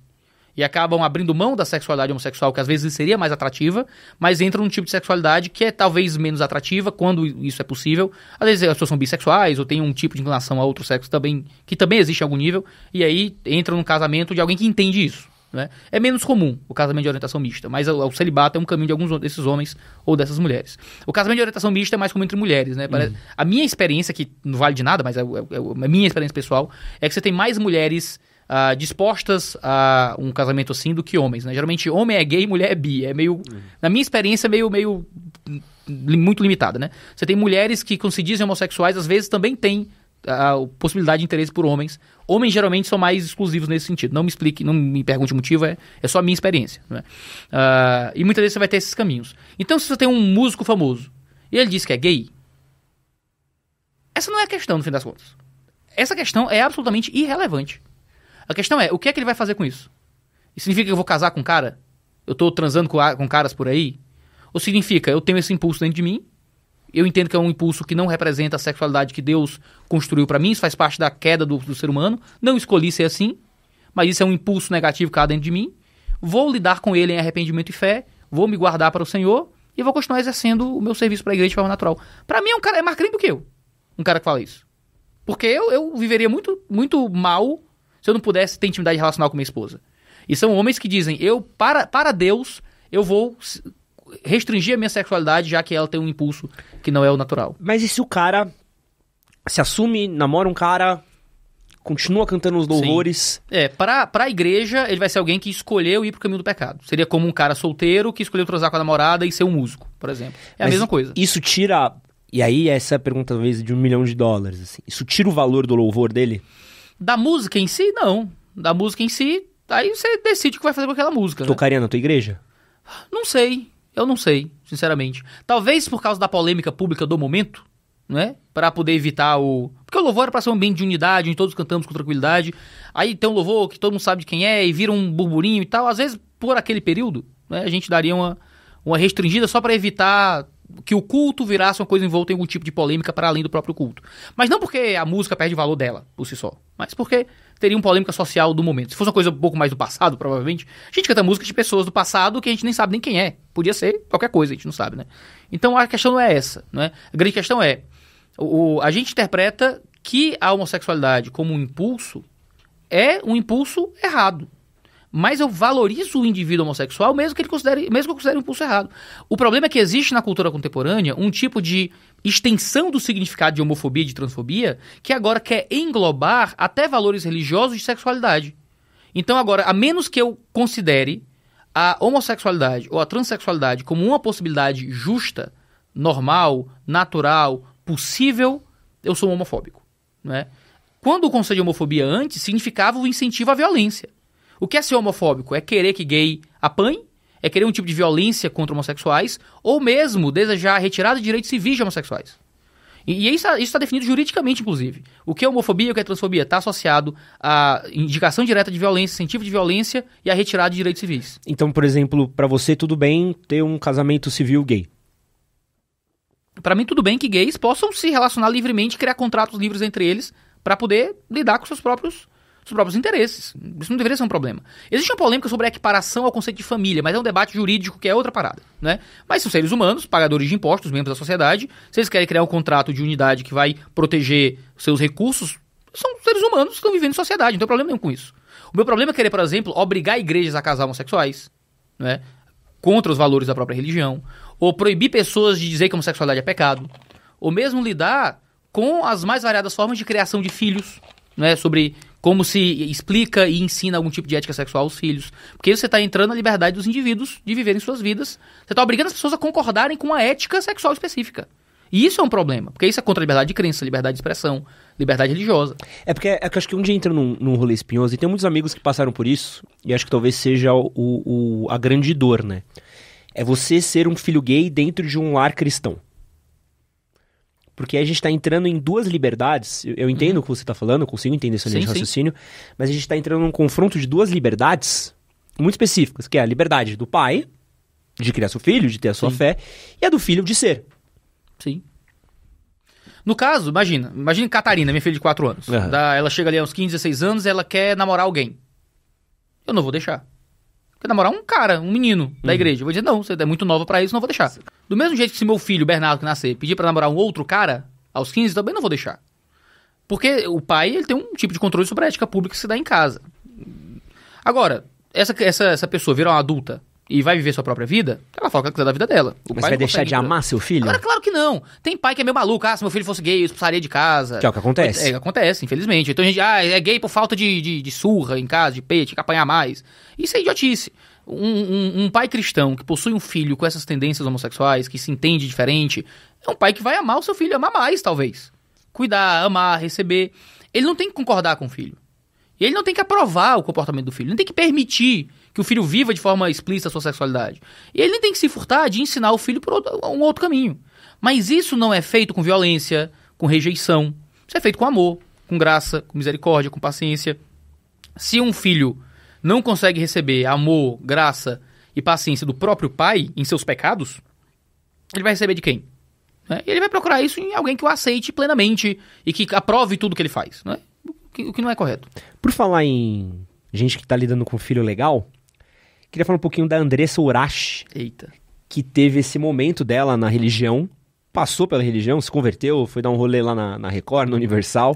E acabam abrindo mão da sexualidade homossexual, que às vezes seria mais atrativa, mas entram num tipo de sexualidade que é talvez menos atrativa, quando isso é possível. Às vezes as pessoas são bissexuais ou têm um tipo de inclinação a outro sexo também, que também existe em algum nível, e aí entram num casamento de alguém que entende isso. Né? É menos comum o casamento de orientação mista, mas o, celibato é um caminho de alguns desses homens ou dessas mulheres. O casamento de orientação mista é mais comum entre mulheres, né? Parece, uhum. A minha experiência, que não vale de nada, mas é, é, é, é a minha experiência pessoal, é que você tem mais mulheres Uh, dispostas a um casamento assim do que homens, né? Geralmente homem é gay, mulher é bi, é meio, uhum. na minha experiência, meio, meio hum, muito limitada, né? Você tem mulheres que, quando se dizem homossexuais, às vezes também têm a possibilidade de interesse por homens. Homens geralmente são mais exclusivos nesse sentido. Não me explique, não me pergunte o motivo, é, é só a minha experiência. Né? Uh, e muitas vezes você vai ter esses caminhos. Então, se você tem um músico famoso e ele diz que é gay, essa não é a questão, no fim das contas. Essa questão é absolutamente irrelevante. A questão é, o que é que ele vai fazer com isso? isso significa que eu vou casar com um cara? Eu tô transando com, com caras por aí? Ou significa, eu tenho esse impulso dentro de mim, eu entendo que é um impulso que não representa a sexualidade que Deus construiu para mim, isso faz parte da queda do, do ser humano. Não escolhi ser assim, mas isso é um impulso negativo que há dentro de mim. Vou lidar com ele em arrependimento e fé, vou me guardar para o Senhor e vou continuar exercendo o meu serviço para a igreja de forma natural. Para mim é um cara é mais crente do que eu, um cara que fala isso. Porque eu, eu viveria muito, muito mal se eu não pudesse ter intimidade relacional com minha esposa. E são homens que dizem, eu, para, para Deus, eu vou restringir a minha sexualidade, já que ela tem um impulso que não é o natural. Mas e se o cara se assume, namora um cara, continua cantando os louvores. Sim. É, pra, pra igreja, ele vai ser alguém que escolheu ir pro caminho do pecado. Seria como um cara solteiro que escolheu transar com a namorada e ser um músico, por exemplo. É Mas a mesma coisa. Isso tira. E aí, essa é a pergunta, talvez, de um milhão de dólares. Assim. Isso tira o valor do louvor dele? Da música em si, não. Da música em si, aí você decide o que vai fazer com aquela música. Né? Tocaria né? na tua igreja? Não sei. Eu não sei, sinceramente. Talvez por causa da polêmica pública do momento, né? Para poder evitar o. Porque o louvor era é pra ser um ambiente de unidade, onde todos cantamos com tranquilidade. Aí tem um louvor que todo mundo sabe de quem é e vira um burburinho e tal. Às vezes, por aquele período, né? A gente daria uma, uma restringida só para evitar que o culto virasse uma coisa envolta em algum tipo de polêmica para além do próprio culto. Mas não porque a música perde valor dela, por si só, mas porque teria uma polêmica social do momento. Se fosse uma coisa um pouco mais do passado, provavelmente, a gente canta música de pessoas do passado que a gente nem sabe nem quem é. Podia ser qualquer coisa, a gente não sabe, né? Então a questão não é essa, né? A grande questão é, o, a gente interpreta que a homossexualidade como um impulso é um impulso errado. Mas eu valorizo o indivíduo homossexual mesmo que ele considere, mesmo que eu considere um impulso errado. O problema é que existe na cultura contemporânea um tipo de extensão do significado de homofobia e de transfobia que agora quer englobar até valores religiosos de sexualidade. Então, agora, a menos que eu considere a homossexualidade ou a transexualidade como uma possibilidade justa, normal, natural, possível, eu sou um homofóbico. Né? Quando o conceito de homofobia antes significava o incentivo à violência. O que é ser homofóbico? É querer que gay apanhe? é querer um tipo de violência contra homossexuais ou mesmo desejar a retirada de direitos civis de homossexuais. E, e isso está tá definido juridicamente, inclusive. O que é homofobia e o que é transfobia está associado à indicação direta de violência, incentivo de violência e à retirada de direitos civis. Então, por exemplo, para você tudo bem ter um casamento civil gay? Para mim tudo bem que gays possam se relacionar livremente, criar contratos livres entre eles para poder lidar com seus próprios dos próprios interesses. Isso não deveria ser um problema. Existe uma polêmica sobre a equiparação ao conceito de família, mas é um debate jurídico que é outra parada, né? Mas são seres humanos, pagadores de impostos, membros da sociedade. Se eles querem criar um contrato de unidade que vai proteger seus recursos, são seres humanos que estão vivendo em sociedade, não tem problema nenhum com isso. O meu problema é querer, por exemplo, obrigar igrejas a casar homossexuais, né? Contra os valores da própria religião, ou proibir pessoas de dizer que homossexualidade é pecado, ou mesmo lidar com as mais variadas formas de criação de filhos, né? Sobre como se explica e ensina algum tipo de ética sexual aos filhos. Porque você está entrando na liberdade dos indivíduos de viverem suas vidas. Você está obrigando as pessoas a concordarem com uma ética sexual específica. E isso é um problema, porque isso é contra a liberdade de crença, liberdade de expressão, liberdade religiosa. É porque é que acho que um dia entra num, num rolê espinhoso, e tem muitos amigos que passaram por isso, e acho que talvez seja o, o, a grande dor, né? É você ser um filho gay dentro de um lar cristão. Porque a gente está entrando em duas liberdades. Eu, eu entendo uhum. o que você está falando, eu consigo entender seu linha de raciocínio, sim. mas a gente está entrando num confronto de duas liberdades muito específicas, que é a liberdade do pai de criar seu filho, de ter a sua sim. fé, e a do filho de ser. Sim. No caso, imagina, imagina Catarina, minha filha de 4 anos. Uhum. Da, ela chega ali aos 15, 16 anos, ela quer namorar alguém. Eu não vou deixar quer namorar um cara, um menino uhum. da igreja. Eu vou dizer, não, você é muito nova para isso, não vou deixar. Do mesmo jeito que se meu filho, Bernardo, que nascer, pedir para namorar um outro cara, aos 15, também não vou deixar. Porque o pai, ele tem um tipo de controle sobre a ética pública que se dá em casa. Agora, essa, essa, essa pessoa virar uma adulta, e vai viver sua própria vida, ela fala o que ela quiser da vida dela. O Mas vai deixar de amar seu filho? Agora, claro que não. Tem pai que é meio maluco. Ah, se meu filho fosse gay, eu expulsaria de casa. Que é o que acontece. É, acontece, infelizmente. Então a gente, ah, é gay por falta de, de, de surra em casa, de peito, tinha que apanhar mais. Isso é idiotice. Um, um, um, pai cristão que possui um filho com essas tendências homossexuais, que se entende diferente, é um pai que vai amar o seu filho, amar mais, talvez. Cuidar, amar, receber. Ele não tem que concordar com o filho. Ele não tem que aprovar o comportamento do filho, ele não tem que permitir que o filho viva de forma explícita a sua sexualidade. E ele nem tem que se furtar de ensinar o filho por outro, um outro caminho. Mas isso não é feito com violência, com rejeição. Isso é feito com amor, com graça, com misericórdia, com paciência. Se um filho não consegue receber amor, graça e paciência do próprio pai em seus pecados, ele vai receber de quem? Né? ele vai procurar isso em alguém que o aceite plenamente e que aprove tudo que ele faz, né? o que não é correto. Por falar em gente que está lidando com filho legal, Queria falar um pouquinho da Andressa Urash. Eita. Que teve esse momento dela na religião. Passou pela religião, se converteu, foi dar um rolê lá na, na Record, no Universal.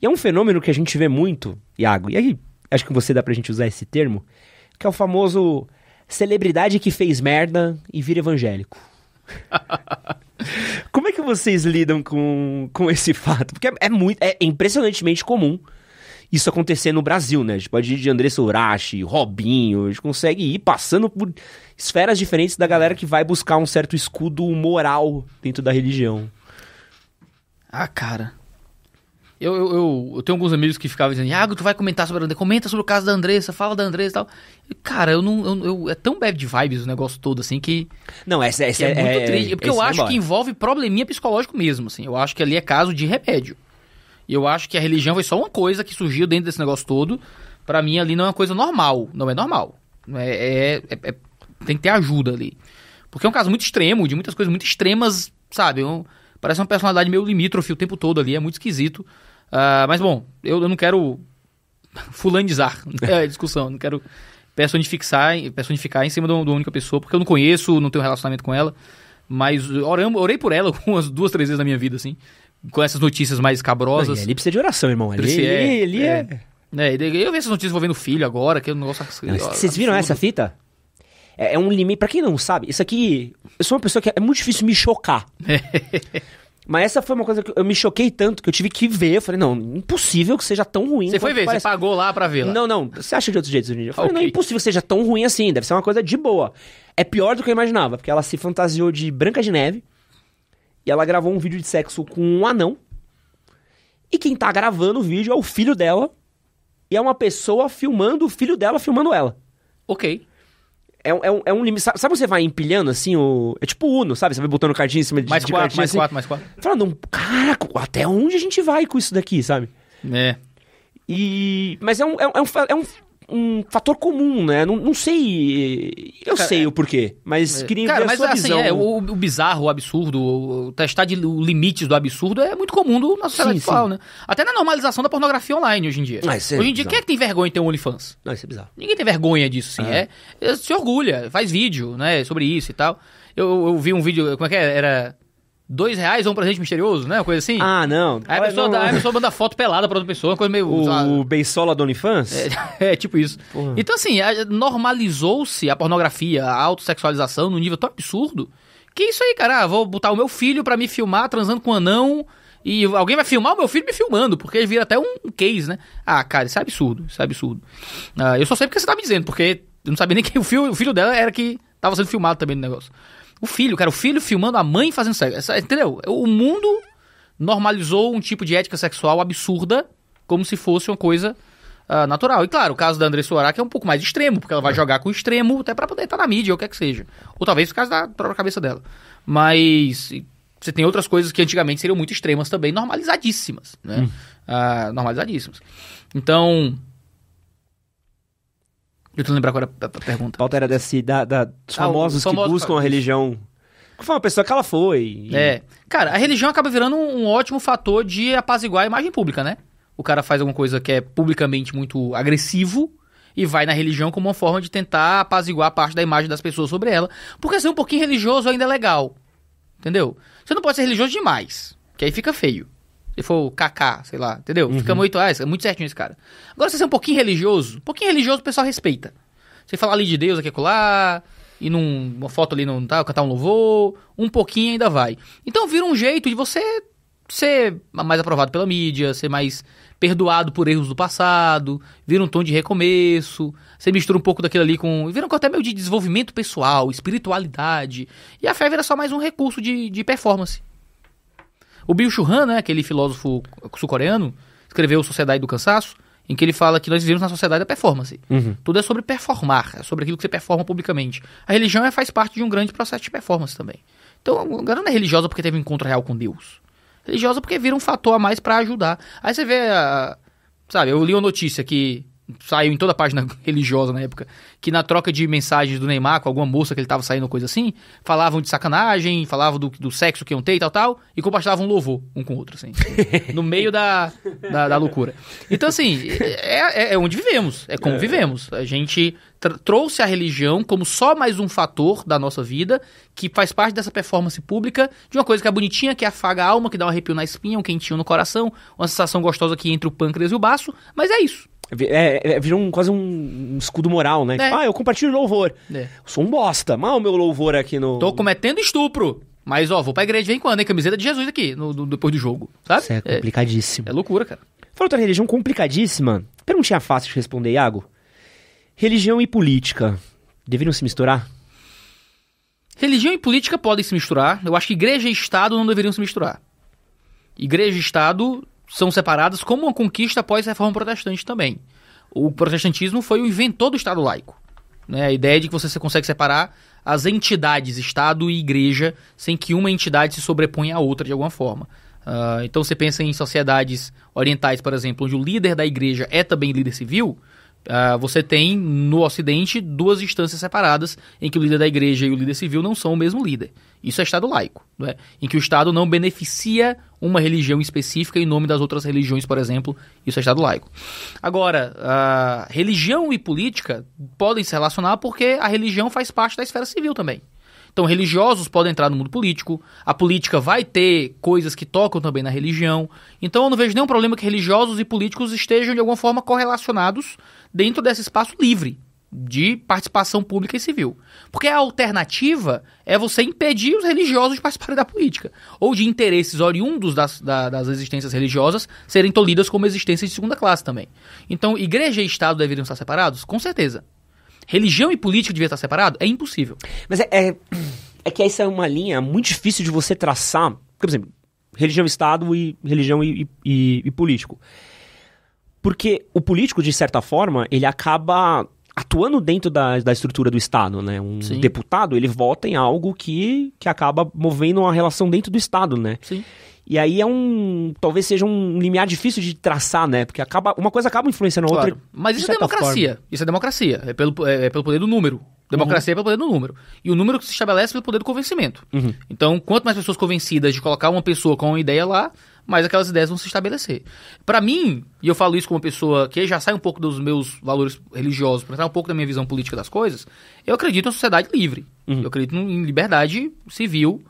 E é um fenômeno que a gente vê muito, Iago. E aí, acho que você dá pra gente usar esse termo. Que é o famoso celebridade que fez merda e vira evangélico. [LAUGHS] Como é que vocês lidam com, com esse fato? Porque é, é muito, é impressionantemente comum isso acontecer no Brasil, né? A gente pode ir de Andressa Urashi, Robinho, a gente consegue ir passando por esferas diferentes da galera que vai buscar um certo escudo moral dentro da religião. Ah, cara. Eu, eu, eu, eu tenho alguns amigos que ficavam dizendo, Iago, tu vai comentar sobre a Andressa, comenta sobre o caso da Andressa, fala da Andressa e tal. Cara, eu não. Eu, eu, é tão bad vibes o negócio todo, assim, que. Não, essa, essa que é, é, muito é, triste. Porque eu é acho que envolve probleminha psicológico mesmo, assim. Eu acho que ali é caso de remédio eu acho que a religião foi só uma coisa que surgiu dentro desse negócio todo. Para mim, ali não é uma coisa normal. Não é normal. É, é, é, é, tem que ter ajuda ali. Porque é um caso muito extremo, de muitas coisas muito extremas, sabe? Um, parece uma personalidade meio limítrofe o tempo todo ali. É muito esquisito. Uh, mas, bom, eu, eu não quero fulanizar né, a discussão. Não quero personificar, personificar em cima de uma única pessoa, porque eu não conheço, não tenho relacionamento com ela. Mas orei por ela [LAUGHS] umas duas, três vezes na minha vida, assim com essas notícias mais escabrosas. Não, ele precisa de oração, irmão. ele ele é, é, é... é. eu vi essas notícias envolvendo filho agora, que é um negócio. Não, vocês viram essa fita? É, é um limite. Pra quem não sabe, isso aqui. Eu sou uma pessoa que é muito difícil me chocar. [LAUGHS] Mas essa foi uma coisa que eu me choquei tanto que eu tive que ver. Eu falei, não, impossível que seja tão ruim. Você foi ver, parece... você pagou lá pra ver. Não, não, você acha de outros jeitos hoje Eu falei, okay. não, impossível que seja tão ruim assim, deve ser uma coisa de boa. É pior do que eu imaginava, porque ela se fantasiou de Branca de Neve. E ela gravou um vídeo de sexo com um anão. E quem tá gravando o vídeo é o filho dela. E é uma pessoa filmando o filho dela filmando ela. Ok. É, é, um, é um limite. Sabe, sabe você vai empilhando assim? O... É tipo Uno, sabe? Você vai botando cartinha em cima de, mais de quatro, cartinha. Mais assim. quatro, mais quatro. Falando, caraca, até onde a gente vai com isso daqui, sabe? É. E. Mas é um, é, um, é um, é um um fator comum, né? Não, não sei. Eu cara, sei é... o porquê, mas é. queria cara, ver mas sua assim, visão. É, o, o, bizarro, o absurdo, o, o testar de o limites do absurdo é muito comum do nosso sociedade atual, né? Até na normalização da pornografia online hoje em dia. Mas, ah, é hoje em dia, quem é que tem vergonha de ter um OnlyFans? Não, isso é bizarro. Ninguém tem vergonha disso, sim. É. é se orgulha, faz vídeo, né, sobre isso e tal. Eu, eu vi um vídeo, como é que é? Era dois reais ou um presente misterioso, né? Uma coisa assim. Ah, não. Aí a pessoa, não. a pessoa manda foto pelada pra outra pessoa, uma coisa meio. O, Beisola do OnlyFans? É, [LAUGHS] é, tipo isso. Porra. Então, assim, normalizou-se a pornografia, a autossexualização num nível tão absurdo que isso aí, cara, ah, vou botar o meu filho para me filmar transando com um anão. E alguém vai filmar o meu filho me filmando, porque vira até um case, né? Ah, cara, isso é absurdo, isso é absurdo. Ah, eu só sei porque você tá me dizendo, porque eu não sabia nem [LAUGHS] que o filho, o filho dela era que tava sendo filmado também no negócio. O filho, cara, o filho filmando a mãe fazendo sexo. Entendeu? O mundo normalizou um tipo de ética sexual absurda como se fosse uma coisa uh, natural. E claro, o caso da Andressa Urach é um pouco mais extremo, porque ela vai é. jogar com o extremo até para poder estar na mídia, ou o que é que seja. Ou talvez o caso da própria cabeça dela. Mas você tem outras coisas que antigamente seriam muito extremas também, normalizadíssimas, né? Hum. Uh, normalizadíssimas. Então, eu tô lembrar agora a pergunta. A pauta era desse, da, da dos ah, famosos, que buscam a religião. Foi uma pessoa que ela foi. E... É. Cara, a religião acaba virando um, um ótimo fator de apaziguar a imagem pública, né? O cara faz alguma coisa que é publicamente muito agressivo e vai na religião como uma forma de tentar apaziguar parte da imagem das pessoas sobre ela. Porque ser um pouquinho religioso ainda é legal. Entendeu? Você não pode ser religioso demais, que aí fica feio. Se for o Kaká, sei lá, entendeu? Uhum. Fica muito, ah, é muito certinho esse cara. Agora, se você é um pouquinho religioso, um pouquinho religioso o pessoal respeita. Você falar ali de Deus aqui acolá, e numa foto ali não tá, cantar um louvor, um pouquinho ainda vai. Então vira um jeito de você ser mais aprovado pela mídia, ser mais perdoado por erros do passado, vira um tom de recomeço, você mistura um pouco daquilo ali com. Vira um até meio de desenvolvimento pessoal, espiritualidade. E a fé vira só mais um recurso de, de performance. O Bill Shuhan, né, aquele filósofo sul-coreano, escreveu Sociedade do Cansaço, em que ele fala que nós vivemos na sociedade da performance. Uhum. Tudo é sobre performar, é sobre aquilo que você performa publicamente. A religião é, faz parte de um grande processo de performance também. Então, a galera não é religiosa porque teve um encontro real com Deus. Religiosa porque vira um fator a mais para ajudar. Aí você vê, a, sabe, eu li uma notícia que saiu em toda a página [LAUGHS] religiosa na época, que na troca de mensagens do Neymar com alguma moça que ele tava saindo, coisa assim, falavam de sacanagem, falavam do, do sexo que iam ter e tal, tal, e compartilhavam um louvor um com o outro, assim. [LAUGHS] no meio da, da, da, loucura. Então, assim, é, é, é onde vivemos, é como é. vivemos. A gente trouxe a religião como só mais um fator da nossa vida, que faz parte dessa performance pública, de uma coisa que é bonitinha, que afaga a alma, que dá um arrepio na espinha, um quentinho no coração, uma sensação gostosa que entre o pâncreas e o baço, mas é isso. É, é, virou um, quase um, um escudo moral, né? É. Tipo, ah, eu compartilho louvor. É. Sou um bosta. Mal o meu louvor aqui no. Tô cometendo estupro. Mas, ó, vou pra igreja de vez em quando, hein? Camiseta de Jesus aqui, no, no, depois do jogo, sabe? Isso é, é. complicadíssimo. É, loucura, cara. Falou outra religião complicadíssima. Perguntinha fácil de responder, Iago. Religião e política deveriam se misturar? Religião e política podem se misturar. Eu acho que igreja e Estado não deveriam se misturar. Igreja e Estado são separadas como uma conquista após a reforma protestante também. O protestantismo foi o inventor do Estado laico. Né? A ideia de que você consegue separar as entidades, Estado e Igreja, sem que uma entidade se sobreponha à outra de alguma forma. Uh, então você pensa em sociedades orientais, por exemplo, onde o líder da igreja é também líder civil, Uh, você tem no Ocidente duas instâncias separadas em que o líder da igreja e o líder civil não são o mesmo líder. Isso é Estado laico, né? em que o Estado não beneficia uma religião específica em nome das outras religiões, por exemplo. Isso é Estado laico. Agora, uh, religião e política podem se relacionar porque a religião faz parte da esfera civil também. Então, religiosos podem entrar no mundo político, a política vai ter coisas que tocam também na religião. Então, eu não vejo nenhum problema que religiosos e políticos estejam de alguma forma correlacionados dentro desse espaço livre de participação pública e civil. Porque a alternativa é você impedir os religiosos de participarem da política, ou de interesses oriundos das, da, das existências religiosas serem tolhidas como existências de segunda classe também. Então, igreja e Estado deveriam estar separados? Com certeza religião e política devia estar separado? É impossível. Mas é, é, [CLEARS THROAT] é que essa é uma linha muito difícil de você traçar. Por exemplo, religião Estado e religião e, e, e político. Porque o político, de certa forma, ele acaba atuando dentro da, da estrutura do Estado, né? Um Sim. deputado, ele vota em algo que, que acaba movendo uma relação dentro do Estado, né? Sim. E aí é um. Talvez seja um limiar difícil de traçar, né? Porque acaba, uma coisa acaba influenciando a outra. Claro. Mas isso é democracia. Forma. Isso é democracia. É pelo, é, é pelo poder do número. Democracia uhum. é pelo poder do número. E o número que se estabelece é pelo poder do convencimento. Uhum. Então, quanto mais pessoas convencidas de colocar uma pessoa com uma ideia lá, mais aquelas ideias vão se estabelecer. Para mim, e eu falo isso como uma pessoa que já sai um pouco dos meus valores religiosos, para sair um pouco da minha visão política das coisas, eu acredito em sociedade livre. Uhum. Eu acredito em liberdade civil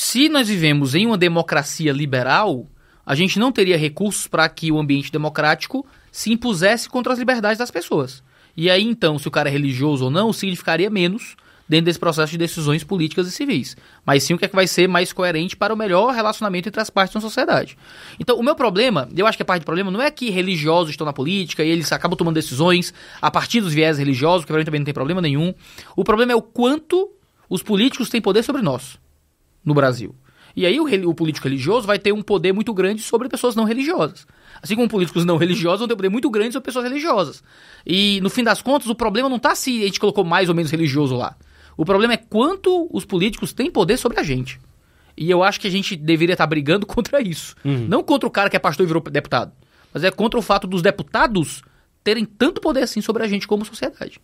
se nós vivemos em uma democracia liberal, a gente não teria recursos para que o ambiente democrático se impusesse contra as liberdades das pessoas. E aí, então, se o cara é religioso ou não, significaria menos dentro desse processo de decisões políticas e civis. Mas sim o que, é que vai ser mais coerente para o melhor relacionamento entre as partes da sociedade. Então, o meu problema, eu acho que a parte do problema não é que religiosos estão na política e eles acabam tomando decisões a partir dos viés religiosos, que para mim também não tem problema nenhum. O problema é o quanto os políticos têm poder sobre nós no Brasil. E aí o, o, político religioso vai ter um poder muito grande sobre pessoas não religiosas. Assim como políticos não religiosos vão ter um poder muito grande sobre pessoas religiosas. E no fim das contas, o problema não está se a gente colocou mais ou menos religioso lá. O problema é quanto os políticos têm poder sobre a gente. E eu acho que a gente deveria estar tá brigando [LAUGHS] contra isso. Uhum. Não contra o cara que é pastor e virou deputado. Mas é contra o fato dos deputados terem tanto poder assim sobre a gente como sociedade.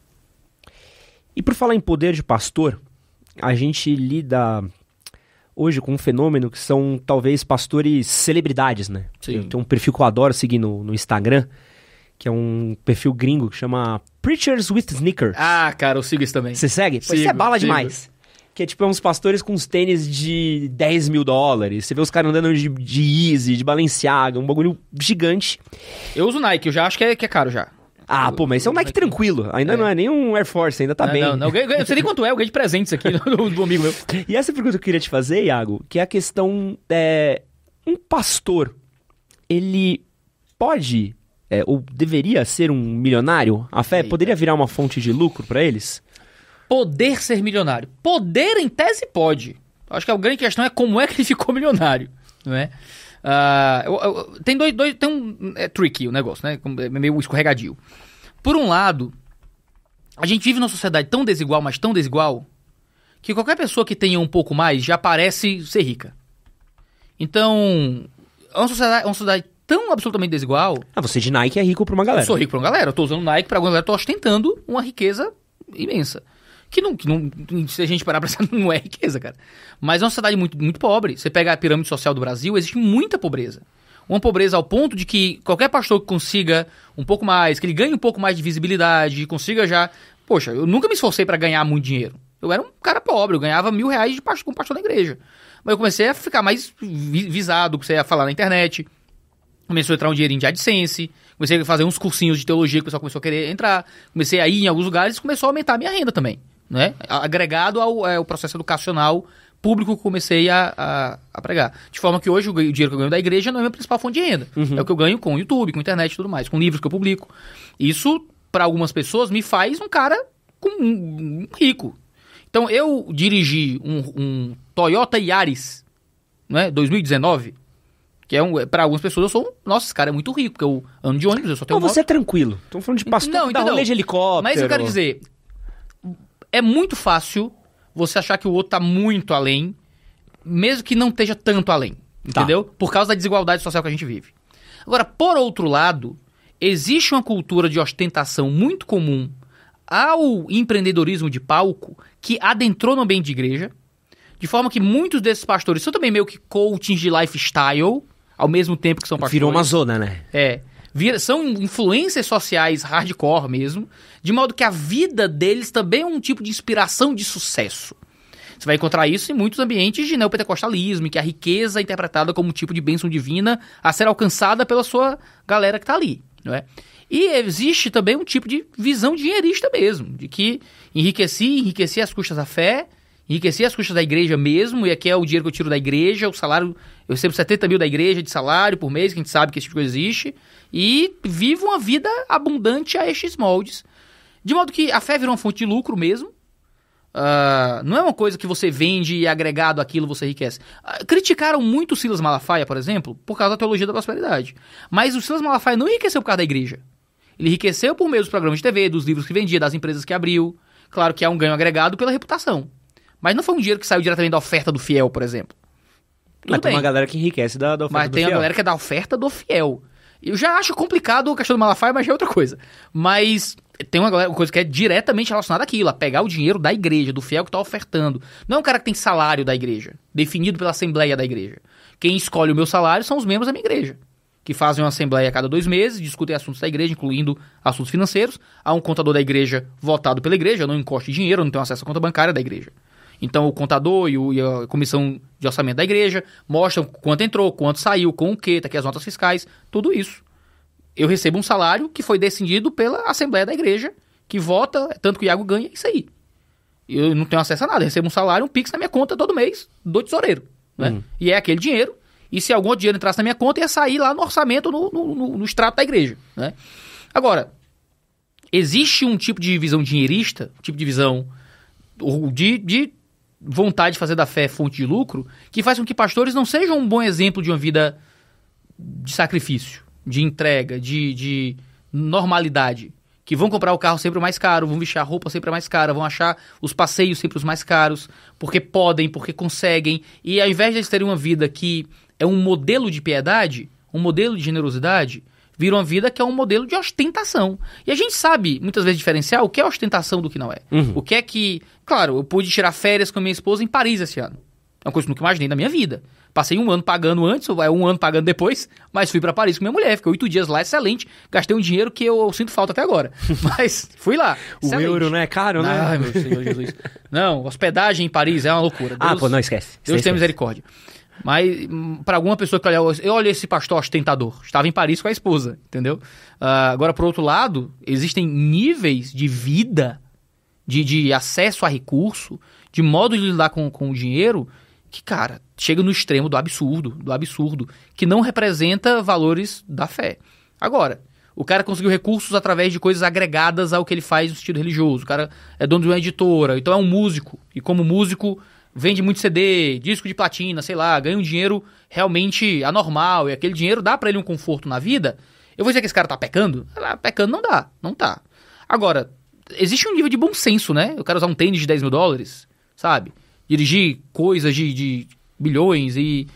E por falar em poder de pastor, a gente lida hoje com um fenômeno que são talvez pastores celebridades, né? Sim. Tem, um perfil que eu adoro seguir no, no Instagram, que é um perfil gringo que chama Preachers with Sneakers. Ah, cara, eu sigo isso também. Você segue? É sigo, isso é bala sigo. demais. Que é tipo é uns pastores com uns tênis de 10 mil dólares. Você vê os caras andando de, de Easy, de Balenciaga, um bagulho gigante. Eu uso Nike, eu já acho que é, que é caro já. Ah, pô, mas isso é um Nike tranquilo. Ainda é. não é nem um Air Force, ainda tá não, bem. Não, não. Eu, não sei nem quanto é, eu ganhei de presente isso aqui [LAUGHS] do, do amigo meu. E essa pergunta que eu queria te fazer, Iago, que é a questão. É, um pastor, ele pode é, ou deveria ser um milionário? A fé Eita. poderia virar uma fonte de lucro para eles? Poder ser milionário. Poder, em tese, pode. Acho que a grande questão é como é que ele ficou milionário, não é? Uh, eu, eu, tem dois, dois. Tem um. É tricky o negócio, né? É meio escorregadio. Por um lado, a gente vive numa sociedade tão desigual, mas tão desigual, que qualquer pessoa que tenha um pouco mais já parece ser rica. Então, é uma sociedade, é uma sociedade tão absolutamente desigual. Ah, você de Nike é rico pra uma galera. Eu sou rico pra uma galera. Eu tô usando Nike pra alguma galera, tô ostentando uma riqueza imensa que não, que não se a gente parar pra [LAUGHS] pensar, não é riqueza, cara. Mas é uma sociedade muito, muito pobre. Você pega a pirâmide social do Brasil, existe muita pobreza. Uma pobreza ao ponto de que qualquer pastor que consiga um pouco mais, que ele ganhe um pouco mais de visibilidade, consiga já. Poxa, eu nunca me esforcei para ganhar muito dinheiro. Eu era um cara pobre, eu ganhava mil reais de pastor, com pastor na igreja. Mas eu comecei a ficar mais visado, comecei a falar na internet, comecei a entrar um dinheirinho de AdSense, comecei a fazer uns cursinhos de teologia que o pessoal começou a querer entrar, comecei a ir em alguns lugares e começou a aumentar a minha renda também né? agregado ao, é, o processo educacional público que comecei a, a, a, pregar. De forma que hoje o dinheiro que eu ganho da igreja não é a minha principal fonte de renda. Uhum. É o que eu ganho com o YouTube, com a internet e tudo mais, com livros que eu publico. Isso, para algumas pessoas, me faz um cara com, um, um rico. Então, eu dirigi um, um Toyota Yaris, né, 2019, que é um, para algumas pessoas eu sou, nossa, esse cara é muito rico, porque eu ando de ônibus, eu só tenho Não, você moto. é tranquilo. Estamos falando de pastor, não, da então de helicóptero. Mas eu quero dizer, é muito fácil você achar que o outro tá muito além, mesmo que não esteja tanto além. Tá. Entendeu? Por causa da desigualdade social que a gente vive. Agora, por outro lado, existe uma cultura de ostentação muito comum ao empreendedorismo de palco que adentrou no ambiente de igreja, de forma que muitos desses pastores são também meio que coachings de lifestyle, ao mesmo tempo que são pastores. Virou uma zona, né? É. Vira, são influências sociais hardcore mesmo, de modo que a vida deles também é um tipo de inspiração de sucesso. Você vai encontrar isso em muitos ambientes de neopentecostalismo, em que a riqueza é interpretada como um tipo de bênção divina a ser alcançada pela sua galera que está ali, não é? E existe também um tipo de visão dinheirista mesmo, de que enriqueci, enriqueci as custas da fé, enriqueci as custas da igreja mesmo, e aqui é o dinheiro que eu tiro da igreja, o salário eu recebo 70 mil da igreja de salário por mês, que a gente sabe que esse tipo de coisa existe. E vivo uma vida abundante a estes moldes. De modo que a fé virou uma fonte de lucro mesmo. Uh, não é uma coisa que você vende e agregado aquilo você enriquece. Uh, criticaram muito o Silas Malafaia, por exemplo, por causa da teologia da prosperidade. Mas o Silas Malafaia não enriqueceu por causa da igreja. Ele enriqueceu por meio dos programas de TV, dos livros que vendia, das empresas que abriu. Claro que há um ganho agregado pela reputação. Mas não foi um dinheiro que saiu diretamente da oferta do fiel, por exemplo. Tudo mas bem. tem uma galera que enriquece da, da oferta mas do fiel. Mas tem a galera que é da oferta do fiel. Eu já acho complicado o cachorro do Malafaia, mas já é outra coisa. Mas tem uma, galera, uma coisa que é diretamente relacionada àquilo, a pegar o dinheiro da igreja, do fiel que está ofertando. Não é um cara que tem salário da igreja, definido pela assembleia da igreja. Quem escolhe o meu salário são os membros da minha igreja, que fazem uma assembleia a cada dois meses, discutem assuntos da igreja, incluindo assuntos financeiros. Há um contador da igreja votado pela igreja, eu não encoste dinheiro, eu não tenho acesso à conta bancária da igreja. Então o contador e, o, e a comissão de orçamento da igreja, mostram quanto entrou, quanto saiu, com o que, tá aqui as notas fiscais, tudo isso. Eu recebo um salário que foi decidido pela Assembleia da Igreja, que vota, tanto que o Iago ganha, isso aí. Eu não tenho acesso a nada, eu recebo um salário, um Pix na minha conta todo mês, do tesoureiro. Né? Uhum. E é aquele dinheiro, e se algum dinheiro entrasse na minha conta, ia sair lá no orçamento, no, no, no, no extrato da igreja. Né? Agora, existe um tipo de visão dinheirista, um tipo de visão de, de vontade de fazer da fé fonte de lucro, que faz com que pastores não sejam um bom exemplo de uma vida de sacrifício, de entrega, de, de normalidade. Que vão comprar o carro sempre o mais caro, vão vestir a roupa sempre a mais cara, vão achar os passeios sempre os mais caros, porque podem, porque conseguem. E ao invés de eles terem uma vida que é um modelo de piedade, um modelo de generosidade, viram a vida que é um modelo de ostentação. E a gente sabe, muitas vezes, diferenciar o que é ostentação do que não é. Uhum. O que é que. Claro, eu pude tirar férias com a minha esposa em Paris esse ano. É uma coisa que eu nunca imaginei na minha vida. Passei um ano pagando antes, ou é um ano pagando depois, mas fui para Paris com minha mulher. Fiquei oito dias lá, excelente. Gastei um dinheiro que eu, sinto falta até agora. [LAUGHS] Mas fui lá. o euro não é caro, né? Ai, meu Senhor Jesus. não, hospedagem em Paris é uma loucura. Ah, Deus, ah, pô, não esquece. Deus tem misericórdia. Mas para alguma pessoa que olha, eu olhei esse pastor ostentador, estava em Paris com a esposa, entendeu? Uh, agora, por outro lado, existem níveis de vida, de, de acesso a recurso, de modo de lidar com, com o dinheiro, que, cara, chega no extremo do absurdo, do absurdo, que não representa valores da fé. Agora, o cara conseguiu recursos através de coisas agregadas ao que ele faz no sentido religioso. O cara é dono de uma editora, então é um músico. E como músico, vende muito CD, disco de platina, sei lá, ganha um dinheiro realmente anormal e aquele dinheiro dá para ele um conforto na vida, eu vou dizer que esse cara tá pecando? Ah, pecando não dá, não tá. Agora, existe um nível de bom senso, né? Eu quero usar um tênis de 10 mil dólares, sabe? Dirigir coisas de, de bilhões e.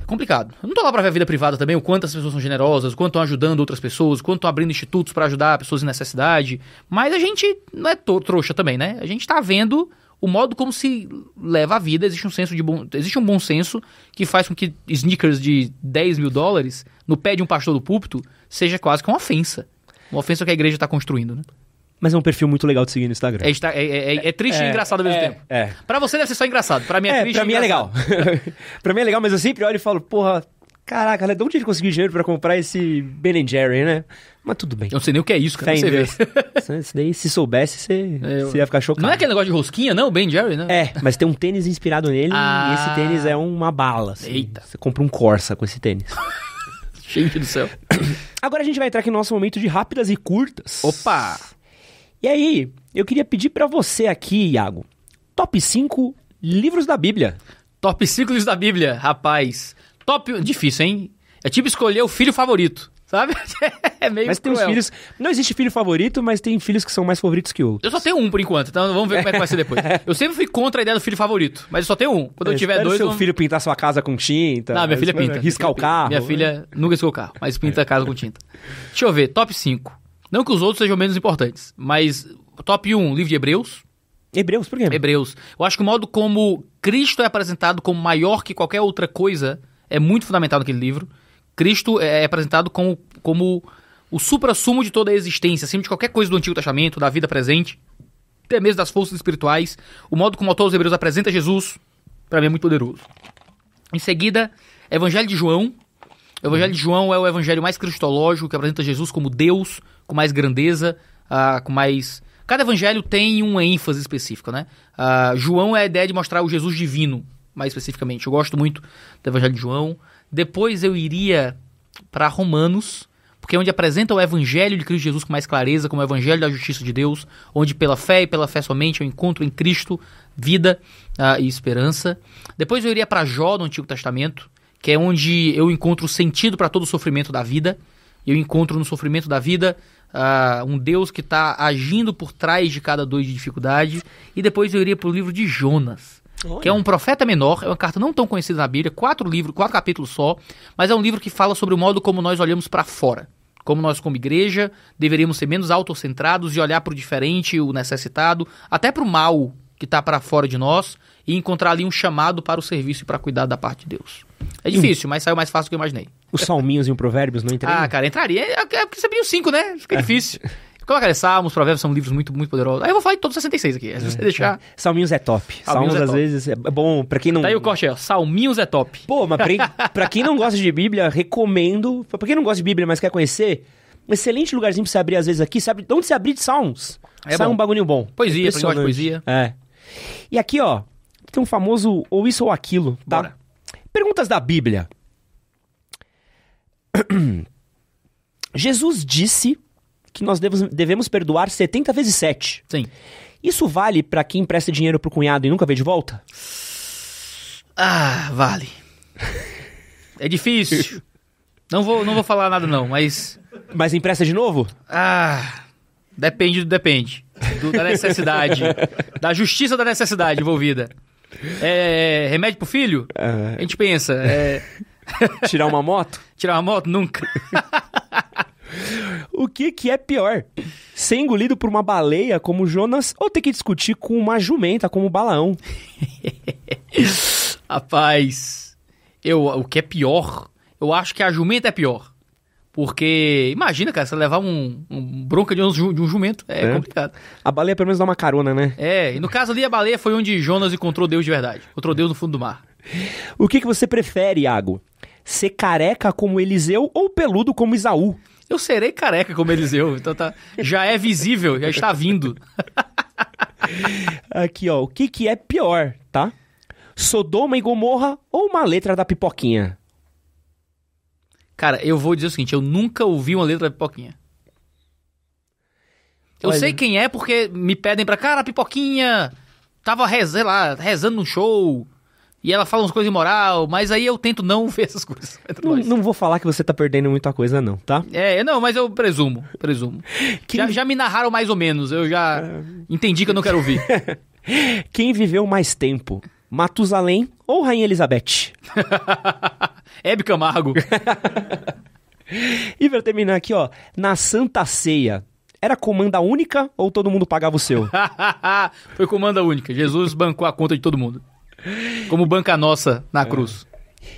É complicado. Eu não tô lá pra ver a vida privada também, o quanto as pessoas são generosas, o quanto estão ajudando outras pessoas, o quanto estão abrindo institutos para ajudar pessoas em necessidade. Mas a gente não é trouxa também, né? A gente tá vendo o modo como se leva a vida, existe um senso de bom, existe um bom senso que faz com que sneakers de 10 mil dólares no pé de um pastor do púlpito seja quase que uma ofensa. Uma ofensa que a igreja está construindo, né? Mas é um perfil muito legal de seguir no Instagram. É, é, é, é, é triste e é, engraçado ao mesmo é, tempo. É. Pra você deve ser só engraçado. Pra mim é, triste pra mim é legal. [LAUGHS] pra mim é legal, mas eu sempre olho e falo, porra, Caraca, né? de onde ele conseguiu dinheiro para comprar esse Ben Jerry, né? Mas tudo bem. Eu não sei nem o que é isso, cara. você vê. Isso daí, se soubesse, você, é, eu... você ia ficar chocado. Não é aquele negócio de rosquinha, não? Ben Jerry, né? É, mas tem um tênis inspirado nele ah... e esse tênis é uma bala. Assim. Eita. Você compra um Corsa com esse tênis. [LAUGHS] Gente do céu. [COUGHS] Agora a gente vai entrar aqui no nosso momento de rápidas e curtas. Opa! E aí, eu queria pedir para você aqui, Iago, top 5 livros da Bíblia. Top 5 livros da Bíblia, rapaz. Top. Difícil, hein? É tipo escolher o filho favorito. Sabe? [LAUGHS] É meio Mas tem os filhos. Não existe filho favorito, mas tem filhos que são mais favoritos que outros. Eu só tenho um por enquanto, então vamos ver como é que vai ser depois. [LAUGHS] Eu sempre fui contra a ideia do filho favorito, mas eu só tenho um. Quando eu, eu é, tiver dois. seu vamos... filho pintar sua casa com tinta. Não, minha filha pinta. Riscar o carro. Minha né? filha nunca riscou o carro, mas pinta a casa com tinta. Deixa eu ver, top 5. Não que os outros sejam menos importantes, mas top 1, livro de Hebreus. Hebreus, por quê? Hebreus. Eu acho que o modo como Cristo é apresentado como maior que qualquer outra coisa é muito fundamental naquele livro. Cristo é, é apresentado como, como o supra-sumo de toda a existência, acima de qualquer coisa do Antigo Testamento, da vida presente, até mesmo das forças espirituais. O modo como o autor dos Hebreus apresenta Jesus, para mim, é muito poderoso. Em seguida, Evangelho de João. O Evangelho de João é o evangelho mais cristológico, que apresenta Jesus como Deus, com mais grandeza, uh, com mais. Cada evangelho tem uma ênfase específica, né? Uh, João é a ideia de mostrar o Jesus divino, mais especificamente. Eu gosto muito do Evangelho de João. Depois eu iria para Romanos, porque é onde apresenta o Evangelho de Cristo Jesus com mais clareza, como o Evangelho da Justiça de Deus, onde pela fé e pela fé somente eu encontro em Cristo vida uh, e esperança. Depois eu iria para Jó, no Antigo Testamento, que é onde eu encontro sentido para todo o sofrimento da vida. Eu encontro no sofrimento da vida uh, um Deus que está agindo por trás de cada dor de dificuldade. E depois eu iria para o livro de Jonas Olha. que é um profeta menor, é uma carta não tão conhecida na Bíblia, quatro livros, quatro capítulos só, mas é um livro que fala sobre o modo como nós olhamos para fora. Como nós, como igreja, deveríamos ser menos autocentrados e olhar para o diferente, o necessitado, até para o mal que está para fora de nós e encontrar ali um chamado para o serviço e para cuidar da parte de Deus. É hum. difícil, mas saiu mais fácil do que eu imaginei. Os salminhos e o provérbios não entraria? Ah, cara, entraria. É, é porque você abriu é cinco, né? Fica é. difícil. [LAUGHS] Coloca ali, é é? Salmos, Provérbios são livros muito, muito poderosos. Aí eu vou falar de todos os 66 aqui. se você é, deixar. É. Salminhos é top. Salminhos, Salmos é às top. vezes é bom pra quem não. Daí o corte é, Salminhos é top. Pô, mas pra, [LAUGHS] pra quem não gosta de Bíblia, recomendo. Pra quem não gosta de Bíblia, mas quer conhecer, um excelente lugarzinho pra você abrir às vezes aqui. Sabe onde você abrir de Salmos? É Sai bom. um bagulho bom. Poesia, pra quem gosta de poesia. É. E aqui, ó, tem um famoso ou isso ou aquilo. Tá? Bora. Perguntas da Bíblia. [CLEARS THROAT] Jesus disse que nós devemos, devemos perdoar 70 vezes 7. Sim. Isso vale para quem empresta dinheiro pro cunhado e nunca vê de volta? Ah, vale. é difícil. não vou, não vou falar nada não, mas mas empresta de novo? Ah, depende do depende. Do, da necessidade. da justiça da necessidade envolvida. É, é remédio pro filho? Uh... A gente pensa. É... [LAUGHS] Tirar uma moto? Tirar uma moto? Nunca. [LAUGHS] O que, que é pior? Ser engolido por uma baleia como Jonas ou ter que discutir com uma jumenta como Balaão? [LAUGHS] Rapaz, eu, o que é pior? Eu acho que a jumenta é pior. Porque, imagina, cara, você levar um, um bronca de um, de um jumento, é, é, complicado. A baleia pelo menos dá uma carona, né? É, e no caso ali a baleia foi onde Jonas encontrou Deus de verdade. Encontrou Deus no fundo do mar. O que, que você prefere, Iago? Ser careca como Eliseu ou peludo como Isaú? Eu serei careca, como eu, Então tá, já é visível, já está vindo. [LAUGHS] Aqui, ó. O que, que é pior, tá? Sodoma e Gomorra ou uma letra da pipoquinha? Cara, eu vou dizer o seguinte: eu nunca ouvi uma letra da pipoquinha. Eu Olha. sei quem é porque me pedem pra cara, pipoquinha. Tava, lá, rezando no show. E ela fala umas coisas imoral, mas aí eu tento não [LAUGHS] ver essas coisas. Não, não, vou falar que você tá perdendo muita coisa, não, tá? É, é não, mas eu presumo, presumo. [LAUGHS] Quem... Já, já, me narraram mais ou menos, eu já ah. entendi que eu não quero ouvir. [LAUGHS] Quem viveu mais tempo, Matusalém ou Rainha Elizabeth? Hebe Camargo. e pra terminar aqui, ó, na Santa Ceia, era comanda única ou todo mundo pagava o seu? Foi comanda única, Jesus bancou a conta de todo mundo. Como banca nossa na cruz.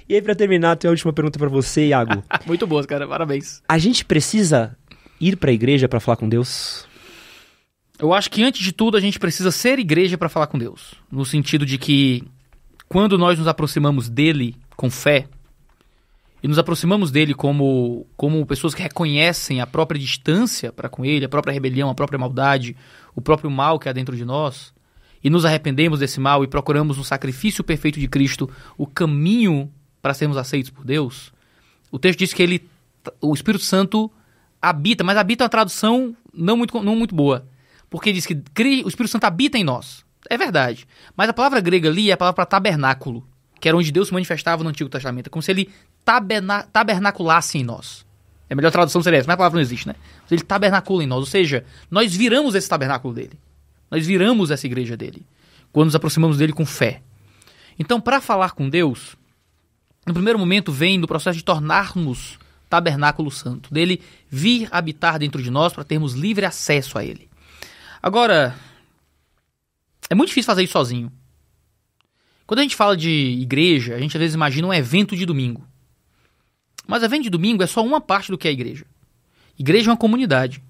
E aí, para terminar, tem a última pergunta para você, Iago. [LAUGHS] Muito boa, cara. Parabéns. A gente precisa ir para a igreja para falar com Deus? Eu acho que antes de tudo a gente precisa ser igreja para falar com Deus, no sentido de que quando nós nos aproximamos dele com fé e nos aproximamos dele como como pessoas que reconhecem a própria distância para com ele, a própria rebelião, a própria maldade, o próprio mal que há dentro de nós, e nos arrependemos desse mal e procuramos no sacrifício perfeito de Cristo o caminho para sermos aceitos por Deus, o texto diz que ele, o Espírito Santo habita, mas habita é uma tradução não muito, não muito boa, porque diz que o Espírito Santo habita em nós. É verdade. Mas a palavra grega ali é a palavra tabernáculo, que era onde Deus se manifestava no Antigo Testamento, é como se ele taberna tabernaculasse em nós. É a melhor tradução seria essa, mas a palavra não existe, né? Ele tabernacula em nós, ou seja, nós viramos esse tabernáculo dele. Nós viramos essa igreja dele quando nos aproximamos dele com fé. Então, para falar com Deus, no primeiro momento vem do processo de tornarmos tabernáculo santo, dele vir habitar dentro de nós para termos livre acesso a ele. Agora, é muito difícil fazer isso sozinho. Quando a gente fala de igreja, a gente às vezes imagina um evento de domingo. Mas evento de domingo é só uma parte do que é igreja. Igreja é uma comunidade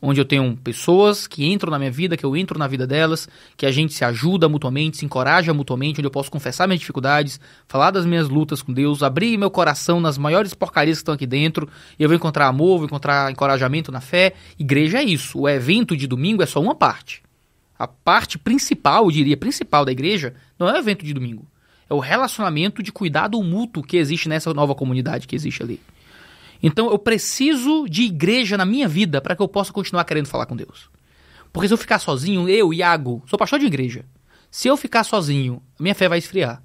onde eu tenho pessoas que entram na minha vida, que eu entro na vida delas, que a gente se ajuda mutuamente, se encoraja mutuamente, onde eu posso confessar minhas dificuldades, falar das minhas lutas com Deus, abrir meu coração nas maiores porcarias que estão aqui dentro, e eu vou encontrar amor, vou encontrar encorajamento na fé. Igreja é isso. O evento de domingo é só uma parte. A parte principal, eu diria, principal da igreja não é o evento de domingo. É o relacionamento de cuidado mútuo que existe nessa nova comunidade que existe ali. Então eu preciso de igreja na minha vida para que eu possa continuar querendo falar com Deus. Porque se eu ficar sozinho, eu, Iago, sou pastor de igreja. Se eu ficar sozinho, minha fé vai esfriar.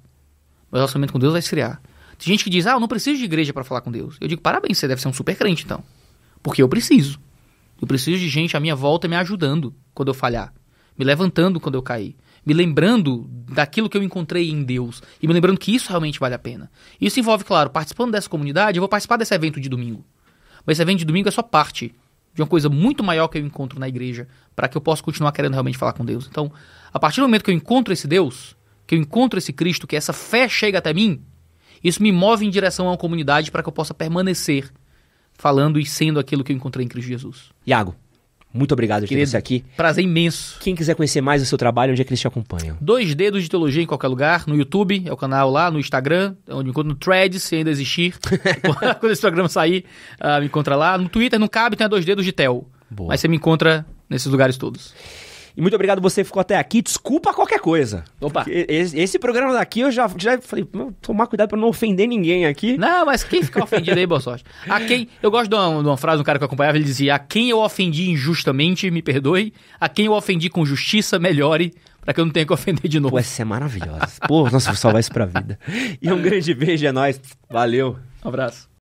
Meu relacionamento com Deus vai esfriar. Tem gente que diz, ah, eu não preciso de igreja para falar com Deus. Eu digo, parabéns, você deve ser um super crente então. Porque eu preciso. Eu preciso de gente à minha volta me ajudando quando eu falhar, me levantando quando eu cair me lembrando daquilo que eu encontrei em Deus e me lembrando que isso realmente vale a pena. Isso envolve, claro, participando dessa comunidade, eu vou participar desse evento de domingo. Mas esse evento de domingo é só parte de uma coisa muito maior que eu encontro na igreja para que eu possa continuar querendo realmente falar com Deus. Então, a partir do momento que eu encontro esse Deus, que eu encontro esse Cristo, que essa fé chega até mim, isso me move em direção a uma comunidade para que eu possa permanecer falando e sendo aquilo que eu encontrei em Cristo Jesus. Iago. Muito obrigado de ter você aqui. Prazer imenso. Quem quiser conhecer mais o seu trabalho, onde é que eles te acompanham? Dois dedos de teologia em qualquer lugar, no YouTube, é o canal lá, no Instagram, onde encontro no Threads, se ainda existir. [LAUGHS] [LAUGHS] Quando esse programa sair, uh, me encontra lá. No Twitter não cabe, tem dois dedos de Tel. Mas você me encontra nesses lugares todos. E muito obrigado você ficou até aqui. Desculpa qualquer coisa. Opa. Esse, esse programa daqui eu já, já falei, tomar cuidado pra não ofender ninguém aqui. Não, mas quem ficar ofendido aí, boa sorte. A quem. Eu gosto de uma, de uma frase um cara que eu acompanhava, ele dizia: A quem eu ofendi injustamente, me perdoe. A quem eu ofendi com justiça, melhore para que eu não tenha que ofender de novo. Pô, essa é maravilhosa. Pô, nossa, vou salvar isso pra vida. E um grande beijo, é nóis. Valeu. Um abraço.